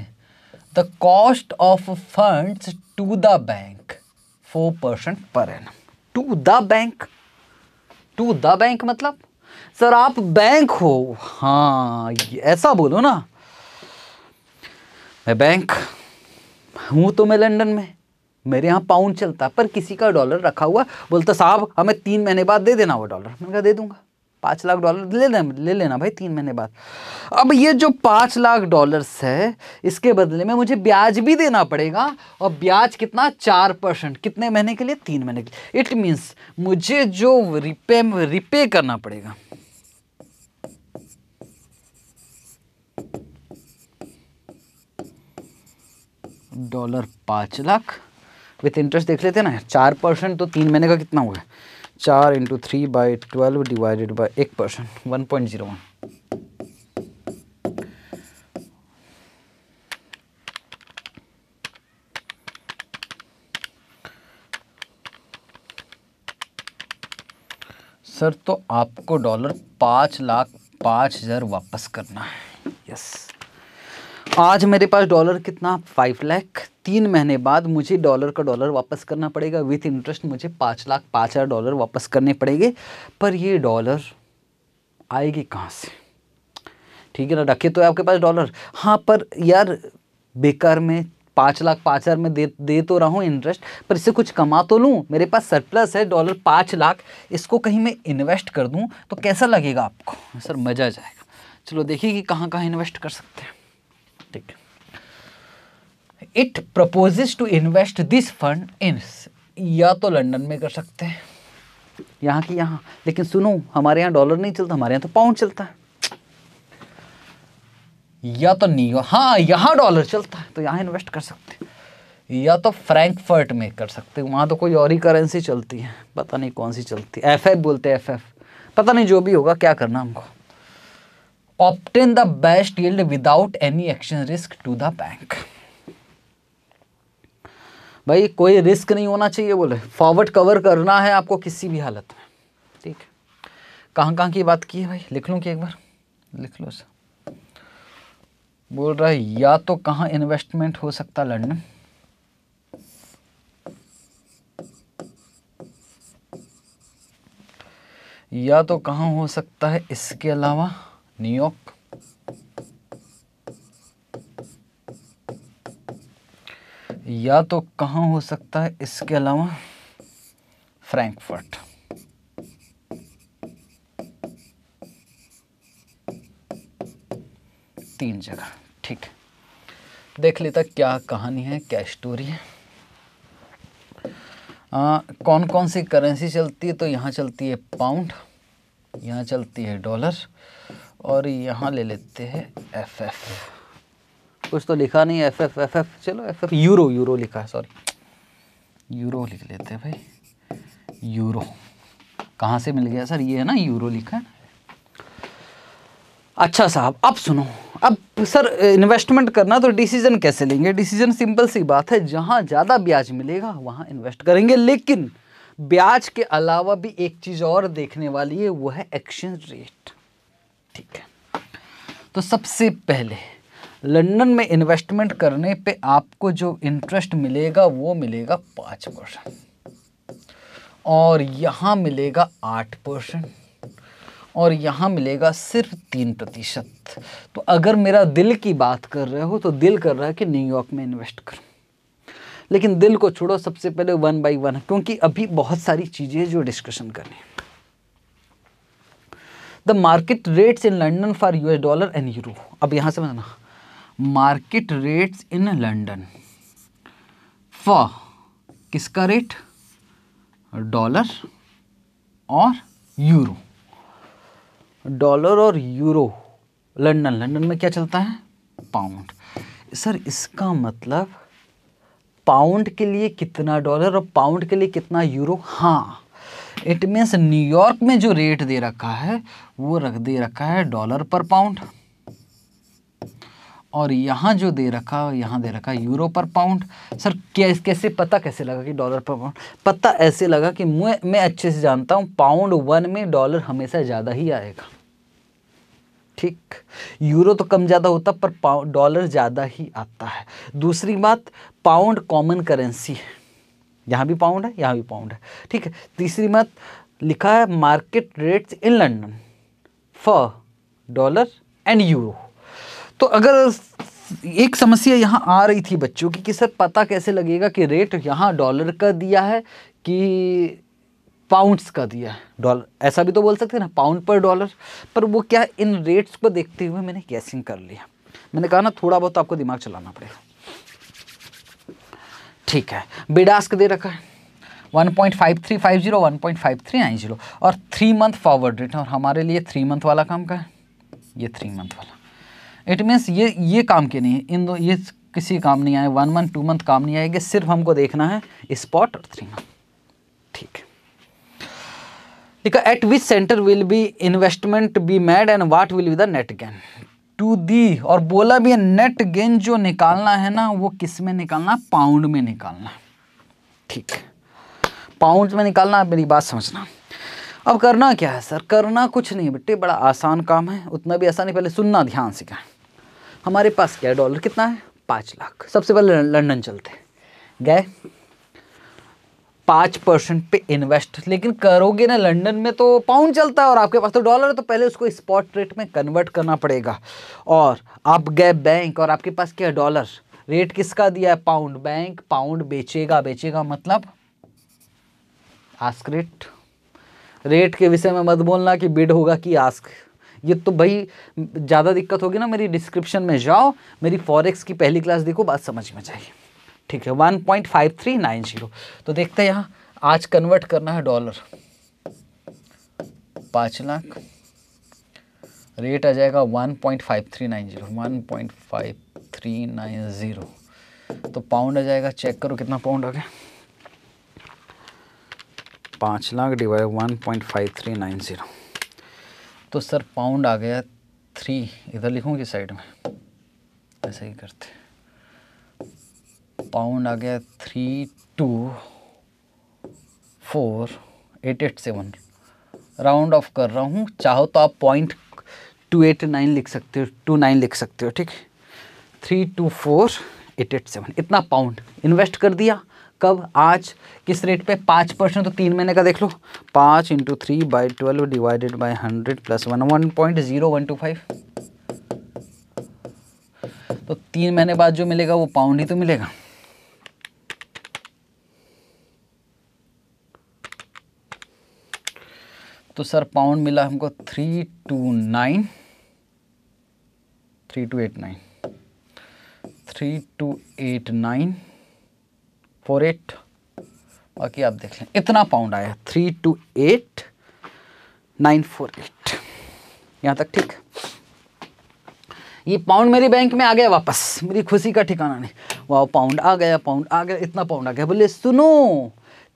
the cost of fund to the bank four percent per annum to the bank to the bank मतलब सर आप बैंक हो हाँ ऐसा बोलो ना मैं बैंक हूँ तो मैं लंदन में मेरे यहाँ पाउंड चलता पर किसी का डॉलर रखा हुआ बोलता साहब हमें तीन महीने बाद दे देना वो डॉलर मैंने कहा दे दूंगा पाँच लाख डॉलर ले लेना ले लेना भाई तीन महीने बाद अब ये जो पाँच लाख डॉलर्स है इसके बदले में मुझे ब्याज भी देना पड़ेगा और ब्याज कितना चार परसेंट कितने महीने के लिए तीन महीने के लिए इट मीन्स मुझे जो रिपे रिपे करना पड़ेगा डॉलर पाँच लाख विथ इंटरेस्ट देख लेते हैं ना चार परसेंट तो तीन महीने का कितना होगा चार into three by twelve divided by एक percent one point zero one sir तो आपको डॉलर पाँच लाख पाँच हज़ार वापस करना है यस आज मेरे पास डॉलर कितना फाइव लाख तीन महीने बाद मुझे डॉलर का डॉलर वापस करना पड़ेगा विथ इंटरेस्ट मुझे पाँच लाख पाँच हज़ार डॉलर वापस करने पड़ेंगे पर ये डॉलर आएगी कहाँ से ठीक है ना रखे तो है आपके पास डॉलर हाँ पर यार बेकार में पाँच लाख पाँच हज़ार में दे दे तो रहा हूँ इंटरेस्ट पर इससे कुछ कमा तो लूँ मेरे पास सरप्लस है डॉलर पाँच लाख इसको कहीं मैं इन्वेस्ट कर दूँ तो कैसा लगेगा आपको सर मज़ा आ जाएगा चलो देखिए कि कहाँ कहाँ इन्वेस्ट कर सकते हैं fantastic. It proposes to invest this fund in या तो लंदन में कर सकते हैं यहां की यहां लेकिन सुनो हमारे यहां डॉलर नहीं चलता हमारे यहां तो पाउंड चलता है या तो न्यूयॉर्क हाँ यहां डॉलर चलता है तो यहां इन्वेस्ट कर सकते हैं या तो फ्रैंकफर्ट में कर सकते हैं वहाँ तो कोई और ही करेंसी चलती है पता नहीं कौन सी चलती है एफएफ बोलते हैं एफएफ पता नहीं जो भी होगा क्या करना हमको obtain the best yield without any action risk to the bank भाई कोई रिस्क नहीं होना चाहिए बोले फॉरवर्ड कवर करना है आपको किसी भी हालत में ठीक है कहाँ कहाँ की बात की है भाई लिख लूँ कि एक बार लिख लो सर बोल रहा है या तो कहाँ इन्वेस्टमेंट हो सकता लंडन या तो कहाँ हो सकता है इसके अलावा न्यूयॉर्क या तो कहाँ हो सकता है इसके अलावा फ्रैंकफर्ट तीन जगह ठीक है देख लेता क्या कहानी है क्या स्टोरी है आ, कौन कौन सी करेंसी चलती है तो यहाँ चलती है पाउंड यहाँ चलती है डॉलर और यहाँ ले लेते हैं एफ एफ कुछ तो लिखा नहीं एफ एफ एफ एफ चलो एफ एफ यूरो यूरो लिखा है सॉरी यूरो लिख लेते हैं भाई यूरो कहाँ से मिल गया सर ये है ना यूरो लिखा है अच्छा साहब अब सुनो अब सर इन्वेस्टमेंट करना तो डिसीजन कैसे लेंगे डिसीजन सिंपल सी बात है जहाँ ज़्यादा ब्याज मिलेगा वहाँ इन्वेस्ट करेंगे लेकिन ब्याज के अलावा भी एक चीज़ और देखने वाली है वो है एक्सचेंज रेट ठीक है तो सबसे पहले लंदन में इन्वेस्टमेंट करने पे आपको जो इंटरेस्ट मिलेगा वो मिलेगा पाँच परसेंट और यहाँ मिलेगा आठ परसेंट और यहाँ मिलेगा सिर्फ तीन प्रतिशत तो अगर मेरा दिल की बात कर रहे हो तो दिल कर रहा है कि न्यूयॉर्क में इन्वेस्ट करो लेकिन दिल को छोड़ो सबसे पहले वन बाई वन क्योंकि अभी बहुत सारी चीज़ें जो डिस्कशन करनी है the market rates in London for US dollar and euro अब यहां से बताना market rates in London for किसका रेट डॉलर और यूरो डॉलर और यूरो लंडन लंडन में क्या चलता है पाउंड सर इसका मतलब पाउंड के लिए कितना डॉलर और पाउंड के लिए कितना यूरो हाँ इट मीन्स न्यूयॉर्क में जो रेट दे रखा है वो रख दे रखा है डॉलर पर पाउंड और यहाँ जो दे रखा यहाँ दे रखा यूरो पर पाउंड सर क्या कैसे पता कैसे लगा कि डॉलर पर पाउंड पता ऐसे लगा कि मैं मैं अच्छे से जानता हूँ पाउंड वन में डॉलर हमेशा ज़्यादा ही आएगा ठीक यूरो तो कम ज़्यादा होता पर डॉलर ज़्यादा ही आता है दूसरी बात पाउंड कॉमन करेंसी है यहाँ भी पाउंड है यहाँ भी पाउंड है ठीक है तीसरी मत लिखा है market rates in London for dollar and euro तो अगर एक समस्या यहाँ आ रही थी बच्चों की कि सर पता कैसे लगेगा कि रेट यहाँ डॉलर का दिया है कि पाउंड्स का दिया है डॉलर ऐसा भी तो बोल सकते हैं ना पाउंड पर डॉलर पर वो क्या इन रेट्स को देखते हुए मैंने कैसिंग कर लिया मैंने कहा ना थोड़ा बहुत आपको दिमाग चलाना पड़ेगा ठीक है बेडास्क दे रखा है 1.5350 1.5390 और थ्री मंथ फॉरवर्ड रेट और हमारे लिए थ्री मंथ वाला काम का है ये थ्री मंथ वाला इट मीन्स ये ये काम के नहीं है इन दो ये किसी काम नहीं आए वन मंथ टू मंथ काम नहीं आएगा सिर्फ हमको देखना है स्पॉट और थ्री मंथ ठीक है at which centre will be investment be made and what will be the net gain to the और बोला भी है नेट गेन जो निकालना है ना वो किस में निकालना पाउंड में निकालना ठीक पाउंड में निकालना मेरी बात समझना अब करना क्या है सर करना कुछ नहीं बेटे बड़ा आसान काम है उतना भी आसान नहीं पहले सुनना ध्यान से क्या हमारे पास क्या डॉलर कितना है पाँच लाख सबसे पहले लंदन चलते गए पाँच परसेंट पे इन्वेस्ट लेकिन करोगे ना लंदन में तो पाउंड चलता है और आपके पास तो डॉलर है तो पहले उसको स्पॉट रेट में कन्वर्ट करना पड़ेगा और आप गए बैंक और आपके पास क्या डॉलर रेट किसका दिया है पाउंड बैंक पाउंड बेचेगा बेचेगा मतलब आस्क रेट रेट के विषय में मत बोलना कि बिड होगा कि आस्क ये तो भाई ज़्यादा दिक्कत होगी ना मेरी डिस्क्रिप्शन में जाओ मेरी फॉरेक्स की पहली क्लास देखो बात समझ में जाएगी ठीक है one point five three nine zero तो देखते हैं यहाँ आज कन्वर्ट करना है डॉलर पाँच लाख रेट आ जाएगा one point five three nine zero one point five three nine zero तो पाउंड आ जाएगा चेक करो कितना पाउंड आ गया पाँच lakh divide one point five three nine zero तो सर पाउंड आ गया थ्री इधर लिखूँ कि साइड में ऐसे ही करते पाउंड आ गया three two four eight eight seven round off कर रहा हूँ चाहो तो आप पॉइंट टू एट नाइन लिख सकते हो टू नाइन लिख सकते हो ठीक three two four eight eight seven इतना पाउंड इन्वेस्ट कर दिया कब आज किस रेट पे पाँच परसेंट तो तीन महीने का देख लो पाँच into three by twelve divided by hundred plus one one point zero one two five तो तीन महीने बाद जो मिलेगा वो पाउंड ही तो मिलेगा तो सर पाउंड मिला हमको three two nine three two eight nine three two eight nine four eight बाकी आप देख लें इतना पाउंड आया three two eight nine four eight यहाँ तक ठीक ये पाउंड मेरी बैंक में आ गया वापस मेरी खुशी का ठिकाना नहीं वाह पाउंड आ गया पाउंड आ गया इतना पाउंड आ गया बोले सुनो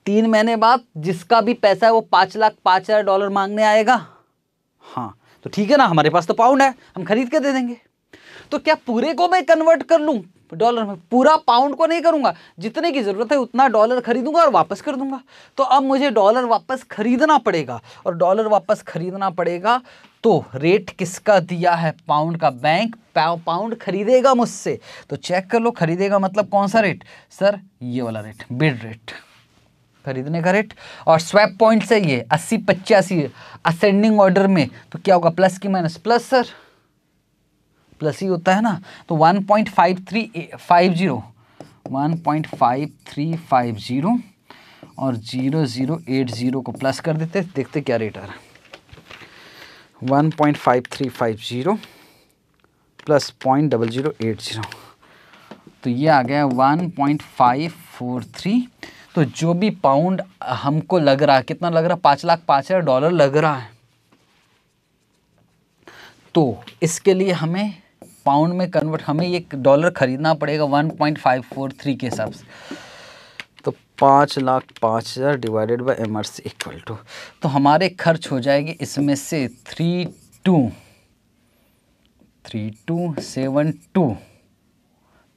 तीन महीने बाद जिसका भी पैसा है वो पाँच लाख पाँच हज़ार डॉलर मांगने आएगा हाँ तो ठीक है ना हमारे पास तो पाउंड है हम खरीद के दे देंगे तो क्या पूरे को मैं कन्वर्ट कर लूँ डॉलर में पूरा पाउंड को नहीं करूँगा जितने की ज़रूरत है उतना डॉलर खरीदूंगा और वापस कर दूंगा तो अब मुझे डॉलर वापस खरीदना पड़ेगा और डॉलर वापस खरीदना पड़ेगा तो रेट किसका दिया है पाउंड का बैंक पाउंड खरीदेगा मुझसे तो चेक कर लो खरीदेगा मतलब कौन सा रेट सर ये वाला रेट बिड रेट खरीदने का रेट और स्वैप पॉइंट से ये अस्सी पचासी असेंडिंग ऑर्डर में तो क्या होगा प्लस की माइनस प्लस सर प्लस ही होता है ना तो one point five three five zero one point five three five zero और जीरो जीरो एट जीरो को प्लस कर देते देखते क्या रेट आ रहा है one point five three five zero plus point double zero eight zero तो ये आ गया one point five four three तो जो भी पाउंड हमको लग रहा है कितना लग रहा है पाँच लाख पाँच हज़ार डॉलर लग रहा है तो इसके लिए हमें पाउंड में कन्वर्ट हमें ये डॉलर ख़रीदना पड़ेगा one point five four three के हिसाब से तो पाँच लाख पाँच हज़ार divided by M R C equal to तो हमारे खर्च हो जाएगी इसमें से three two three two seven two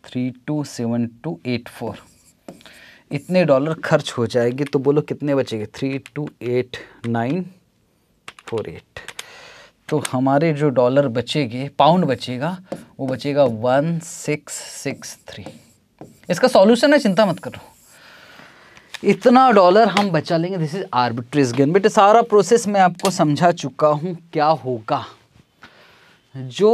three two seven two eight four इतने डॉलर खर्च हो जाएगी तो बोलो कितने बचेंगे three two eight nine four eight तो हमारे जो डॉलर बचेंगे पाउंड बचेगा वो बचेगा वन सिक्स सिक्स थ्री इसका सॉल्यूशन है चिंता मत करो इतना डॉलर हम बचा लेंगे दिस इज आर्बिट्रेज गेन बेटे सारा प्रोसेस मैं आपको समझा चुका हूँ क्या होगा जो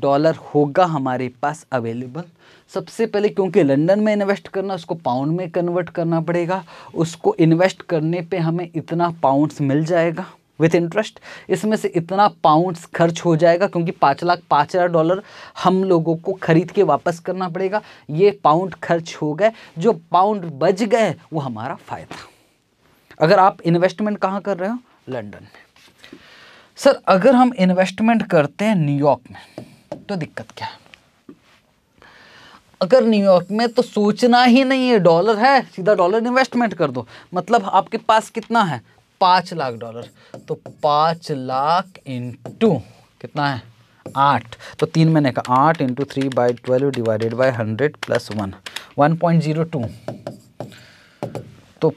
डॉलर होगा हमारे पास अवेलेबल सबसे पहले क्योंकि लंदन में इन्वेस्ट करना उसको पाउंड में कन्वर्ट करना पड़ेगा उसको इन्वेस्ट करने पे हमें इतना पाउंड्स मिल जाएगा विथ इंटरेस्ट इसमें से इतना पाउंड्स खर्च हो जाएगा क्योंकि पाँच लाख पाँच हज़ार डॉलर हम लोगों को ख़रीद के वापस करना पड़ेगा ये पाउंड खर्च हो गए जो पाउंड बच गए वो हमारा फ़ायदा अगर आप इन्वेस्टमेंट कहाँ कर रहे हो लंडन में सर अगर हम इन्वेस्टमेंट करते हैं न्यूयॉर्क में तो दिक्कत क्या है अगर न्यूयॉर्क में तो सोचना ही नहीं है डॉलर है सीधा डॉलर इन्वेस्टमेंट कर दो मतलब आपके पास कितना है पाँच लाख डॉलर तो पाँच लाख इंटू कितना है आठ तो तीन महीने का आठ into three by twelve divided by hundred plus one one point zero two तो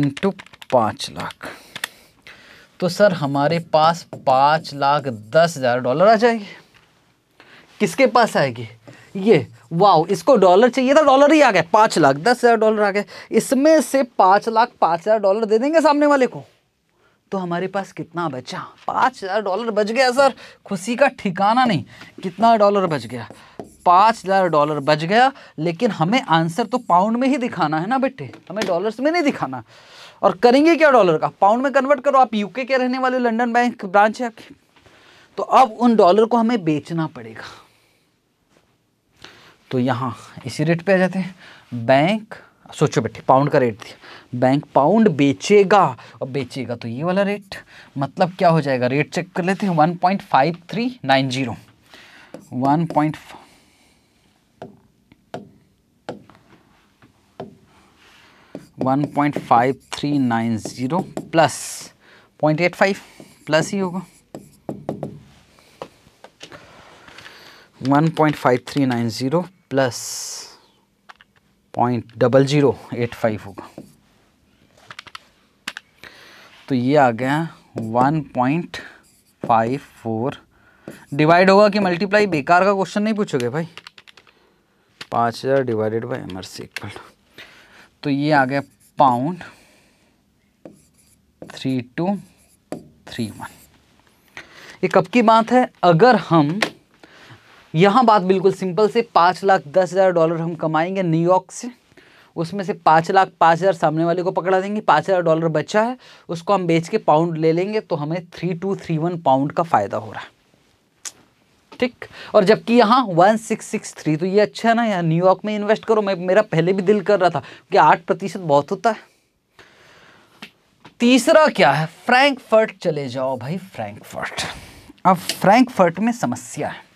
इंटू पाँच लाख तो सर हमारे पास पाँच लाख दस हज़ार डॉलर आ जाएगी किसके पास आएगी ये वाओ इसको डॉलर चाहिए था डॉलर ही आ गया पाँच लाख दस हज़ार डॉलर आ गए इसमें से पाँच लाख पाँच हज़ार डॉलर दे देंगे सामने वाले को तो हमारे पास कितना बचा पाँच हज़ार डॉलर बच गया सर खुशी का ठिकाना नहीं कितना डॉलर बच गया पाँच हज़ार डॉलर बच गया लेकिन हमें आंसर तो पाउंड में ही दिखाना है ना बेटे हमें डॉलर्स में नहीं दिखाना और करेंगे क्या डॉलर का पाउंड में कन्वर्ट करो आप यूके के रहने वाले लंडन बैंक ब्रांच है आपकी तो अब उन डॉलर को हमें बेचना पड़ेगा तो यहाँ इसी रेट पे आ जाते हैं बैंक सोचो बैठे पाउंड का रेट थी बैंक पाउंड बेचेगा और बेचेगा तो ये वाला रेट मतलब क्या हो जाएगा रेट चेक कर लेते हैं one point five three nine zero one point one point five three nine zero plus point eight five plus ही होगा one point five three nine zero plus point double zero eight five होगा तो ये आ गया one point five four divide होगा कि multiply बेकार का क्वेश्चन नहीं पूछोगे भाई पाँच हज़ार divided by M R C equal तो ये आ गया pound three two three one ये कब की बात है अगर हम यहाँ बात बिल्कुल सिंपल से पाँच लाख दस हज़ार डॉलर हम कमाएंगे न्यूयॉर्क से उसमें से पाँच लाख पाँच हज़ार सामने वाले को पकड़ा देंगे पाँच हज़ार डॉलर बचा है उसको हम बेच के पाउंड ले लेंगे तो हमें three two three one pound का फ़ायदा हो रहा है ठीक और जबकि यहाँ वन सिक्स सिक्स थ्री तो ये अच्छा है ना यार न्यूयॉर्क में इन्वेस्ट करो मैं मेरा पहले भी दिल कर रहा था कि आठ प्रतिशत बहुत होता है तीसरा क्या है फ्रैंकफर्ट चले जाओ भाई फ्रैंकफर्ट अब फ्रैंकफर्ट में समस्या है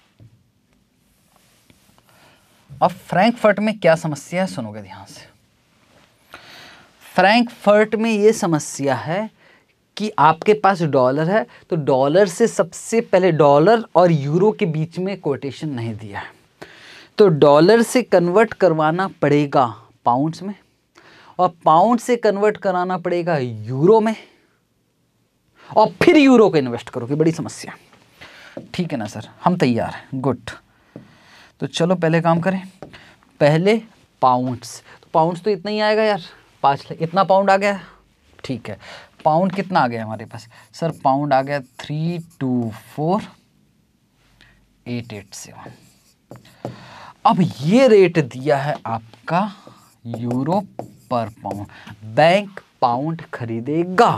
अब फ्रैंकफर्ट में क्या समस्या है सुनोगे ध्यान से फ्रैंकफर्ट में ये समस्या है कि आपके पास डॉलर है तो डॉलर से सबसे पहले डॉलर और यूरो के बीच में कोटेशन नहीं दिया है तो डॉलर से कन्वर्ट करवाना पड़ेगा पाउंड्स में और पाउंड से कन्वर्ट कराना पड़ेगा यूरो में और फिर यूरो को इन्वेस्ट करोगे बड़ी समस्या ठीक है ना सर हम तैयार हैं गुड तो चलो पहले काम करें पहले पाउंड्स तो पाउंड्स तो इतना ही आएगा यार पाँच इतना पाउंड आ गया ठीक है पाउंड कितना आ गया हमारे पास सर पाउंड आ गया three two four eight eight seven अब ये रेट दिया है आपका यूरो पर पाउंड बैंक पाउंड खरीदेगा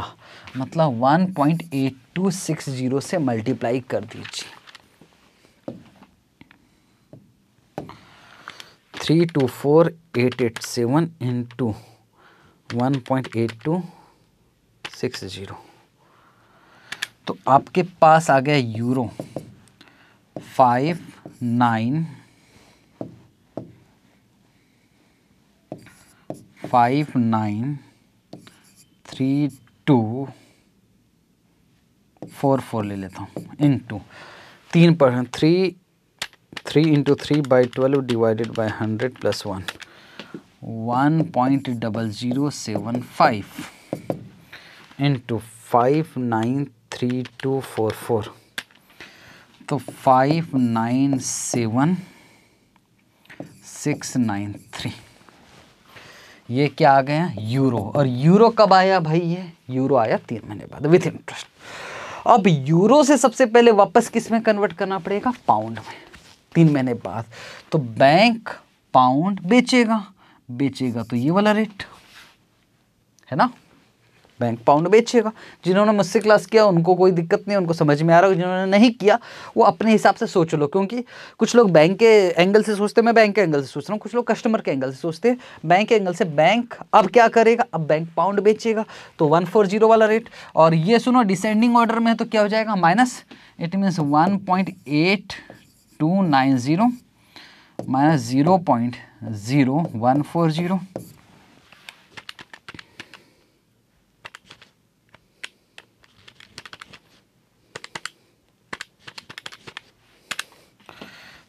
मतलब one point eight two six zero से मल्टीप्लाई कर दीजिए three two four eight eight seven into one point eight two six zero तो आपके पास आ गया euro five nine five nine three two four four ले लेता हूँ इन टू तीन percent three three into three by twelve divided by hundred plus one one point double zero seven five into five nine three two four four तो five nine seven six nine three ये क्या आ गया euro और euro कब आया भाई ये euro आया तीन महीने बाद विथ इंटरेस्ट अब यूरो से सबसे पहले वापस किस में कन्वर्ट करना पड़ेगा पाउंड में तीन महीने बाद तो बैंक पाउंड बेचेगा बेचेगा तो ये वाला रेट है ना बैंक पाउंड बेचेगा जिन्होंने मुझसे क्लास किया उनको कोई दिक्कत नहीं उनको समझ में आ रहा है जिन्होंने नहीं किया वो अपने हिसाब से सोच लो क्योंकि कुछ लोग बैंक के एंगल से सोचते हैं मैं बैंक के एंगल से सोच रहा हूँ कुछ लोग कस्टमर के एंगल से सोचते हैं बैंक के एंगल से बैंक अब क्या करेगा अब बैंक पाउंड बेचेगा तो वन फोर जीरो वाला रेट और ये सुनो डिसेंडिंग ऑर्डर में तो क्या हो जाएगा minus it means one point eight two nine zero minus zero point zero one four zero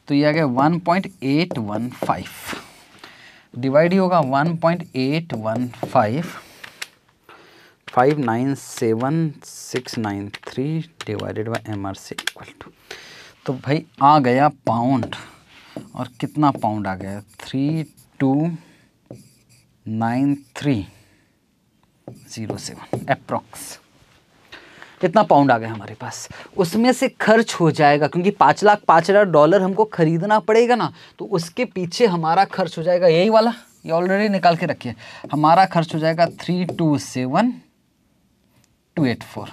तो ये आ गया one point eight one five divide ही होगा one point eight one five five nine seven six nine three divided by M R C equal to तो भाई आ गया pound और कितना पाउंड आ गया three two nine three zero seven approx इतना पाउंड आ गया हमारे पास उसमें से खर्च हो जाएगा क्योंकि पाँच लाख पाँच हज़ार डॉलर हमको ख़रीदना पड़ेगा ना तो उसके पीछे हमारा खर्च हो जाएगा यही वाला ये ऑलरेडी निकाल के रखिए हमारा खर्च हो जाएगा three two seven two eight four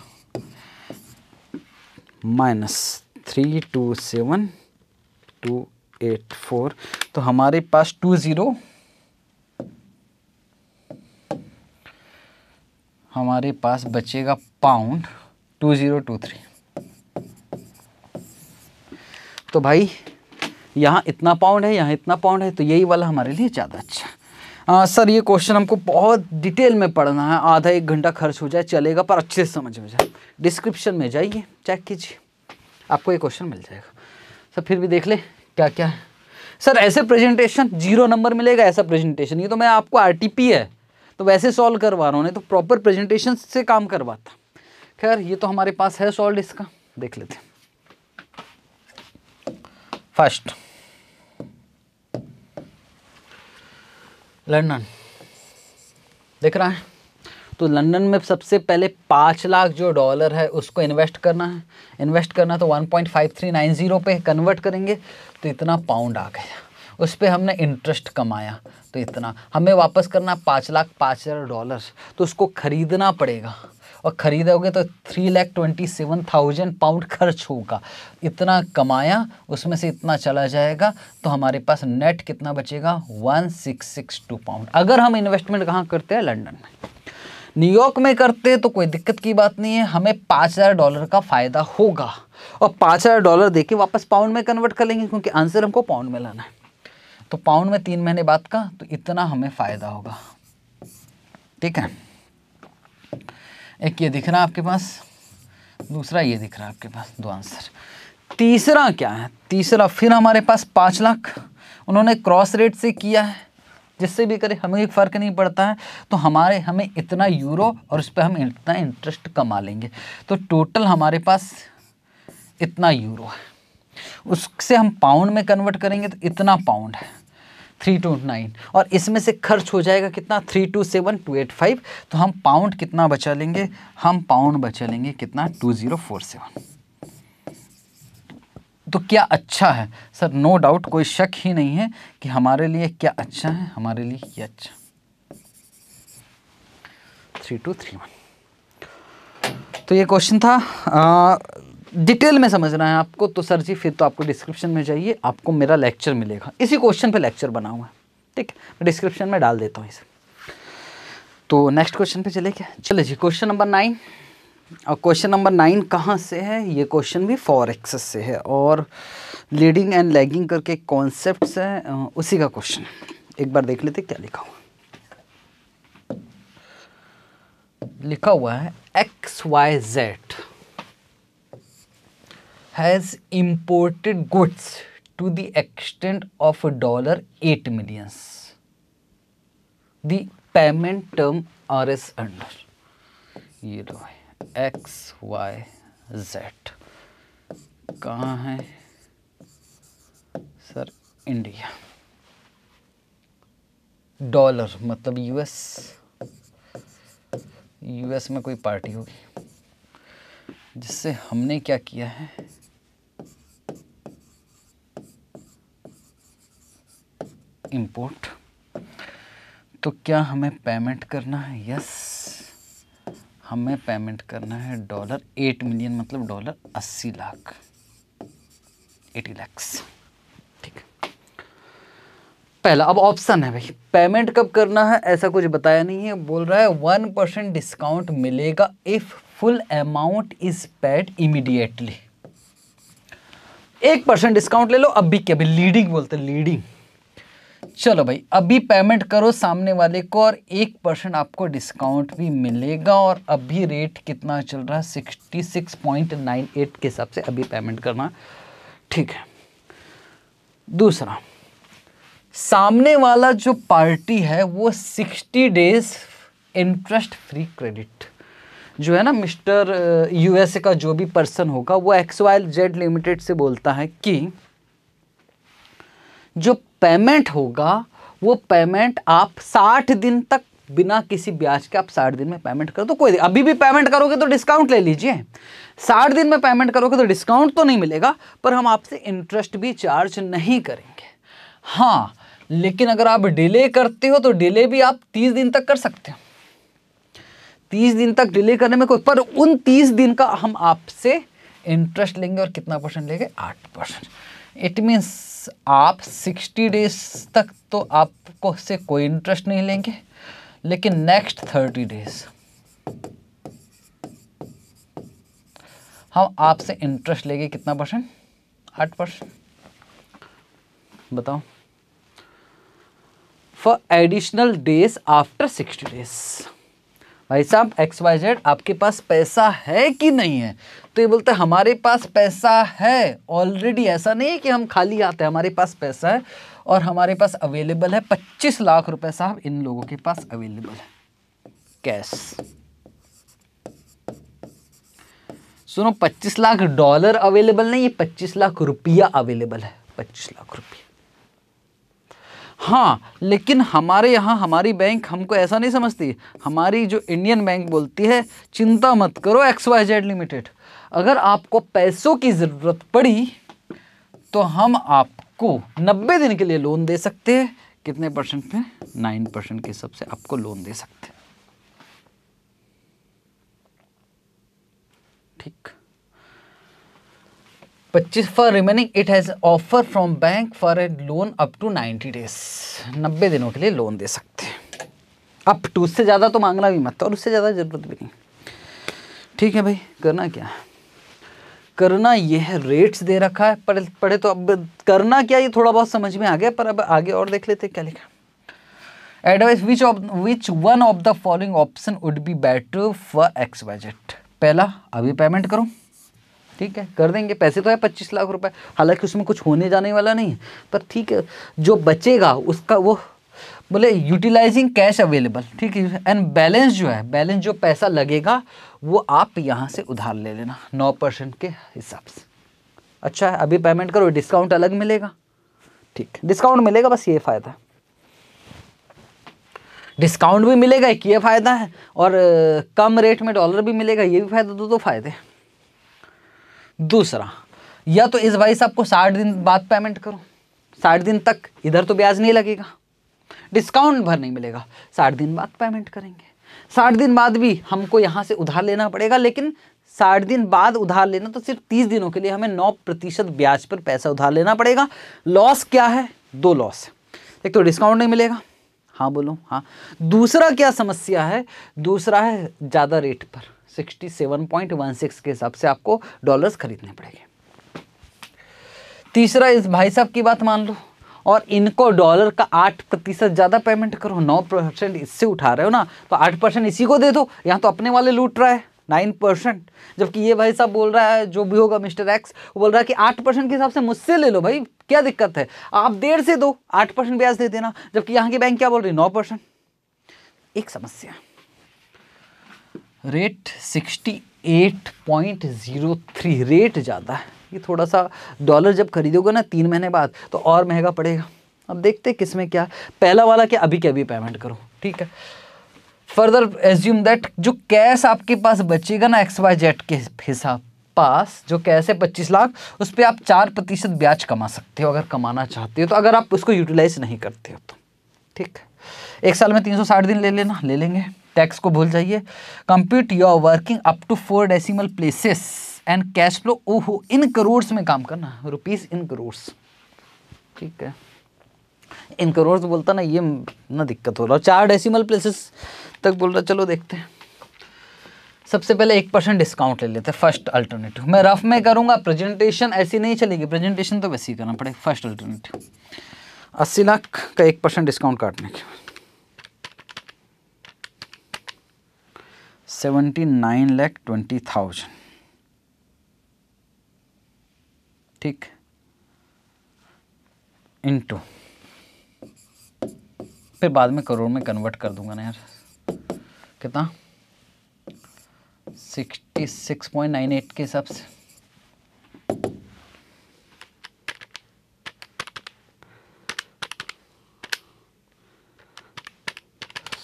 minus three two seven two eight four तो हमारे पास टू ज़ीरो हमारे पास बचेगा pound two zero two three तो भाई यहाँ इतना पाउंड है यहाँ इतना पाउंड है तो यही वाला हमारे लिए ज़्यादा अच्छा आ, हाँ, सर ये क्वेश्चन हमको बहुत डिटेल में पढ़ना है आधा एक घंटा खर्च हो जाए चलेगा पर अच्छे से समझ में जाए डिस्क्रिप्शन में जाइए चेक कीजिए आपको ये क्वेश्चन मिल जाएगा सर फिर भी देख ले क्या क्या है सर ऐसे प्रेजेंटेशन जीरो नंबर मिलेगा ऐसा प्रेजेंटेशन ये तो मैं आपको आर है तो वैसे सॉल्व करवा रहा हूँ तो प्रॉपर प्रेजेंटेशन से काम करवाता खैर ये तो हमारे पास है सॉल्व इसका देख लेते फर्स्ट लंडन देख रहा है तो लंदन में सबसे पहले पाँच लाख जो डॉलर है उसको इन्वेस्ट करना है इन्वेस्ट करना तो 1.5390 पे कन्वर्ट करेंगे तो इतना पाउंड आ गया उस पर हमने इंटरेस्ट कमाया तो इतना हमें वापस करना पाँच लाख पाँच हज़ार डॉलर तो उसको ख़रीदना पड़ेगा और ख़रीदोगे तो three lakh twenty seven thousand pound खर्च होगा इतना कमाया उसमें से इतना चला जाएगा तो हमारे पास नेट कितना बचेगा one six six two pound अगर हम इन्वेस्टमेंट कहाँ करते हैं लंदन में न्यूयॉर्क में करते तो कोई दिक्कत की बात नहीं है हमें पाँच हज़ार डॉलर का फ़ायदा होगा और पाँच हज़ार डॉलर दे के वापस पाउंड में कन्वर्ट कर लेंगे क्योंकि आंसर हमको पाउंड में लाना है तो पाउंड में तीन महीने बाद का तो इतना हमें फ़ायदा होगा ठीक है एक ये दिख रहा है आपके पास दूसरा ये दिख रहा है आपके पास दो आंसर तीसरा क्या है तीसरा फिर हमारे पास पाँच लाख उन्होंने क्रॉस रेट से किया है जिससे भी करें हमें फ़र्क नहीं पड़ता है तो हमारे हमें इतना यूरो और उस पर हम इतना इंटरेस्ट कमा लेंगे तो टोटल हमारे पास इतना यूरो है उससे हम पाउंड में कन्वर्ट करेंगे तो इतना पाउंड है थ्री टू नाइन और इसमें से खर्च हो जाएगा कितना three two seven two eight five तो हम पाउंड कितना बचा लेंगे हम पाउंड बचा लेंगे कितना टू ज़ीरो फोर सेवन तो क्या अच्छा है सर नो डाउट कोई शक ही नहीं है कि हमारे लिए क्या अच्छा है हमारे लिए ये अच्छा थ्री टू थ्री वन तो ये क्वेश्चन था आ, डिटेल में समझना है आपको तो सर जी फिर तो आपको डिस्क्रिप्शन में जाइए आपको मेरा लेक्चर मिलेगा इसी क्वेश्चन पे लेक्चर बना हुआ है ठीक है डिस्क्रिप्शन में डाल देता हूँ इसे तो नेक्स्ट क्वेश्चन पे चले क्या चले जी क्वेश्चन नंबर नाइन और क्वेश्चन नंबर नाइन कहाँ से है ये क्वेश्चन भी फॉर एक्सेस से है और लीडिंग एंड लैगिंग करके कॉन्सेप्ट है उसी का क्वेश्चन एक बार देख लेते क्या लिखा हुआ लिखा हुआ है X Y Z has imported goods to the extent of dollar eight millions the payment term are as under ये तो है एक्स वाई जेड कहाँ है सर इंडिया डॉलर मतलब यूएस यूएस में कोई पार्टी होगी जिससे हमने क्या किया है इंपोर्ट तो क्या हमें पेमेंट करना है यस हमें पेमेंट करना है डॉलर एट मिलियन मतलब डॉलर अस्सी लाख एटी लैक्स ठीक पहला अब ऑप्शन है भाई पेमेंट कब करना है ऐसा कुछ बताया नहीं है बोल रहा है वन परसेंट डिस्काउंट मिलेगा if full amount is paid immediately एक परसेंट डिस्काउंट ले लो अब भी क्या अभी लीडिंग बोलते लीडिंग चलो भाई अभी पेमेंट करो सामने वाले को और एक परसेंट आपको डिस्काउंट भी मिलेगा और अभी रेट कितना चल रहा है sixty six point nine eight के हिसाब से अभी पेमेंट करना ठीक है दूसरा सामने वाला जो पार्टी है वो sixty days interest free credit जो है ना मिस्टर यूएसए uh, का जो भी पर्सन होगा वो एक्स वाई जेड लिमिटेड से बोलता है कि जो पेमेंट होगा वो पेमेंट आप साठ दिन तक बिना किसी ब्याज के आप साठ दिन में पेमेंट कर दो तो कोई अभी भी पेमेंट करोगे तो डिस्काउंट ले लीजिए साठ दिन में पेमेंट करोगे तो डिस्काउंट तो नहीं मिलेगा पर हम आपसे इंटरेस्ट भी चार्ज नहीं करेंगे हाँ लेकिन अगर आप डिले करते हो तो डिले भी आप तीस दिन तक कर सकते हो तीस दिन तक डिले करने में कोई पर उन तीस दिन का हम आपसे इंटरेस्ट लेंगे और कितना परसेंट लेंगे आठ परसेंट इट मीन्स आप 60 डेज तक तो आपको से कोई इंटरेस्ट नहीं लेंगे लेकिन नेक्स्ट 30 डेज हम आपसे इंटरेस्ट लेंगे कितना परसेंट आठ परसेंट बताओ for additional days after 60 days भाई साहब एक्स वाई जेड आपके पास पैसा है कि नहीं है तो ये बोलते हमारे पास पैसा है ऑलरेडी ऐसा नहीं है कि हम खाली आते हैं हमारे पास पैसा है और हमारे पास अवेलेबल है पच्चीस लाख रुपए साहब इन लोगों के पास अवेलेबल है कैश सुनो पच्चीस लाख डॉलर अवेलेबल नहीं ये पच्चीस लाख रुपया अवेलेबल है पच्चीस लाख रुपया हाँ लेकिन हमारे यहाँ हमारी बैंक हमको ऐसा नहीं समझती हमारी जो इंडियन बैंक बोलती है चिंता मत करो एक्स वाई जेड लिमिटेड अगर आपको पैसों की ज़रूरत पड़ी तो हम आपको नब्बे दिन के लिए लोन दे सकते हैं कितने परसेंट पे नाइन परसेंट के हिसाब से आपको लोन दे सकते हैं ठीक पच्चीस for remaining it has offer from bank for a loan up to 90 days नब्बे दिनों के लिए लोन दे सकते हैं अप टू तो उससे ज़्यादा तो मांगना भी मत और उससे ज़्यादा ज़रूरत भी नहीं ठीक है भाई करना क्या है करना यह रेट्स दे रखा है पढ़े पढ़े तो अब करना क्या ये थोड़ा बहुत समझ में आ गया पर अब आगे और देख लेते क्या लिखा advice which of which one of the following option would be better for X budget पहला अभी पेमेंट करो ठीक है कर देंगे पैसे तो है पच्चीस लाख रुपए हालांकि उसमें कुछ होने जाने वाला नहीं है पर ठीक है जो बचेगा उसका वो बोले यूटिलाइजिंग कैश अवेलेबल ठीक है एंड बैलेंस जो है बैलेंस जो पैसा लगेगा वो आप यहाँ से उधार ले लेना नौ परसेंट के हिसाब से अच्छा है अभी पेमेंट करो डिस्काउंट अलग मिलेगा ठीक डिस्काउंट मिलेगा बस ये फ़ायदा है डिस्काउंट भी मिलेगा एक ये फ़ायदा है और कम रेट में डॉलर भी मिलेगा ये भी फ़ायदा दो दो तो फ़ायदे दूसरा या तो इस भाई साहब को साठ दिन बाद पेमेंट करो साठ दिन तक इधर तो ब्याज नहीं लगेगा डिस्काउंट भर नहीं मिलेगा साठ दिन बाद पेमेंट करेंगे साठ दिन बाद भी हमको यहाँ से उधार लेना पड़ेगा लेकिन साठ दिन बाद उधार लेना तो सिर्फ तीस दिनों के लिए हमें नौ प्रतिशत ब्याज पर पैसा उधार लेना पड़ेगा लॉस क्या है दो लॉस एक तो डिस्काउंट नहीं मिलेगा हाँ बोलो हाँ दूसरा क्या समस्या है दूसरा है ज़्यादा रेट पर sixty seven point one six के हिसाब से आपको डॉलर्स खरीदने पड़ेंगे तीसरा इस भाई साहब की बात मान लो और इनको डॉलर का आठ प्रतिशत ज़्यादा पेमेंट करो नौ परसेंट इससे उठा रहे हो ना तो आठ परसेंट इसी को दे दो यहाँ तो अपने वाले लूट रहा है नाइन परसेंट जबकि ये भाई साहब बोल रहा है जो भी होगा मिस्टर एक्स वो बोल रहा है कि आठ परसेंट के हिसाब से मुझसे ले लो भाई क्या दिक्कत है आप देर से दो आठ परसेंट ब्याज दे देना जबकि यहाँ की बैंक क्या बोल रही है नौ परसेंट एक समस्या rate sixty eight point zero three rate ज़्यादा है कि थोड़ा सा डॉलर जब खरीदोगे ना तीन महीने बाद तो और महंगा पड़ेगा अब देखते किस में क्या पहला वाला क्या अभी के अभी पेमेंट करो ठीक है फर्दर एज्यूम दैट जो कैश आपके पास बचेगा ना एक्स वाई जेड के हिसाब पास जो कैश है पच्चीस लाख उस पर आप चार प्रतिशत ब्याज कमा सकते हो अगर कमाना चाहते हो तो अगर आप उसको यूटिलाइज नहीं करते हो तो ठीक एक साल में तीन सौ साठ दिन ले लेना ले लेंगे टैक्स को भूल जाइए compute your working up to four decimal places and cash flow ओहो इन करोड़ में काम करना रुपीज़ इन करोड़ ठीक है इन करोड़ तो बोलता ना ये ना दिक्कत हो रहा चार डेसिमल प्लेसेस तक बोल रहा चलो देखते हैं सबसे पहले एक परसेंट डिस्काउंट ले लेते हैं फर्स्ट अल्टरनेटिव मैं रफ में करूंगा प्रेजेंटेशन ऐसी नहीं चलेगी प्रेजेंटेशन तो वैसे ही करना पड़ेगा फर्स्ट अल्टरनेटिव अस्सी लाख का एक परसेंट डिस्काउंट काटने के seventy nine lakh twenty thousand ठीक इंटू फिर बाद में करोड़ में कन्वर्ट कर दूंगा ना यार कितना sixty six point nine eight के हिसाब से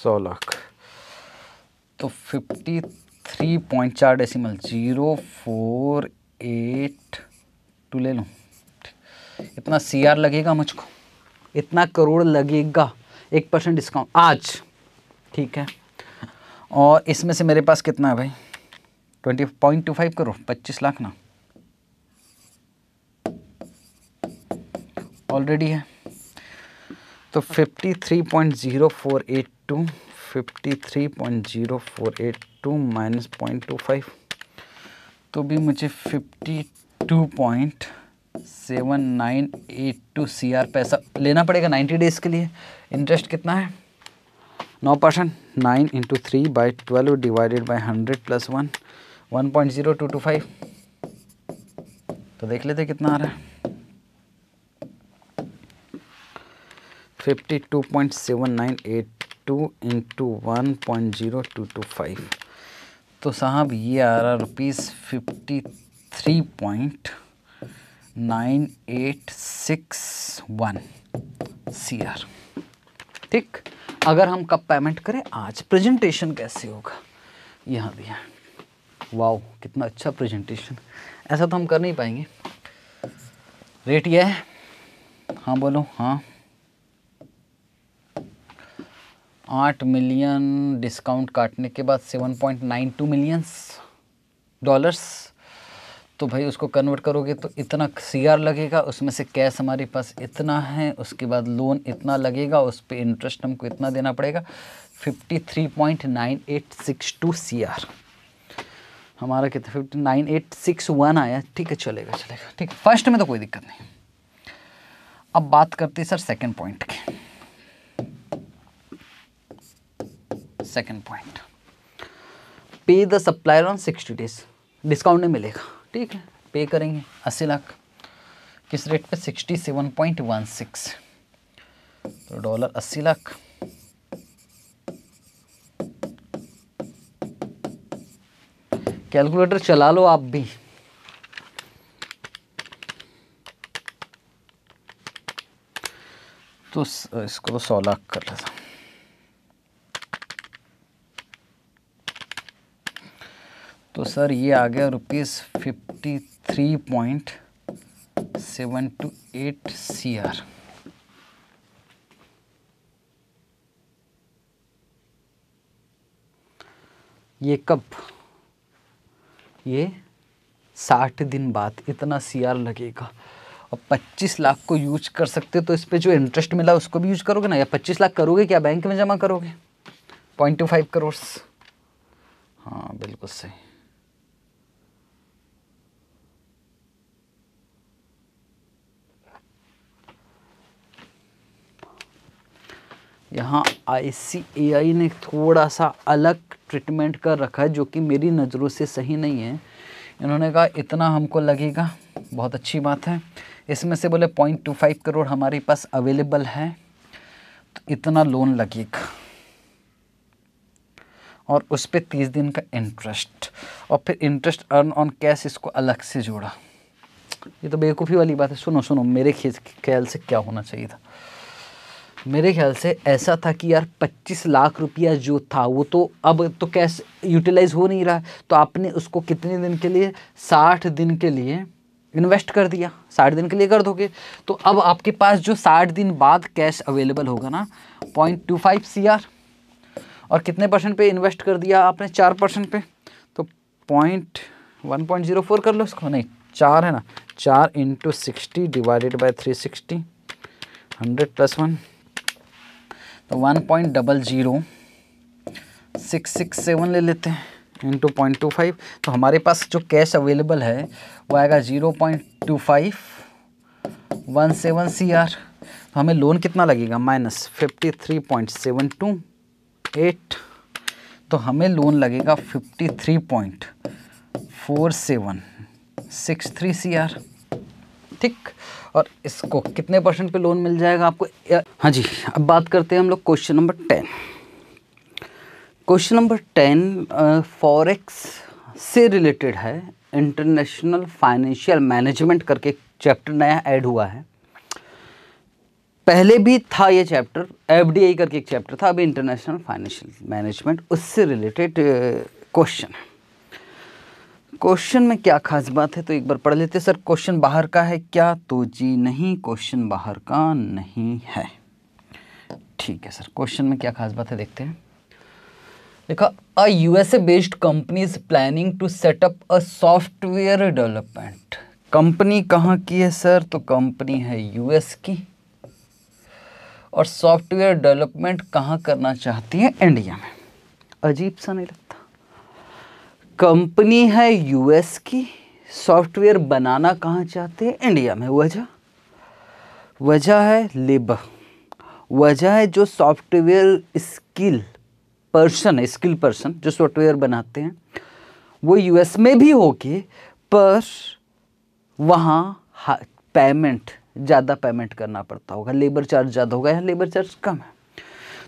सौ लाख तो फिफ्टी थ्री पॉइंट चार decimal zero four eight two ले लो इतना सी आर लगेगा मुझको इतना करोड़ लगेगा एक परसेंट डिस्काउंट आज ठीक है और इसमें से मेरे पास कितना है भाई ट्वेंटी पॉइंट टू फाइव करो पच्चीस लाख ना ऑलरेडी है तो fifty three point zero four eight two fifty three point zero four eight two minus point two five तो भी मुझे fifty two point seven nine eight two C R पैसा लेना पड़ेगा नाइन्टी डेज के लिए इंटरेस्ट कितना है नौ percent nine into three by twelve divided by hundred plus one one point zero two two five तो देख लेते कितना आ रहा है fifty two point seven nine eight two into one point zero two two five तो साहब ये आ रहा rupees fifty three point nine eight six one C R ठीक अगर हम कब पेमेंट करें आज प्रेजेंटेशन कैसे होगा यहाँ भी है वाओ कितना अच्छा प्रेजेंटेशन ऐसा तो हम कर नहीं पाएंगे रेट यह है हाँ बोलो हाँ आठ मिलियन डिस्काउंट काटने के बाद seven point nine two millions dollars तो भाई उसको कन्वर्ट करोगे तो इतना सी लगेगा उसमें से कैश हमारे पास इतना है उसके बाद लोन इतना लगेगा उस पर इंटरेस्ट हमको इतना देना पड़ेगा fifty three point nine eight six two C R हमारा कितना fifty nine eight six one आया ठीक है चलेगा चलेगा ठीक है फर्स्ट में तो कोई दिक्कत नहीं अब बात करते हैं सर सेकंड पॉइंट की सेकंड पॉइंट पे the supplier on sixty days discount नहीं मिलेगा ठीक है पे करेंगे अस्सी लाख किस रेट पे sixty seven point one six तो डॉलर अस्सी लाख कैलकुलेटर चला लो आप भी तो इसको तो सौ लाख कर लेता तो सर ये आ गया rupees fifty three point seven two eight C R ये कब ये साठ दिन बाद इतना सी आर लगेगा और पच्चीस लाख को यूज कर सकते हो तो इस पर जो इंटरेस्ट मिला उसको भी यूज करोगे ना या पच्चीस लाख करोगे क्या बैंक में जमा करोगे पॉइंट टू फाइव करोड़ हाँ बिल्कुल सही यहाँ आई ने थोड़ा सा अलग ट्रीटमेंट कर रखा है जो कि मेरी नज़रों से सही नहीं है इन्होंने कहा इतना हमको लगेगा बहुत अच्छी बात है इसमें से बोले पॉइंट टू फाइव करोड़ हमारे पास अवेलेबल है तो इतना लोन लगेगा और उस पर तीस दिन का इंटरेस्ट और फिर इंटरेस्ट अर्न ऑन कैश इसको अलग से जोड़ा ये तो बेवकूफ़ी वाली बात है सुनो सुनो मेरे ख्याल से क्या होना चाहिए था मेरे ख्याल से ऐसा था कि यार 25 लाख रुपया जो था वो तो अब तो कैश यूटिलाइज हो नहीं रहा तो आपने उसको कितने दिन के लिए 60 दिन के लिए इन्वेस्ट कर दिया 60 दिन के लिए कर दोगे तो अब आपके पास जो 60 दिन बाद कैश अवेलेबल होगा ना point two five C R और कितने परसेंट पे इन्वेस्ट कर दिया आपने चार परसेंट पे तो point one point zero four कर लो उसको नहीं चार है ना चार into sixty divided by three sixty hundred plus one तो one point double zero six six seven ले लेते हैं इंटू पॉइंट टू फाइव तो हमारे पास जो कैश अवेलेबल है वो आएगा zero point two five one seven C R तो हमें लोन कितना लगेगा minus fifty three point seven two eight तो हमें लोन लगेगा fifty three point four seven six three C R ठीक और इसको कितने परसेंट पे लोन मिल जाएगा आपको हाँ जी अब बात करते हैं हम लोग question number ten question number ten forex से रिलेटेड है इंटरनेशनल फाइनेंशियल मैनेजमेंट करके चैप्टर नया ऐड हुआ है पहले भी था ये चैप्टर एफ करके एक चैप्टर था अभी इंटरनेशनल फाइनेंशियल मैनेजमेंट उससे रिलेटेड क्वेश्चन है क्वेश्चन में क्या खास बात है तो एक बार पढ़ लेते सर क्वेश्चन बाहर का है क्या तो जी नहीं क्वेश्चन बाहर का नहीं है ठीक है सर क्वेश्चन में क्या खास बात है देखते हैं देखा a USA based company is planning to set up a software development company कहाँ की है सर तो कंपनी है यूएस की और सॉफ्टवेयर डेवलपमेंट कहाँ करना चाहती है इंडिया में अजीब सा नहीं लगता कंपनी है यूएस की सॉफ्टवेयर बनाना कहाँ चाहते हैं इंडिया में वजह वजह है लेबर वजह है जो software skill person skill person जो सॉफ्टवेयर बनाते हैं वो यूएस में भी होके पर वहाँ पेमेंट ज़्यादा पेमेंट करना पड़ता होगा लेबर चार्ज ज़्यादा होगा या लेबर चार्ज कम है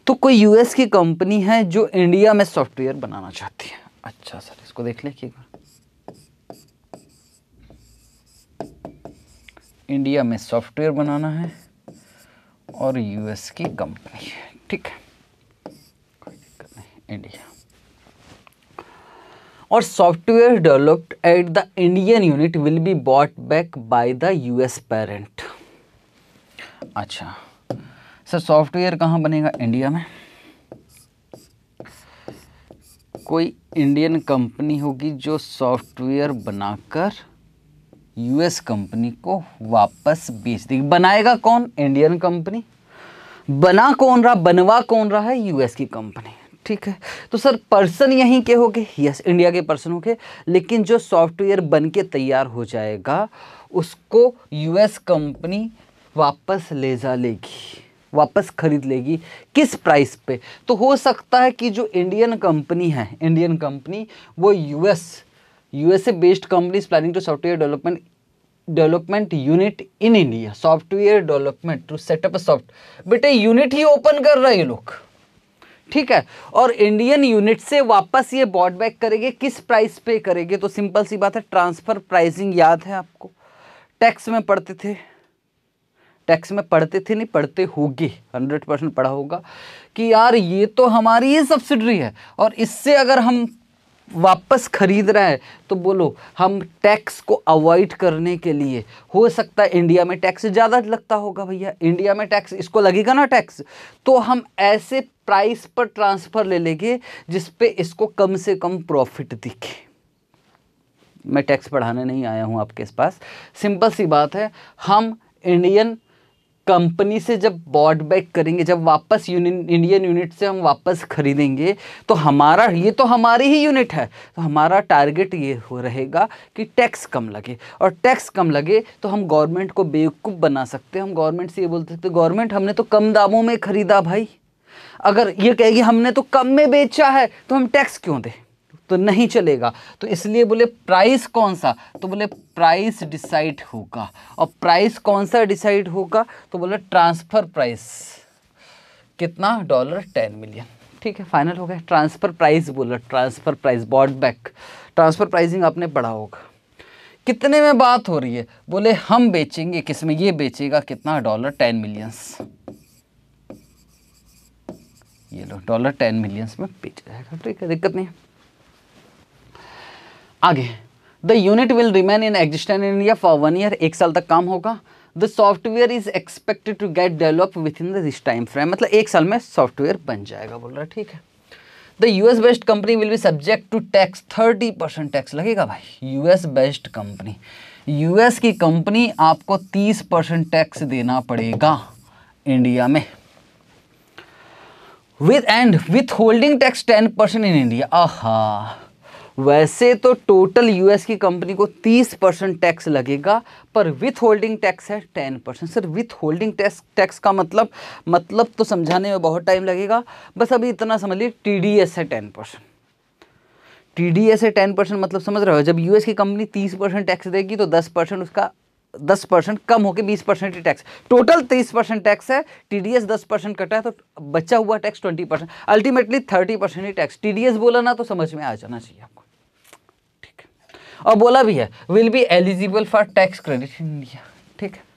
तो कोई यूएस की कंपनी है जो इंडिया में सॉफ्टवेयर बनाना चाहती है अच्छा सर इसको देख लें एक इंडिया में सॉफ्टवेयर बनाना है और यूएस की कंपनी है ठीक है कोई दिक्कत नहीं इंडिया और software developed at the Indian unit will be bought back by the US parent अच्छा सर सॉफ्टवेयर कहाँ बनेगा इंडिया में कोई इंडियन कंपनी होगी जो सॉफ्टवेयर बनाकर यूएस कंपनी को वापस बेच देगी बनाएगा कौन इंडियन कंपनी बना कौन रहा बनवा कौन रहा है यूएस की कंपनी ठीक है तो सर पर्सन यहीं के हो गए यस इंडिया के पर्सन हो गए लेकिन जो सॉफ्टवेयर बन के तैयार हो जाएगा उसको यूएस कंपनी वापस ले जा लेगी वापस खरीद लेगी किस प्राइस पे तो हो सकता है कि जो इंडियन कंपनी है इंडियन कंपनी वो US USA based companies planning to software development development unit in India software development to set up soft बेटे यूनिट ही ओपन कर रहे हैं लोग ठीक है और इंडियन यूनिट से वापस ये बॉड बैक करेंगे किस प्राइस पे करेंगे तो सिंपल सी बात है ट्रांसफ़र प्राइसिंग याद है आपको टैक्स में पढ़ते थे टैक्स में पढ़ते थे नहीं पढ़ते होगी हंड्रेड परसेंट पढ़ा होगा कि यार ये तो हमारी ही सब्सिडरी है और इससे अगर हम वापस खरीद रहे हैं तो बोलो हम टैक्स को अवॉइड करने के लिए हो सकता है इंडिया में टैक्स ज़्यादा लगता होगा भैया इंडिया में टैक्स इसको लगेगा ना टैक्स तो हम ऐसे प्राइस पर ट्रांसफ़र ले लेंगे जिस पे इसको कम से कम प्रॉफिट दिखे मैं टैक्स पढ़ाने नहीं आया हूँ आपके पास सिंपल सी बात है हम इंडियन कंपनी से जब बॉड बैक करेंगे जब वापस यूनियन इंडियन यूनिट से हम वापस खरीदेंगे तो हमारा ये तो हमारी ही यूनिट है तो हमारा टारगेट ये हो रहेगा कि टैक्स कम लगे और टैक्स कम लगे तो हम गवर्नमेंट को बेवकूफ़ बना सकते हैं हम गवर्नमेंट से ये बोल सकते गवर्नमेंट हमने तो कम दामों में ख़रीदा भाई अगर ये कहेगी हमने तो कम में बेचा है तो हम टैक्स क्यों दें तो नहीं चलेगा तो इसलिए बोले प्राइस कौन सा तो बोले प्राइस डिसाइड होगा और प्राइस कौन सा डिसाइड होगा तो बोला ट्रांसफ़र प्राइस कितना डॉलर टेन मिलियन ठीक है फाइनल हो गया ट्रांसफ़र प्राइस बोला transfer price bought back transfer pricing आपने पढ़ा होगा कितने में बात हो रही है बोले हम बेचेंगे किस में ये बेचेगा कितना डॉलर टेन मिलियंस ये लो डॉलर टेन मिलियंस में बेच जाएगा ठीक है दिक्कत नहीं है आगे the unit will remain in existent in India for one year एक साल तक काम होगा the software is expected to get develop within this time frame मतलब एक साल में सॉफ्टवेयर बन जाएगा बोल रहा है ठीक है the US based company will be subject to tax thirty percent tax लगेगा भाई यूएस बेस्ड कंपनी यूएस की कंपनी आपको तीस परसेंट टैक्स देना पड़ेगा इंडिया में with and withholding tax ten percent in India ah वैसे तो टोटल यूएस की कंपनी को 30 परसेंट टैक्स लगेगा पर विथ होल्डिंग टैक्स है 10 percent sir withholding tax tax का मतलब मतलब तो समझाने में बहुत टाइम लगेगा बस अभी इतना समझ लीजिए एस है 10 परसेंट टी डी एस है टेन परसेंट मतलब समझ रहे हो जब यूएस की कंपनी तीस परसेंट टैक्स देगी तो दस परसेंट उसका दस परसेंट कम होकर बीस परसेंट ही टैक्स टोटल तीस परसेंट टैक्स है टी डी एस दस परसेंट कटा है तो बचा हुआ tax twenty percent ultimately thirty percent ही टैक्स टी डी एस बोला ना तो समझ में आ जाना चाहिए और बोला भी है will be eligible for tax credit in India ठीक है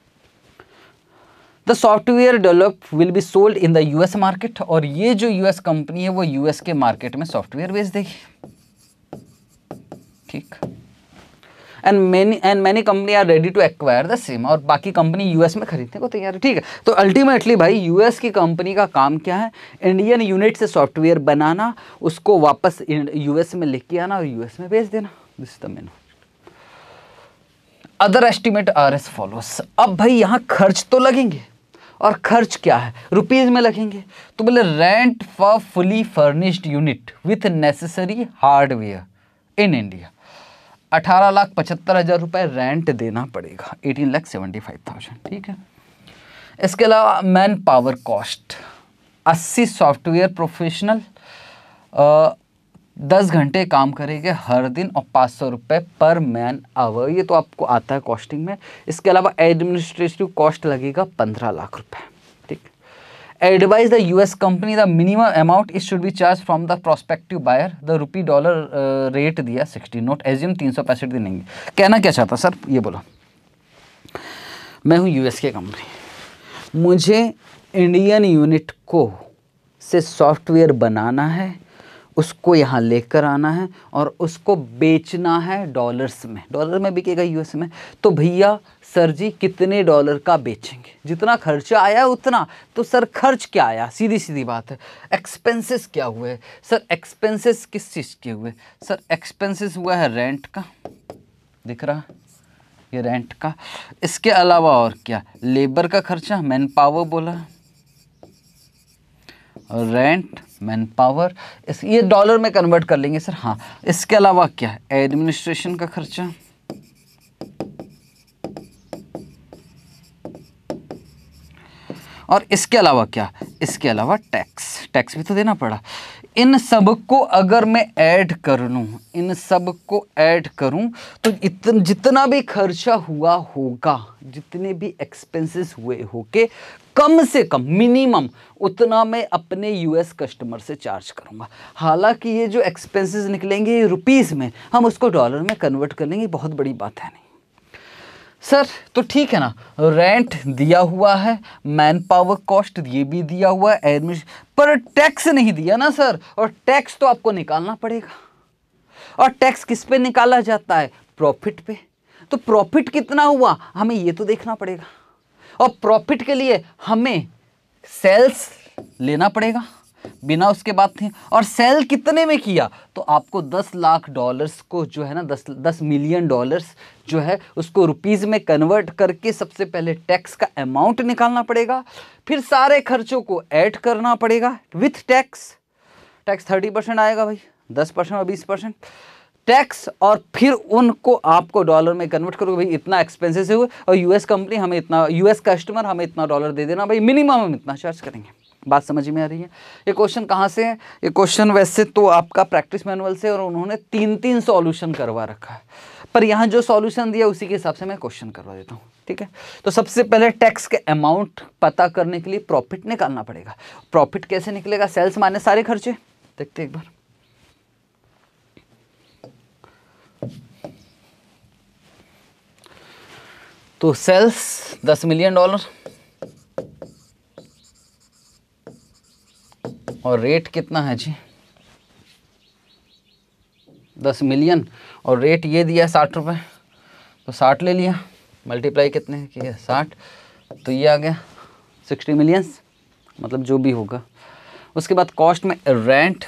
the software develop will be sold in the US market और ये जो यूएस कंपनी है वो यूएस के मार्केट में सॉफ्टवेयर बेच देगी ठीक and many and many company are ready to acquire the same और बाकी कंपनी यूएस में खरीदने को तैयार है ठीक है तो अल्टीमेटली भाई यूएस की कंपनी का काम क्या है इंडियन यूनिट से सॉफ्टवेयर बनाना उसको वापस यूएस में लेके आना और यूएस में बेच देना this the main other estimate are as follows अब भाई यहाँ खर्च तो लगेंगे और खर्च क्या है रुपीज़ में लगेंगे तो बोले rent for fully furnished unit with necessary hardware in India अठारह लाख पचहत्तर हज़ार रुपए रेंट देना पड़ेगा eighteen lakh seventy five thousand ठीक है इसके अलावा मैन पावर कॉस्ट अस्सी सॉफ्टवेयर प्रोफेशनल दस घंटे काम करेंगे हर दिन और पाँच सौ रुपये पर मैन आवर ये तो आपको आता है कॉस्टिंग में इसके अलावा एडमिनिस्ट्रेटिव कॉस्ट लगेगा पंद्रह लाख रुपये ठीक advise the US company the minimum amount is should be charge from the prospective buyer the rupee dollar rate दिया सिक्सटी नोट एज्यूम तीन सौ पैंसठ दिन लेंगे कहना क्या चाहता सर ये बोला मैं हूँ यूएस के कंपनी मुझे इंडियन यूनिट को से सॉफ्टवेयर बनाना है उसको यहाँ लेकर आना है और उसको बेचना है डॉलर्स में डॉलर में बिकेगा यूएस में तो भैया सर जी कितने डॉलर का बेचेंगे जितना खर्चा आया उतना तो सर खर्च क्या आया सीधी सीधी बात है एक्सपेंसेस क्या हुए सर एक्सपेंसेस किस चीज़ के हुए सर एक्सपेंसेस हुआ है रेंट का दिख रहा ये रेंट का इसके अलावा और क्या लेबर का खर्चा मैन पावर बोला रेंट मैन पावर इस ये डॉलर में कन्वर्ट कर लेंगे सर हाँ इसके अलावा क्या है एडमिनिस्ट्रेशन का खर्चा और इसके अलावा क्या इसके अलावा टैक्स टैक्स भी तो देना पड़ा इन सब को अगर मैं ऐड कर लूँ इन सब को ऐड करूँ तो इतन जितना भी खर्चा हुआ होगा जितने भी एक्सपेंसेस हुए होके कम से कम मिनिमम उतना मैं अपने यूएस कस्टमर से चार्ज करूँगा हालांकि ये जो एक्सपेंसेस निकलेंगे रुपीस रुपीज़ में हम उसको डॉलर में कन्वर्ट कर लेंगे बहुत बड़ी बात है नहीं सर तो ठीक है ना रेंट दिया हुआ है मैन पावर कॉस्ट ये भी दिया हुआ है एडमिशन पर टैक्स नहीं दिया ना सर और टैक्स तो आपको निकालना पड़ेगा और टैक्स किस पे निकाला जाता है प्रॉफिट पे तो प्रॉफिट कितना हुआ हमें ये तो देखना पड़ेगा और प्रॉफिट के लिए हमें सेल्स लेना पड़ेगा बिना उसके बाद थे और सेल कितने में किया तो आपको दस लाख डॉलर्स को जो है ना दस दस मिलियन डॉलर्स जो है उसको रुपीज़ में कन्वर्ट करके सबसे पहले टैक्स का अमाउंट निकालना पड़ेगा फिर सारे खर्चों को ऐड करना पड़ेगा with tax tax thirty percent आएगा भाई दस परसेंट और बीस परसेंट टैक्स और फिर उनको आपको डॉलर में कन्वर्ट करोगे भाई इतना एक्सपेंसिव हुए और यूएस कंपनी हमें इतना यूएस कस्टमर हमें इतना डॉलर दे देना भाई मिनिमम हम इतना चार्ज करेंगे बात समझ में आ रही है ये क्वेश्चन कहाँ से है ये क्वेश्चन वैसे तो आपका प्रैक्टिस मैनुअल से और उन्होंने तीन तीन सॉल्यूशन करवा रखा है पर यहाँ जो सॉल्यूशन दिया उसी के हिसाब से मैं क्वेश्चन करवा देता हूँ ठीक है तो सबसे पहले टैक्स के अमाउंट पता करने के लिए प्रॉफिट निकालना पड़ेगा प्रॉफिट कैसे निकलेगा सेल्स माने सारे खर्चे देखते एक बार तो सेल्स दस मिलियन डॉलर और रेट कितना है जी दस मिलियन और रेट ये दिया साठ रुपये तो साठ ले लिया मल्टीप्लाई कितने किया साठ तो ये आ गया सिक्सटी मिलियंस मतलब जो भी होगा उसके बाद कॉस्ट में रेंट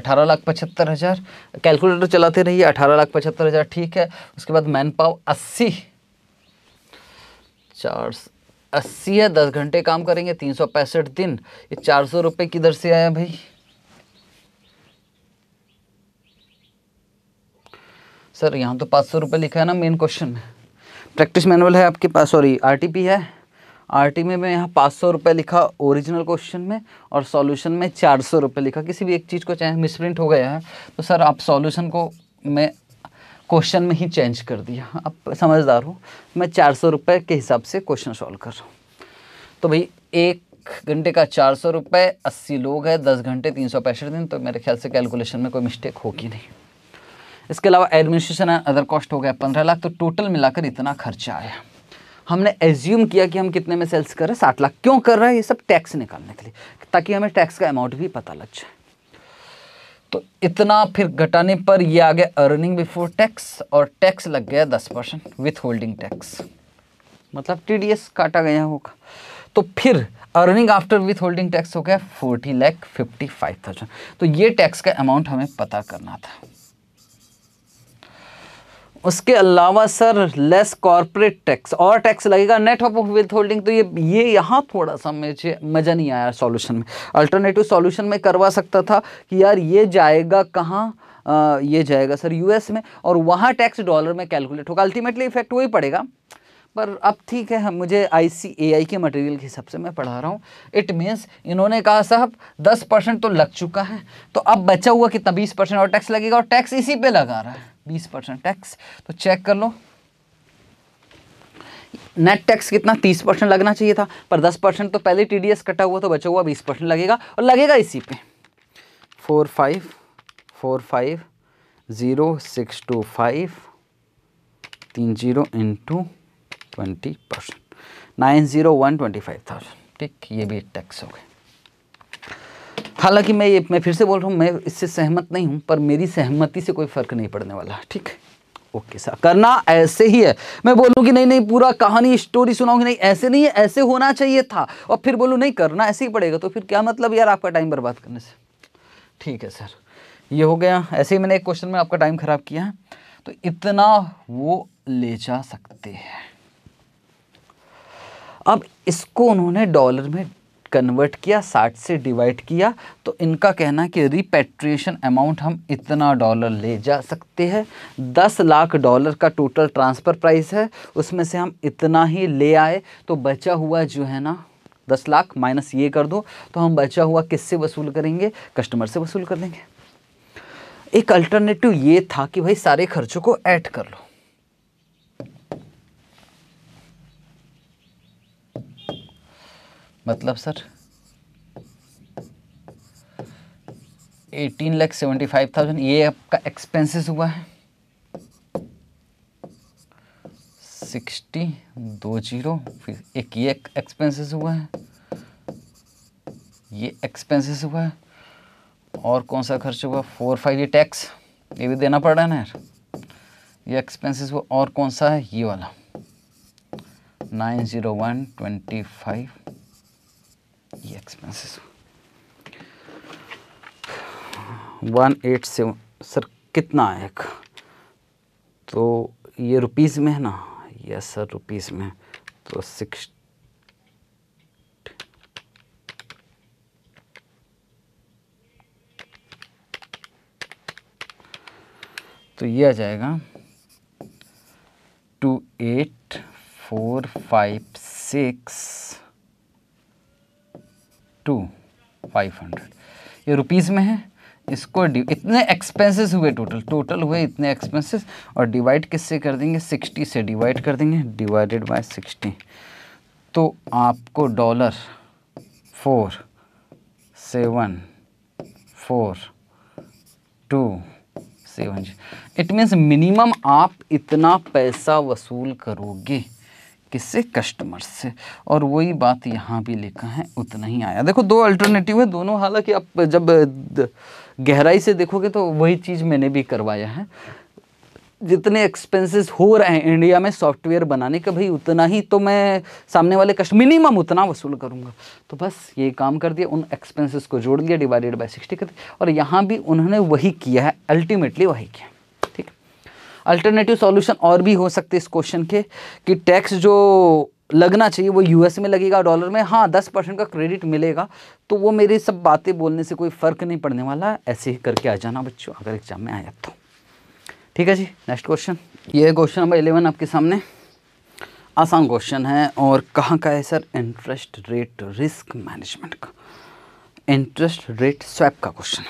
अठारह लाख पचहत्तर हज़ार कैलकुलेटर चलाते रहिए अठारह लाख पचहत्तर हज़ार ठीक है उसके बाद मैन पाव अस्सी चार अस्सी है दस घंटे काम करेंगे तीन सौ पैंसठ दिन ये चार सौ रुपये किधर से आया भाई सर यहाँ तो पाँच सौ रुपये लिखा है ना मेन क्वेश्चन में प्रैक्टिस मैनुअल है आपके पास सॉरी आरटीपी है आरटी में मैं यहाँ पाँच सौ रुपये लिखा ओरिजिनल क्वेश्चन में और सॉल्यूशन में चार सौ रुपये लिखा किसी भी एक चीज़ को चाहे मिसप्रिंट हो गया है तो सर आप सॉल्यूशन को मैं क्वेश्चन में ही चेंज कर दिया अब समझदार हो मैं चार सौ रुपये के हिसाब से क्वेश्चन सॉल्व कर रहा हूँ तो भाई एक घंटे का चार सौ रुपये अस्सी लोग हैं दस घंटे तीन सौ पैंसठ दिन तो मेरे ख्याल से कैलकुलेशन में कोई मिस्टेक होगी नहीं इसके अलावा एडमिनिस्ट्रेशन एंड अदर कॉस्ट हो गया पंद्रह लाख तो टोटल मिलाकर इतना खर्चा आया हमने एज्यूम किया कि हम कितने में सेल्स कर रहे हैं साठ लाख क्यों कर रहे हैं ये सब टैक्स निकालने के लिए ताकि हमें टैक्स का अमाउंट भी पता लग जाए तो इतना फिर घटाने पर ये आ गया अर्निंग बिफोर टैक्स और टैक्स लग गया दस परसेंट विथ होल्डिंग टैक्स मतलब टी काटा गया होगा तो फिर earning after withholding tax हो गया forty lakh fifty five thousand तो ये टैक्स का अमाउंट हमें पता करना था उसके अलावा सर लेस कॉरपोरेट टैक्स और टैक्स लगेगा नेट ऑफ विथ होल्डिंग तो ये ये यहाँ थोड़ा सा मुझे मज़ा नहीं आया सॉल्यूशन में अल्टरनेटिव सॉल्यूशन में करवा सकता था कि यार ये जाएगा कहाँ ये जाएगा सर यूएस में और वहाँ टैक्स डॉलर में कैलकुलेट होगा अल्टीमेटली इफेक्ट वही पड़ेगा पर अब ठीक है मुझे आई सी ए आई के मटेरियल के हिसाब से मैं पढ़ा रहा हूँ इट मीन्स इन्होंने कहा साहब दस परसेंट तो लग चुका है तो अब बचा हुआ कितना बीस परसेंट और टैक्स लगेगा और टैक्स इसी पे लगा रहा है बीस परसेंट टैक्स तो चेक कर लो नेट टैक्स कितना तीस परसेंट लगना चाहिए था पर दस परसेंट तो पहले टी डी एस कटा हुआ तो बचा हुआ बीस परसेंट लगेगा और लगेगा इसी पे four five four five zero six two five तीन zero into twenty percent nine zero one twenty five thousand ठीक ये भी टैक्स हो गए हालांकि मैं ये मैं फिर से बोल रहा हूँ मैं इससे सहमत नहीं हूँ पर मेरी सहमति से कोई फ़र्क नहीं पड़ने वाला ठीक है ओके सर करना ऐसे ही है मैं बोलूँ कि नहीं नहीं पूरा कहानी स्टोरी सुनाऊँ नहीं ऐसे नहीं है ऐसे होना चाहिए था और फिर बोलूँ नहीं करना ऐसे ही पड़ेगा तो फिर क्या मतलब यार आपका टाइम बर्बाद करने से ठीक है सर ये हो गया ऐसे ही मैंने एक क्वेश्चन में आपका टाइम ख़राब किया है तो इतना वो ले जा सकते हैं अब इसको उन्होंने डॉलर में कन्वर्ट किया साठ से डिवाइड किया तो इनका कहना है कि रिपेट्रिएशन अमाउंट हम इतना डॉलर ले जा सकते हैं दस लाख डॉलर का टोटल ट्रांसफ़र प्राइस है उसमें से हम इतना ही ले आए तो बचा हुआ जो है ना दस लाख माइनस ये कर दो तो हम बचा हुआ किससे वसूल करेंगे कस्टमर से वसूल कर देंगे एक अल्टरनेटिव ये था कि भाई सारे खर्चों को ऐड कर लो मतलब sir eighteen lakh seventy five thousand ये आपका एक्सपेंसेस हुआ है सिक्सटी दो जीरो फिर एक ये एक्सपेंसेस हुआ है ये एक्सपेंसेस हुआ है और कौन सा खर्च हुआ फोर फाइव ये टैक्स ये भी देना पड़ रहा है ना यार ये एक्सपेंसेस हुआ और कौन सा है ये वाला nine zero one twenty five ये expenses one eight seven sir कितना आएगा तो ये रुपीज़ में है ना यस सर रुपीज़ में तो सिक्स तो ये आ जाएगा two eight four five six two five hundred ये रुपीज़ में है इसको इतने एक्सपेंसेस हुए टोटल टोटल हुए इतने एक्सपेंसेस और डिवाइड किससे कर देंगे सिक्सटी से डिवाइड कर देंगे डिवाइडेड बाय सिक्सटी तो आपको dollar four seven four two seven it means minimum आप इतना पैसा वसूल करोगे किससे कस्टमर्स से और वही बात यहाँ भी लिखा है उतना ही आया देखो दो अल्टरनेटिव है दोनों हालांकि आप जब गहराई से देखोगे तो वही चीज़ मैंने भी करवाया है जितने एक्सपेंसेस हो रहे हैं इंडिया में सॉफ्टवेयर बनाने का भाई उतना ही तो मैं सामने वाले कस्ट मिनिमम उतना वसूल करूँगा तो बस ये काम कर दिया उन एक्सपेंसेस को जोड़ लिया डिवाइडेड बाय सिक्सटी कर दिया और यहाँ भी उन्होंने वही किया है अल्टीमेटली वही किया अल्टरनेटिव सॉल्यूशन और भी हो सकते इस क्वेश्चन के कि टैक्स जो लगना चाहिए वो यूएस में लगेगा डॉलर में हाँ दस परसेंट का क्रेडिट मिलेगा तो वो मेरे सब बातें बोलने से कोई फ़र्क नहीं पड़ने वाला ऐसे ही करके आ जाना बच्चों अगर एग्जाम में आया तो ठीक है जी नेक्स्ट क्वेश्चन ये क्वेश्चन नंबर इलेवन आपके सामने आसान क्वेश्चन है और कहाँ का है sir interest rate risk management का इंटरेस्ट रेट स्वैप का क्वेश्चन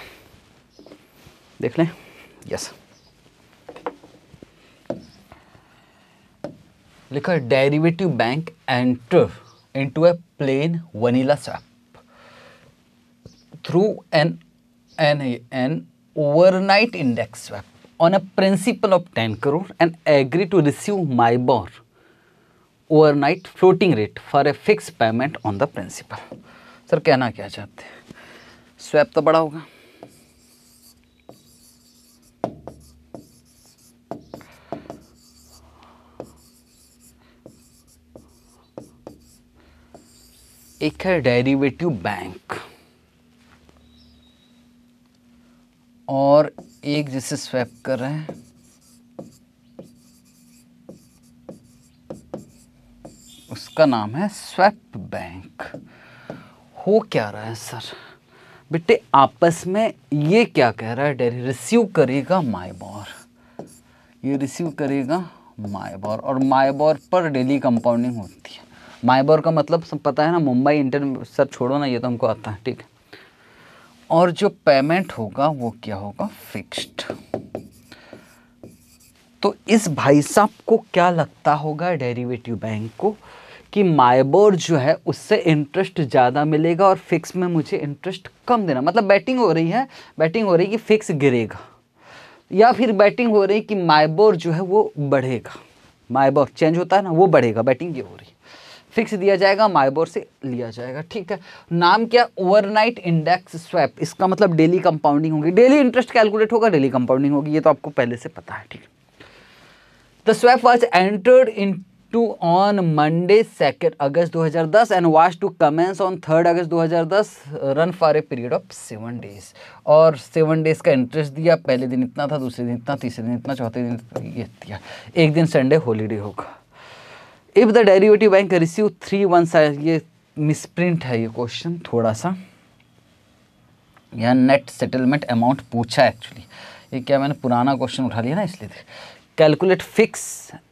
देख लें यस yes. लिखा derivative bank enter into a plain vanilla swap through an an an overnight index swap on a principal of ten crore and agree to receive MIBOR night floating rate for a fix payment on the principal sir कहना क्या चाहते हैं swap तो बड़ा होगा एक है derivative bank और एक जिसे स्वैप कर रहे हैं उसका नाम है स्वैप बैंक हो क्या रहा है सर बेटे आपस में ये क्या कह रहा है डेरी रिसीव करेगा माइबॉर ये रिसीव करेगा माइबॉर और माइबॉर पर डेली कंपाउंडिंग होती है माइबोर का मतलब सब पता है ना मुंबई इंटर सर छोड़ो ना ये तो हमको आता है ठीक है और जो पेमेंट होगा वो क्या होगा फिक्स्ड तो इस भाई साहब को क्या लगता होगा डेरिवेटिव बैंक को कि माइबोर जो है उससे इंटरेस्ट ज़्यादा मिलेगा और फिक्स में मुझे इंटरेस्ट कम देना मतलब बैटिंग हो रही है बैटिंग हो रही है कि फिक्स गिरेगा या फिर बैटिंग हो रही कि माइबोर जो है वो बढ़ेगा माइबोर चेंज होता है ना वो बढ़ेगा बैटिंग की हो रही फिक्स दिया जाएगा माइबोर से लिया जाएगा ठीक है नाम क्या ओवरनाइट इंडेक्स स्वैप इसका मतलब डेली कंपाउंडिंग होगी डेली इंटरेस्ट कैलकुलेट होगा डेली कंपाउंडिंग होगी ये तो आपको पहले से पता है ठीक है the swap was entered into on Monday second August 2010 and was to commence on third August 2010 run for a period of seven days और सेवन डेज का इंटरेस्ट दिया पहले दिन इतना था दूसरे दिन इतना तीसरे दिन इतना चौथे दिन ये दिया एक दिन संडे हॉलीडे होगा if the derivative bank receive three one side ये मिसप्रिंट है ये क्वेश्चन थोड़ा सा यह नेट सेटलमेंट अमाउंट पूछा एक्चुअली ये क्या मैंने पुराना क्वेश्चन उठा लिया ना इसलिए कैलकुलेट फिक्स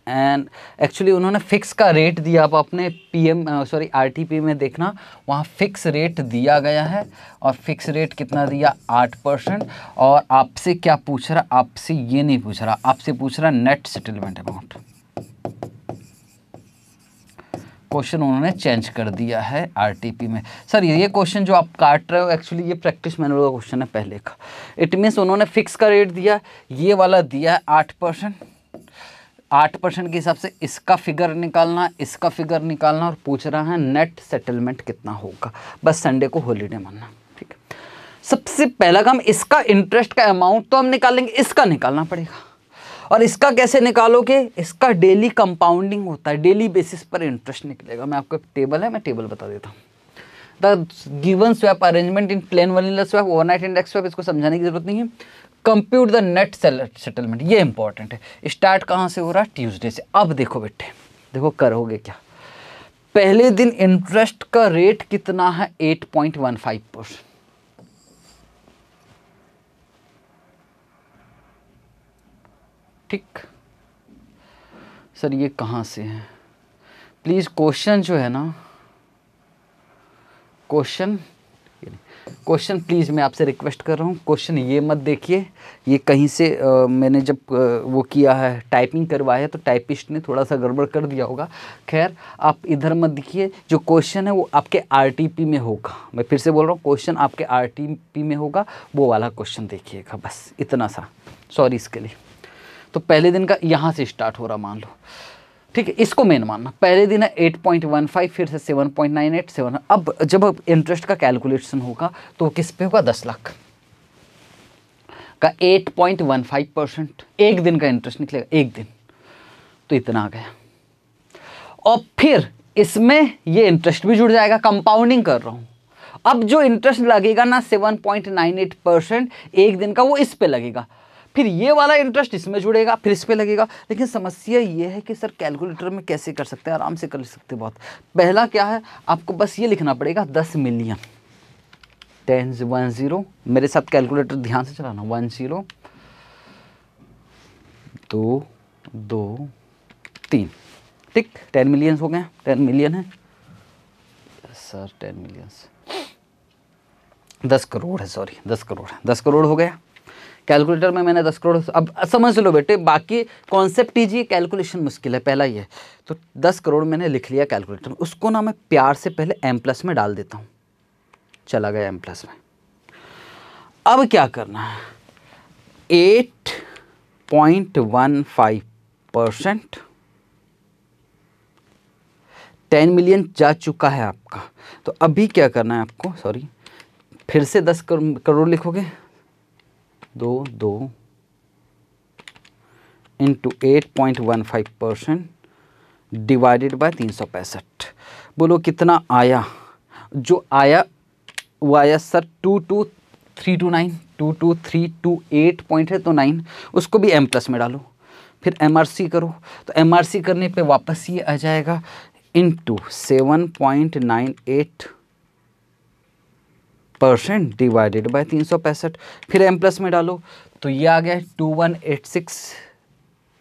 एंड एक्चुअली उन्होंने फिक्स का रेट दिया आप अपने पीएम सॉरी आरटीपी में देखना वहाँ फिक्स रेट दिया गया है और फिक्स रेट कितना दिया आठ परसेंट और आपसे क्या पूछ रहा आपसे ये नहीं पूछ रहा आपसे पूछ रहा नेट सेटलमेंट अमाउंट क्वेश्चन उन्होंने चेंज कर दिया है आरटीपी में सर ये क्वेश्चन जो आप काट रहे हो एक्चुअली ये प्रैक्टिस मैनुअल का क्वेश्चन है पहले का इट मीन्स उन्होंने फिक्स का रेट दिया ये वाला दिया है आठ परसेंट आठ परसेंट के हिसाब से इसका फिगर निकालना इसका फिगर निकालना और पूछ रहा है नेट सेटलमेंट कितना होगा बस संडे को हॉलीडे मानना ठीक है सबसे पहला काम इसका इंटरेस्ट का अमाउंट तो हम निकालेंगे इसका निकालना पड़ेगा और इसका कैसे निकालोगे इसका डेली कंपाउंडिंग होता है डेली बेसिस पर इंटरेस्ट निकलेगा मैं आपको एक टेबल है मैं टेबल बता देता हूँ the given swap arrangement in plain vanilla swap overnight index swap इसको समझाने की जरूरत नहीं है कंप्यूट द नेट सेटलमेंट ये इंपॉर्टेंट है स्टार्ट कहाँ से हो रहा है ट्यूजडे से अब देखो बेटे देखो करोगे क्या पहले दिन इंटरेस्ट का रेट कितना है eight point one five percent ठीक सर ये कहाँ से है प्लीज़ क्वेश्चन जो है ना क्वेश्चन क्वेश्चन प्लीज़ मैं आपसे रिक्वेस्ट कर रहा हूँ क्वेश्चन ये मत देखिए ये कहीं से आ, मैंने जब आ, वो किया है टाइपिंग करवाया है तो टाइपिस्ट ने थोड़ा सा गड़बड़ कर दिया होगा खैर आप इधर मत देखिए जो क्वेश्चन है वो आपके आरटीपी में होगा मैं फिर से बोल रहा हूँ क्वेश्चन आपके आरटीपी में होगा वो वाला क्वेश्चन देखिएगा बस इतना सा सॉरी इसके लिए तो पहले दिन का यहाँ से स्टार्ट हो रहा मान लो ठीक है इसको मेन मानना पहले दिन है एट पॉइंट वन फाइव फिर से seven point nine eight seven अब जब इंटरेस्ट का कैलकुलेशन होगा तो किस पे होगा दस लाख का eight point one five percent एक दिन का इंटरेस्ट निकलेगा एक दिन तो इतना आ गया और फिर इसमें ये इंटरेस्ट भी जुड़ जाएगा कंपाउंडिंग कर रहा हूँ अब जो इंटरेस्ट लगेगा ना seven point nine eight percent एक दिन का वो इस पे लगेगा फिर ये वाला इंटरेस्ट इसमें जुड़ेगा फिर इस पर लगेगा लेकिन समस्या ये है कि सर कैलकुलेटर में कैसे कर सकते हैं आराम से कर सकते हैं बहुत पहला क्या है आपको बस ये लिखना पड़ेगा दस मिलियन टेन वन ज़ीरो मेरे साथ कैलकुलेटर ध्यान से चलाना वन ज़ीरो दो दो तीन ठीक टेन मिलियंस हो गए टेन मिलियन है सर टेन मिलियंस दस करोड़ है सॉरी दस करोड़ दस करोड़ हो गया कैलकुलेटर में मैंने दस करोड़ अब समझ लो बेटे बाकी कॉन्सेप्ट ही कैलकुलेशन मुश्किल है पहला ये तो दस करोड़ मैंने लिख लिया कैलकुलेटर में उसको ना मैं प्यार से पहले एम प्लस में डाल देता हूँ चला गया एम प्लस में अब क्या करना है eight point one five percent ten million जा चुका है आपका तो अभी क्या करना है आपको सॉरी फिर से दस करोड़ लिखोगे दो दो into eight point one five percent divided by तीन सौ पैंसठ बोलो कितना आया जो आया वो आया sir two two three two nine two two three two eight point है तो नाइन उसको भी एम प्लस में डालो फिर एम आर सी करो तो एम आर सी करने पे वापस ये आ जाएगा into seven point nine eight percent divided by तीन सौ पैंसठ फिर एम प्लस में डालो तो ये आ गया two one eight six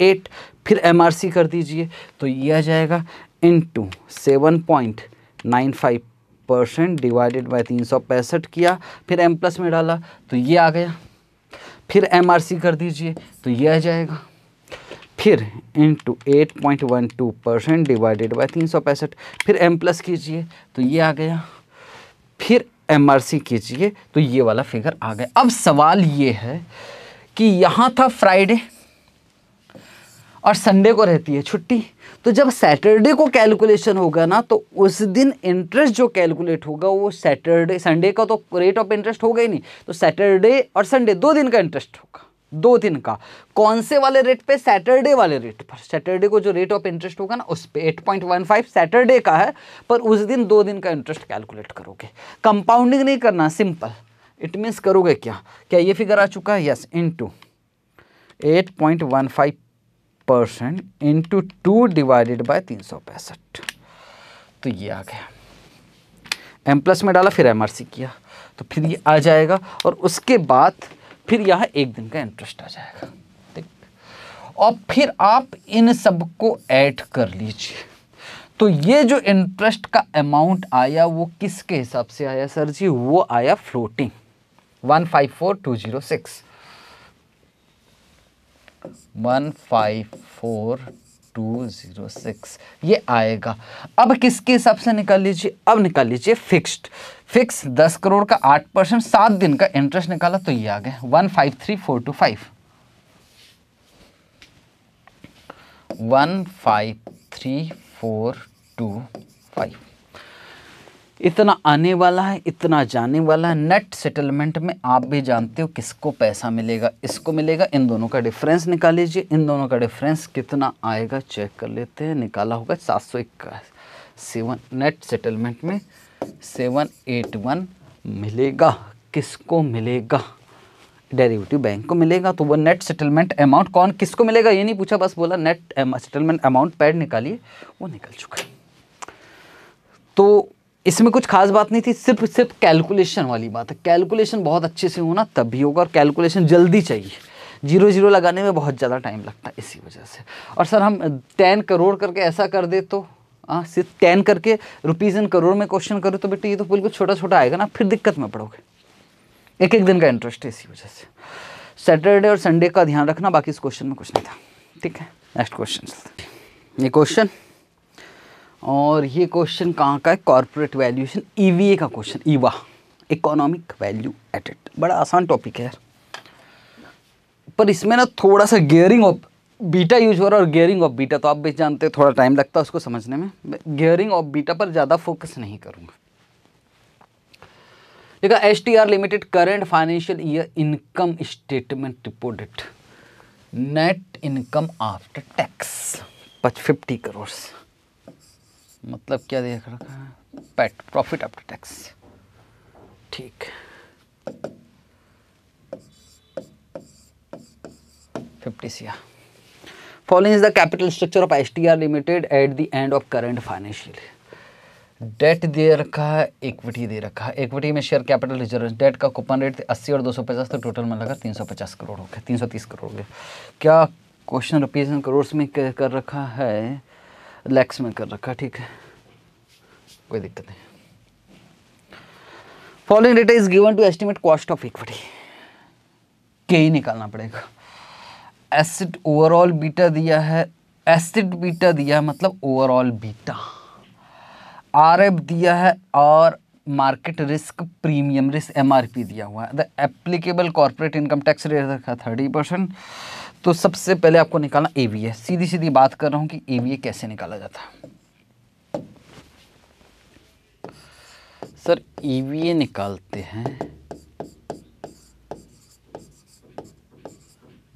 eight फिर एम आर सी कर दीजिए तो ये आ जाएगा into seven point nine five percent divided by तीन सौ पैंसठ किया फिर एम प्लस में डाला तो ये आ गया फिर एम आर सी कर दीजिए तो ये आ जाएगा फिर into eight point one two percent divided by तीन सौ पैंसठ फिर एम प्लस कीजिए तो ये आ गया फिर एम कीजिए तो ये वाला फिगर आ गया अब सवाल ये है कि यहाँ था फ्राइडे और संडे को रहती है छुट्टी तो जब सैटरडे को कैलकुलेशन होगा ना तो उस दिन इंटरेस्ट जो कैलकुलेट होगा वो सैटरडे संडे का तो रेट ऑफ इंटरेस्ट होगा ही नहीं तो सैटरडे और संडे दो दिन का इंटरेस्ट होगा दो दिन का कौन से वाले रेट पे सैटरडे वाले रेट पर सैटरडे को जो रेट ऑफ इंटरेस्ट होगा ना उस पर eight point one five Saturday का है पर उस दिन दो दिन का इंटरेस्ट कैलकुलेट करोगे कंपाउंडिंग नहीं करना सिंपल इट मीन्स करोगे क्या क्या ये फिगर आ चुका है yes into eight point one five percent into two divided by तीन सौ पैंसठ तो ये आ गया एम प्लस में डाला फिर एमआरसी किया तो फिर ये आ जाएगा और उसके बाद फिर यहाँ एक दिन का इंटरेस्ट आ जाएगा ठीक और फिर आप इन सब को ऐड कर लीजिए तो ये जो इंटरेस्ट का अमाउंट आया वो किसके हिसाब से आया सर जी वो आया floating one five four two zero six one five four two zero six ये आएगा अब किसके हिसाब से निकाल लीजिए अब निकाल लीजिए फिक्स्ड फिक्स दस करोड़ का आठ परसेंट सात दिन का इंटरेस्ट निकाला तो ये आ गया one five three four two five one five three four two five इतना आने वाला है इतना जाने वाला है नेट सेटलमेंट में आप भी जानते हो किसको पैसा मिलेगा इसको मिलेगा इन दोनों का डिफरेंस निकाल लीजिए इन दोनों का डिफरेंस कितना आएगा चेक कर लेते हैं निकाला होगा सात सौ इक्का सेवन नेट सेटलमेंट में सेवन एट वन मिलेगा किसको मिलेगा डेरिवेटिव बैंक को मिलेगा तो वो नेट सेटलमेंट अमाउंट कौन किसको मिलेगा ये नहीं पूछा बस बोला नेट सेटलमेंट अमाउंट पैड निकालिए वो निकल चुका है तो इसमें कुछ खास बात नहीं थी सिर्फ सिर्फ कैलकुलेशन वाली बात है कैलकुलेशन बहुत अच्छे से होना तब भी होगा और कैलकुलेशन जल्दी चाहिए जीरो जीरो लगाने में बहुत ज़्यादा टाइम लगता है इसी वजह से और सर हम टेन करोड़ करके ऐसा कर दे तो आ, हाँ, सिर्फ टेन करके रुपीज़ इन करोड़ में क्वेश्चन करो तो बेटे ये तो बिल्कुल छोटा छोटा आएगा ना फिर दिक्कत में पड़ोगे एक एक दिन का इंटरेस्ट है इसी वजह से सैटरडे और संडे का ध्यान रखना बाकी इस क्वेश्चन में कुछ नहीं था ठीक है नेक्स्ट क्वेश्चन ये क्वेश्चन और ये क्वेश्चन कहाँ का है कॉरपोरेट वैल्यूएशन ईवीए का question EVA economic value it बड़ा आसान टॉपिक है पर इसमें ना थोड़ा सा गियरिंग बीटा यूज हो रहा है और गेयरिंग ऑफ बीटा तो आप भी जानते हैं थोड़ा टाइम लगता है उसको समझने में गेयरिंग ऑफ बीटा पर ज़्यादा फोकस नहीं करूँगा देखा S T R limited current financial year income statement reported net income after tax पच फिफ्टी करोड़ मतलब क्या देख रखा है पैट प्रॉफिट आफ्टर टैक्स ठीक फिफ्टी सिया the capital structure of S T R limited at the end of current financial debt दे रखा है इक्विटी दे रखा है इक्विटी में शेयर कैपिटल रिजर्व डेट का कूपन रेट अस्सी और दो सौ पचास तो टोटल में लगा तीन सौ पचास करोड़ हो गया तीन सौ तीस करोड़ हो गया क्या क्वेश्चन रुपीज करोड़ में कर रखा है लैक्स में कर रखा है ठीक है कोई दिक्कत नहीं following data is given to estimate cost of equity के ही निकालना पड़ेगा एसिड ओवरऑल बीटा दिया है एसिड बीटा दिया है मतलब ओवरऑल बीटा आर एफ दिया है और market risk premium risk M R P दिया हुआ है the applicable corporate income tax rate रखा थर्टी परसेंट तो सबसे पहले आपको निकालना ए वी ए सीधी सीधी बात कर रहा हूँ कि ए वी ए कैसे निकाला जाता है सर ई वी ए निकालते हैं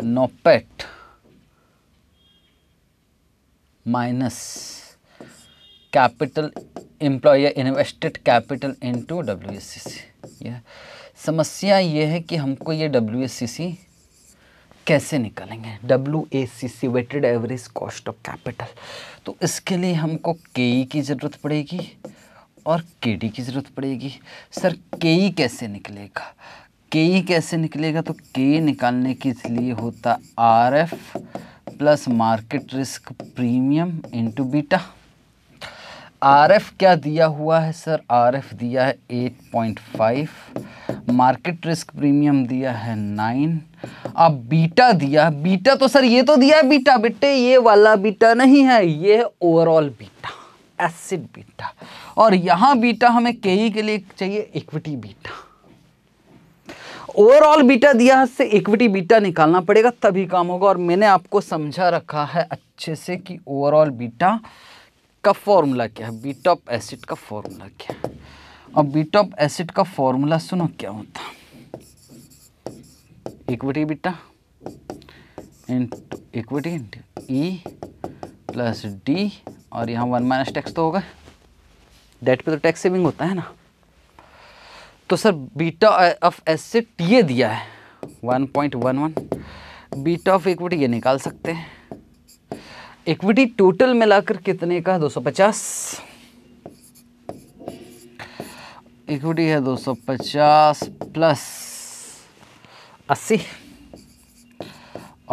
NOPAT minus capital employed invested capital into C यह समस्या ये है कि हमको ये सी कैसे निकालेंगे W A C C weighted average cost of capital तो इसके लिए हमको के ई की ज़रूरत पड़ेगी और के डी की ज़रूरत पड़ेगी सर के ई कैसे निकलेगा के ई कैसे निकलेगा तो के निकालने के लिए होता R F plus market risk premium into beta R F क्या दिया हुआ है सर आर एफ दिया है eight point five market risk premium दिया है नाइन अब बीटा दिया बीटा तो सर ये तो दिया है बीटा बेटे ये वाला बीटा नहीं है ये है ओवरऑल बीटा एसिड बीटा और यहाँ बीटा हमें के के लिए चाहिए इक्विटी बीटा ओवरऑल बीटा दिया है से इक्विटी बीटा निकालना पड़ेगा तभी काम होगा और मैंने आपको समझा रखा है अच्छे से कि ओवरऑल बीटा का फॉर्मूला क्या है बीट ऑफ एसिड का फॉर्मूला क्या है और बीट ऑफ एसिड का फॉर्मूला सुनो क्या होता equity beta into equity into E plus D और यहाँ वन माइनस टैक्स तो होगा डेट पे तो टैक्स सेविंग होता है ना तो सर बीटा ऑफ एस से ए दिया है 1.11 बीटा ऑफ इक्विटी ये निकाल सकते हैं इक्विटी टोटल मिलाकर कितने का 250 इक्विटी है 250 प्लस 80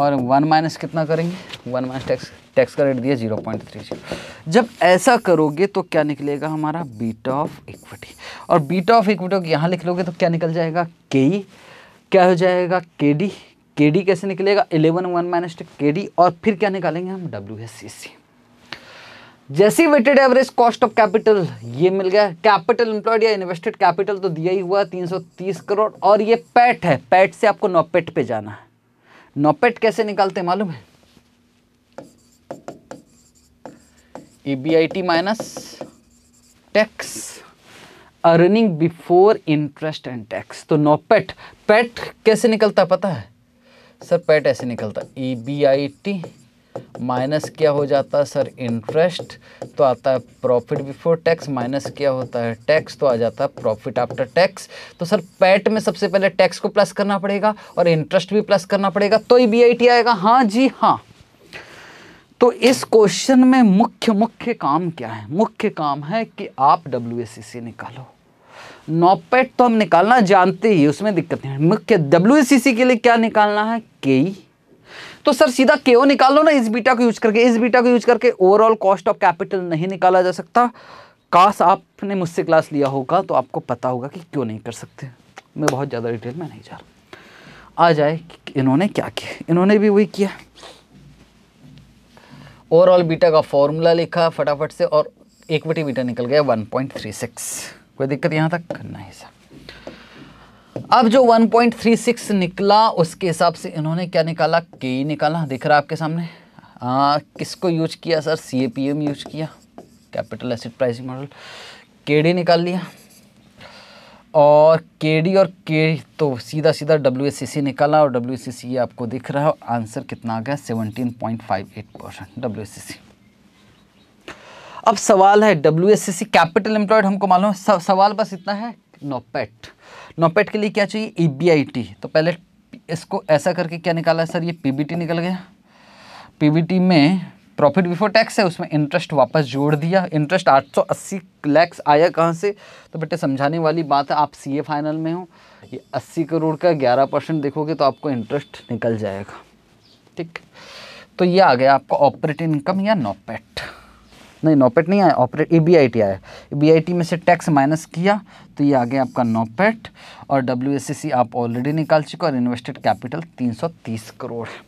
और वन माइनस कितना करेंगे वन माइनस टैक्स टैक्स का रेट दिया जीरो पॉइंट थ्री जीरो जब ऐसा करोगे तो क्या निकलेगा हमारा बीटा ऑफ इक्विटी और बीटा ऑफ इक्विटी यहाँ लिख लोगे तो क्या निकल जाएगा के क्या हो जाएगा के डी के डी कैसे निकलेगा eleven one minus K D और फिर क्या निकालेंगे हम डब्ल्यू एस सी सी जैसी weighted average cost of capital ये मिल गया कैपिटल एम्प्लॉयड या इन्वेस्टेड कैपिटल तो दिया ही हुआ 330 करोड़ और ये पैट e है पैट e से आपको नोपेट e पे जाना है नोपेट कैसे निकालते मालूम है EBIT B I T minus tax earning before interest and tax तो नो पेट पेट कैसे निकलता पता है सर पेट ऐसे निकलता E B I T minus क्या हो जाता है सर इंटरेस्ट तो आता है प्रॉफिट बिफोर टैक्स माइनस क्या होता है टैक्स तो आ जाता है प्रॉफिट आफ्टर टैक्स तो सर पैट में सबसे पहले टैक्स को प्लस करना पड़ेगा और इंटरेस्ट भी प्लस करना पड़ेगा तो ई बी आई टी आएगा हाँ जी हाँ तो इस क्वेश्चन में मुख्य मुख्य काम क्या है मुख्य काम है कि आप डब्ल्यू e निकालो नोपेट तो हम निकालना जानते ही उसमें दिक्कत नहीं है मुख्य डब्ल्यू e के लिए क्या निकालना है के तो सर सीधा के ओ निकालो ना इस बीटा को यूज करके इस बीटा को यूज करके ओवरऑल कॉस्ट ऑफ कैपिटल नहीं निकाला जा सकता काश आपने मुझसे क्लास लिया होगा तो आपको पता होगा कि क्यों नहीं कर सकते मैं बहुत ज़्यादा डिटेल में नहीं जा रहा आ जाए इन्होंने क्या किया इन्होंने भी वही किया ओवरऑल बीटा का फॉर्मूला लिखा फटाफट से और एक बटी बीटा निकल गया 1.36 कोई दिक्कत यहाँ तक नहीं सर अब जो 1.36 निकला उसके हिसाब से इन्होंने क्या निकाला के निकाला दिख रहा है आपके सामने आ, किसको यूज किया सर सी यूज किया कैपिटल एसिड प्राइसिंग मॉडल के निकाल लिया और के डी और के तो सीधा सीधा डब्ल्यू एस सी सी निकाला और डब्ल्यू सी सी आपको दिख रहा है आंसर कितना आ गया seventeen point five eight percent W C C अब सवाल है W S C C capital employed हमको मालूम है सवाल बस इतना है नोपेट नोपेट के लिए क्या चाहिए ई बी आई टी तो पहले इसको ऐसा करके क्या निकाला है सर ये पी बी टी निकल गया पी बी टी में प्रॉफिट बिफोर टैक्स है उसमें इंटरेस्ट वापस जोड़ दिया इंटरेस्ट 880 लैक्स आया कहाँ से तो बेटे समझाने वाली बात है आप सीए फाइनल में हो ये 80 करोड़ का 11 परसेंट देखोगे तो आपको इंटरेस्ट निकल जाएगा ठीक तो ये आ गया आपका ऑपरेटिंग इनकम या नॉपेट नहीं नॉपेट नहीं आया operate A B I T आया बी आई टी में से टैक्स माइनस किया तो ये आ गया आपका नॉपेट और डब्ल्यू एस सी आप ऑलरेडी निकाल चुके और इन्वेस्टेड कैपिटल तीस करोड़ है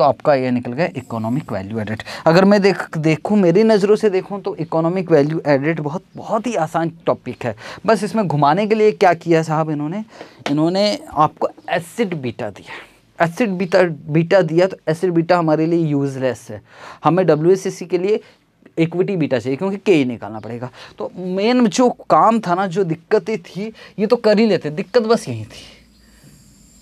तो आपका ये निकल गया इकोनॉमिक वैल्यू एडेड अगर मैं देख देखूँ मेरी नज़रों से देखूँ तो इकोनॉमिक वैल्यू एडेड बहुत बहुत ही आसान टॉपिक है बस इसमें घुमाने के लिए क्या किया साहब इन्होंने इन्होंने आपको एसिड बीटा दिया एसिड बीटा बीटा दिया तो एसिड बीटा हमारे लिए यूज़लेस है हमें डब्ल्यू के लिए इक्विटी बीटा चाहिए क्योंकि के ही निकालना पड़ेगा तो मेन जो काम था ना जो दिक्कतें थी ये तो कर ही लेते दिक्कत बस यही थी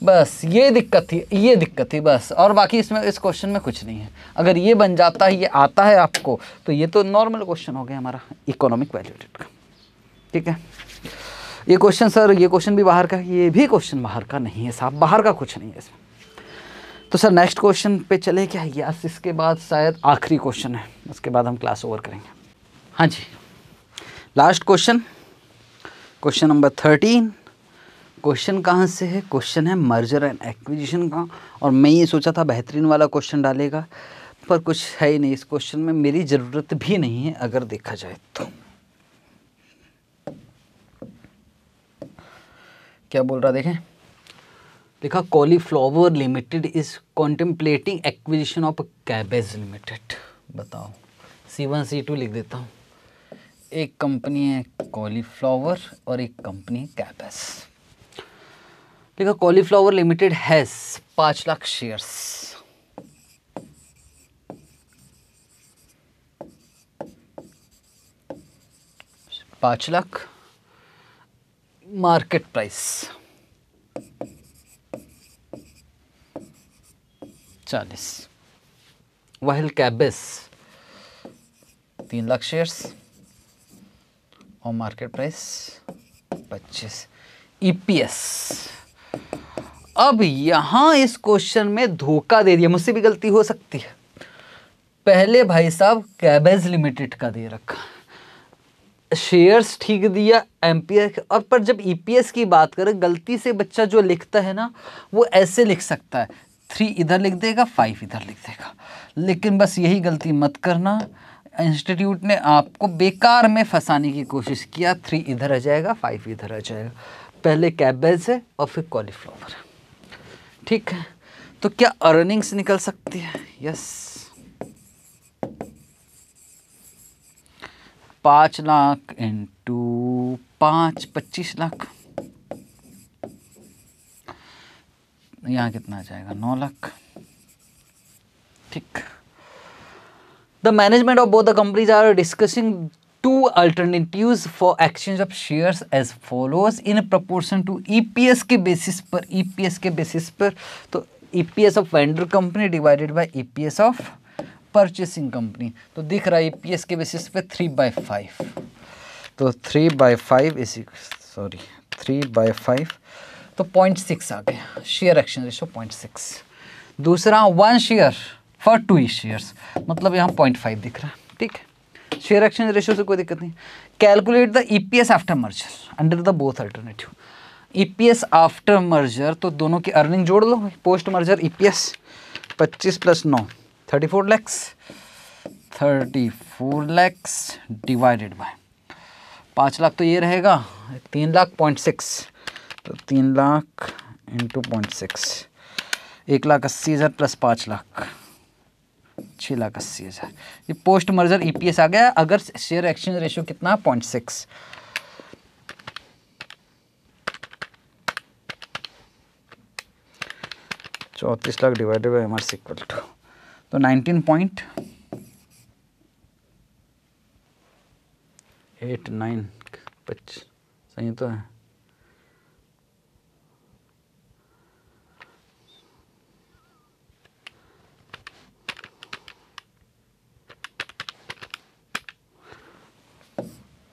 बस ये दिक्कत थी ये दिक्कत थी बस और बाकी इसमें इस क्वेश्चन में कुछ नहीं है अगर ये बन जाता है ये आता है आपको तो ये तो नॉर्मल क्वेश्चन हो गया हमारा इकोनॉमिक वैल्यूटेड का ठीक है ये क्वेश्चन सर ये क्वेश्चन भी बाहर का ये भी क्वेश्चन बाहर का नहीं है साहब बाहर का कुछ नहीं है इसमें तो सर नेक्स्ट क्वेश्चन पे चले क्या यस इसके बाद शायद आखिरी क्वेश्चन है उसके बाद हम क्लास ओवर करेंगे हाँ जी last question question number thirteen question कहाँ से है क्वेश्चन है मर्जर एंड एक्विजिशन का और मैं ये सोचा था बेहतरीन वाला क्वेश्चन डालेगा पर कुछ है ही नहीं इस क्वेश्चन में मेरी ज़रूरत भी नहीं है अगर देखा जाए तो क्या बोल रहा देखें देखा cauliflower limited is contemplating acquisition of cabbage limited बताओ सी वन सी टू लिख देता हूँ एक कंपनी है कॉलीफ्लावर और एक कंपनी है कैबेज लिखा कॉलीफ्लावर लिमिटेड हैज पांच लाख शेयर्स पांच लाख मार्केट प्राइस चालीस वहल कैबिस तीन लाख शेयर्स और मार्केट प्राइस पच्चीस ईपीएस e अब यहाँ इस क्वेश्चन में धोखा दे दिया मुझसे भी गलती हो सकती है पहले भाई साहब कैबेज लिमिटेड का दे रखा शेयर्स ठीक दिया एस और पर जब ईपीएस e की बात करें गलती से बच्चा जो लिखता है ना वो ऐसे लिख सकता है थ्री इधर लिख देगा फाइव इधर लिख देगा लेकिन बस यही गलती मत करना इंस्टीट्यूट ने आपको बेकार में फंसाने की कोशिश किया थ्री इधर आ जाएगा फाइव इधर आ जाएगा पहले कैबेज है और फिर कॉलीफ्लावर ठीक है तो क्या अर्निंग्स निकल सकती है यस पाँच लाख इंटू पाँच पच्चीस लाख यहाँ कितना आ जाएगा नौ लाख ठीक the management of both the companies are discussing two alternatives for exchange of shares as follows in proportion to EPS के basis पर EPS के basis पर तो EPS of vendor company divided by EPS of purchasing company तो दिख रहा है EPS के basis पे थ्री by फाइव तो थ्री by फाइव इसी सॉरी थ्री by फाइव तो पॉइंट सिक्स आ गया share exchange ratio point six दूसरा one share for two shares मतलब यहाँ पॉइंट फाइव दिख रहा है ठीक है शेयर एक्सचेंज रेशियो से कोई दिक्कत नहीं calculate the EPS after merger under the both alternative EPS after merger तो दोनों की अर्निंग जोड़ लो पोस्ट मर्जर ईपीएस 25 प्लस नौ thirty four lakhs thirty four lakhs divided by पाँच लाख तो ये रहेगा तीन लाख पॉइंट सिक्स तो तीन लाख इंटू पॉइंट सिक्स एक लाख अस्सी हज़ार प्लस पाँच लाख छः लाख अस्सी हज़ार ये पोस्ट मर्जर ईपीएस आ गया अगर शेयर एक्सचेंज रेशियो कितना पॉइंट सिक्स चौंतीस lakh divided by MR R equal to तो नाइनटीन पॉइंट एट नाइन पच सही तो है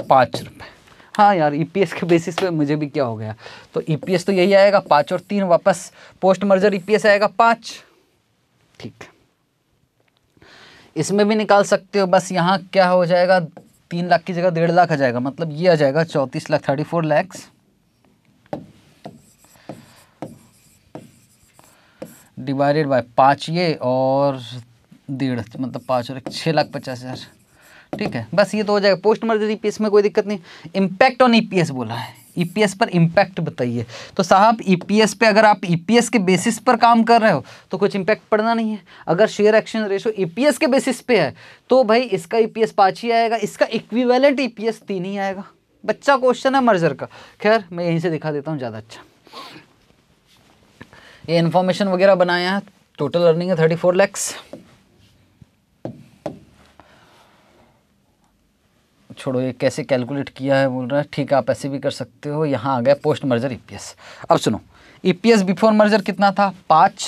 पाँच रुपये हाँ यार ईपीएस e के बेसिस पे मुझे भी क्या हो गया तो ईपीएस e तो यही आएगा पाँच और तीन वापस पोस्ट मर्जर ईपीएस आएगा पाँच ठीक इसमें भी निकाल सकते हो बस यहाँ क्या हो जाएगा तीन लाख की जगह डेढ़ लाख आ जाएगा मतलब ये आ जाएगा चौंतीस lakh thirty four lakhs divided by पाँच ये और डेढ़ मतलब पाँच और एक छः लाख पचास हज़ार ठीक है बस ये तो हो जाएगा पोस्ट मर्जर ईपीएस में कोई दिक्कत नहीं इम्पैक्ट ऑन ईपीएस बोला है ईपीएस e पर इम्पैक्ट बताइए तो साहब ईपीएस e पे अगर आप ईपीएस e के बेसिस पर काम कर रहे हो तो कुछ इम्पैक्ट पड़ना नहीं है अगर शेयर एक्सचेंज रेशो ईपीएस के बेसिस पे है तो भाई इसका ईपीएस पाँच ही आएगा इसका इक्विवेलेंट ईपीएस तीन ही आएगा बच्चा क्वेश्चन है मर्जर का खैर मैं यहीं से दिखा देता हूँ ज़्यादा अच्छा ये इन्फॉर्मेशन वगैरह बनाया है टोटल अर्निंग है थर्टी फोर लैक्स छोड़ो ये कैसे कैलकुलेट किया है बोल रहा है ठीक है आप ऐसे भी कर सकते हो यहाँ आ गया पोस्ट मर्जर ईपीएस अब सुनो ईपीएस बिफोर मर्जर कितना था पाँच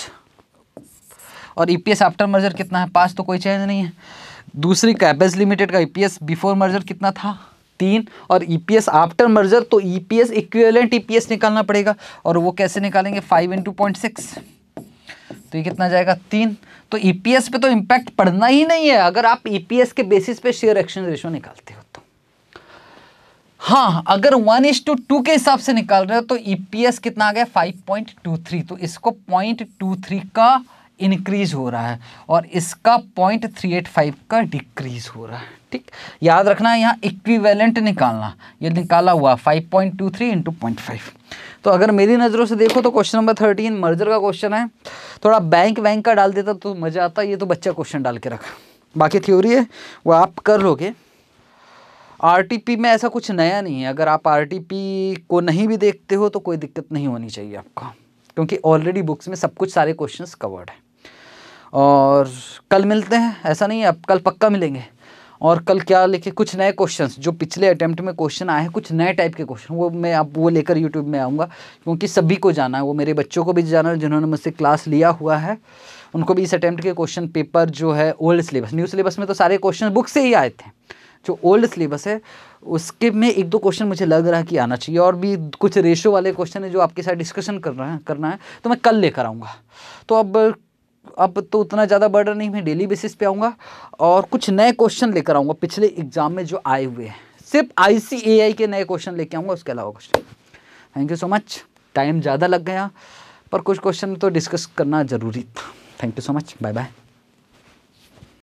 और ईपीएस आफ्टर मर्जर कितना है पाँच तो कोई चेंज नहीं है दूसरी कैबेज लिमिटेड का ईपीएस बिफोर मर्जर कितना था तीन और ईपीएस आफ्टर मर्जर तो ईपीएस इक्विवेलेंट ईपीएस निकालना पड़ेगा और वो कैसे निकालेंगे फाइव इंटू पॉइंट सिक्स तो ये कितना जाएगा तीन तो ईपीएस पे तो इम्पैक्ट पड़ना ही नहीं है अगर आप ईपीएस के बेसिस पे शेयर एक्सचेंज रेशो निकालते हो हाँ अगर वन इज टू टू के हिसाब से निकाल रहे हो तो ईपीएस e कितना आ गया फाइव पॉइंट टू थ्री तो इसको पॉइंट टू थ्री का इंक्रीज हो रहा है और इसका पॉइंट थ्री एट फाइव का डिक्रीज हो रहा है ठीक याद रखना है यहाँ इक्विवेलेंट निकालना ये निकाला हुआ five point two three into point five तो अगर मेरी नज़रों से देखो तो क्वेश्चन नंबर थर्टीन मर्जर का क्वेश्चन है थोड़ा बैंक वैंक का डाल देता तो मज़ा आता ये तो बच्चा क्वेश्चन डाल के रखा बाकी थ्योरी है वो आप कर लोगे आरटीपी में ऐसा कुछ नया नहीं है अगर आप आरटीपी को नहीं भी देखते हो तो कोई दिक्कत नहीं होनी चाहिए आपका क्योंकि ऑलरेडी बुक्स में सब कुछ सारे क्वेश्चंस कवर्ड हैं और कल मिलते हैं ऐसा नहीं है अब कल पक्का मिलेंगे और कल क्या लेके कुछ नए क्वेश्चंस जो पिछले अटैम्प्ट में क्वेश्चन आए हैं कुछ नए टाइप के क्वेश्चन वो मैं अब वो लेकर यूट्यूब में आऊँगा क्योंकि सभी को जाना है वो मेरे बच्चों को भी जाना है जिन्होंने मुझसे क्लास लिया हुआ है उनको भी इस अटैम्प्ट के क्वेश्चन पेपर जो है ओल्ड सिलेबस न्यू सिलेबस में तो सारे क्वेश्चन बुक से ही आए थे जो ओल्ड सिलेबस है उसके में एक दो क्वेश्चन मुझे लग रहा है कि आना चाहिए और भी कुछ रेशो वाले क्वेश्चन है जो आपके साथ डिस्कशन कर रहा है करना है तो मैं कल लेकर आऊँगा तो अब अब तो उतना ज़्यादा बर्डर नहीं मैं डेली बेसिस पे आऊँगा और कुछ नए क्वेश्चन लेकर आऊँगा पिछले एग्जाम में जो आए हुए हैं सिर्फ आई के नए क्वेश्चन लेके आऊँगा उसके अलावा question thank you so much time ज़्यादा लग गया पर कुछ क्वेश्चन तो डिस्कस करना ज़रूरी था thank you so much bye bye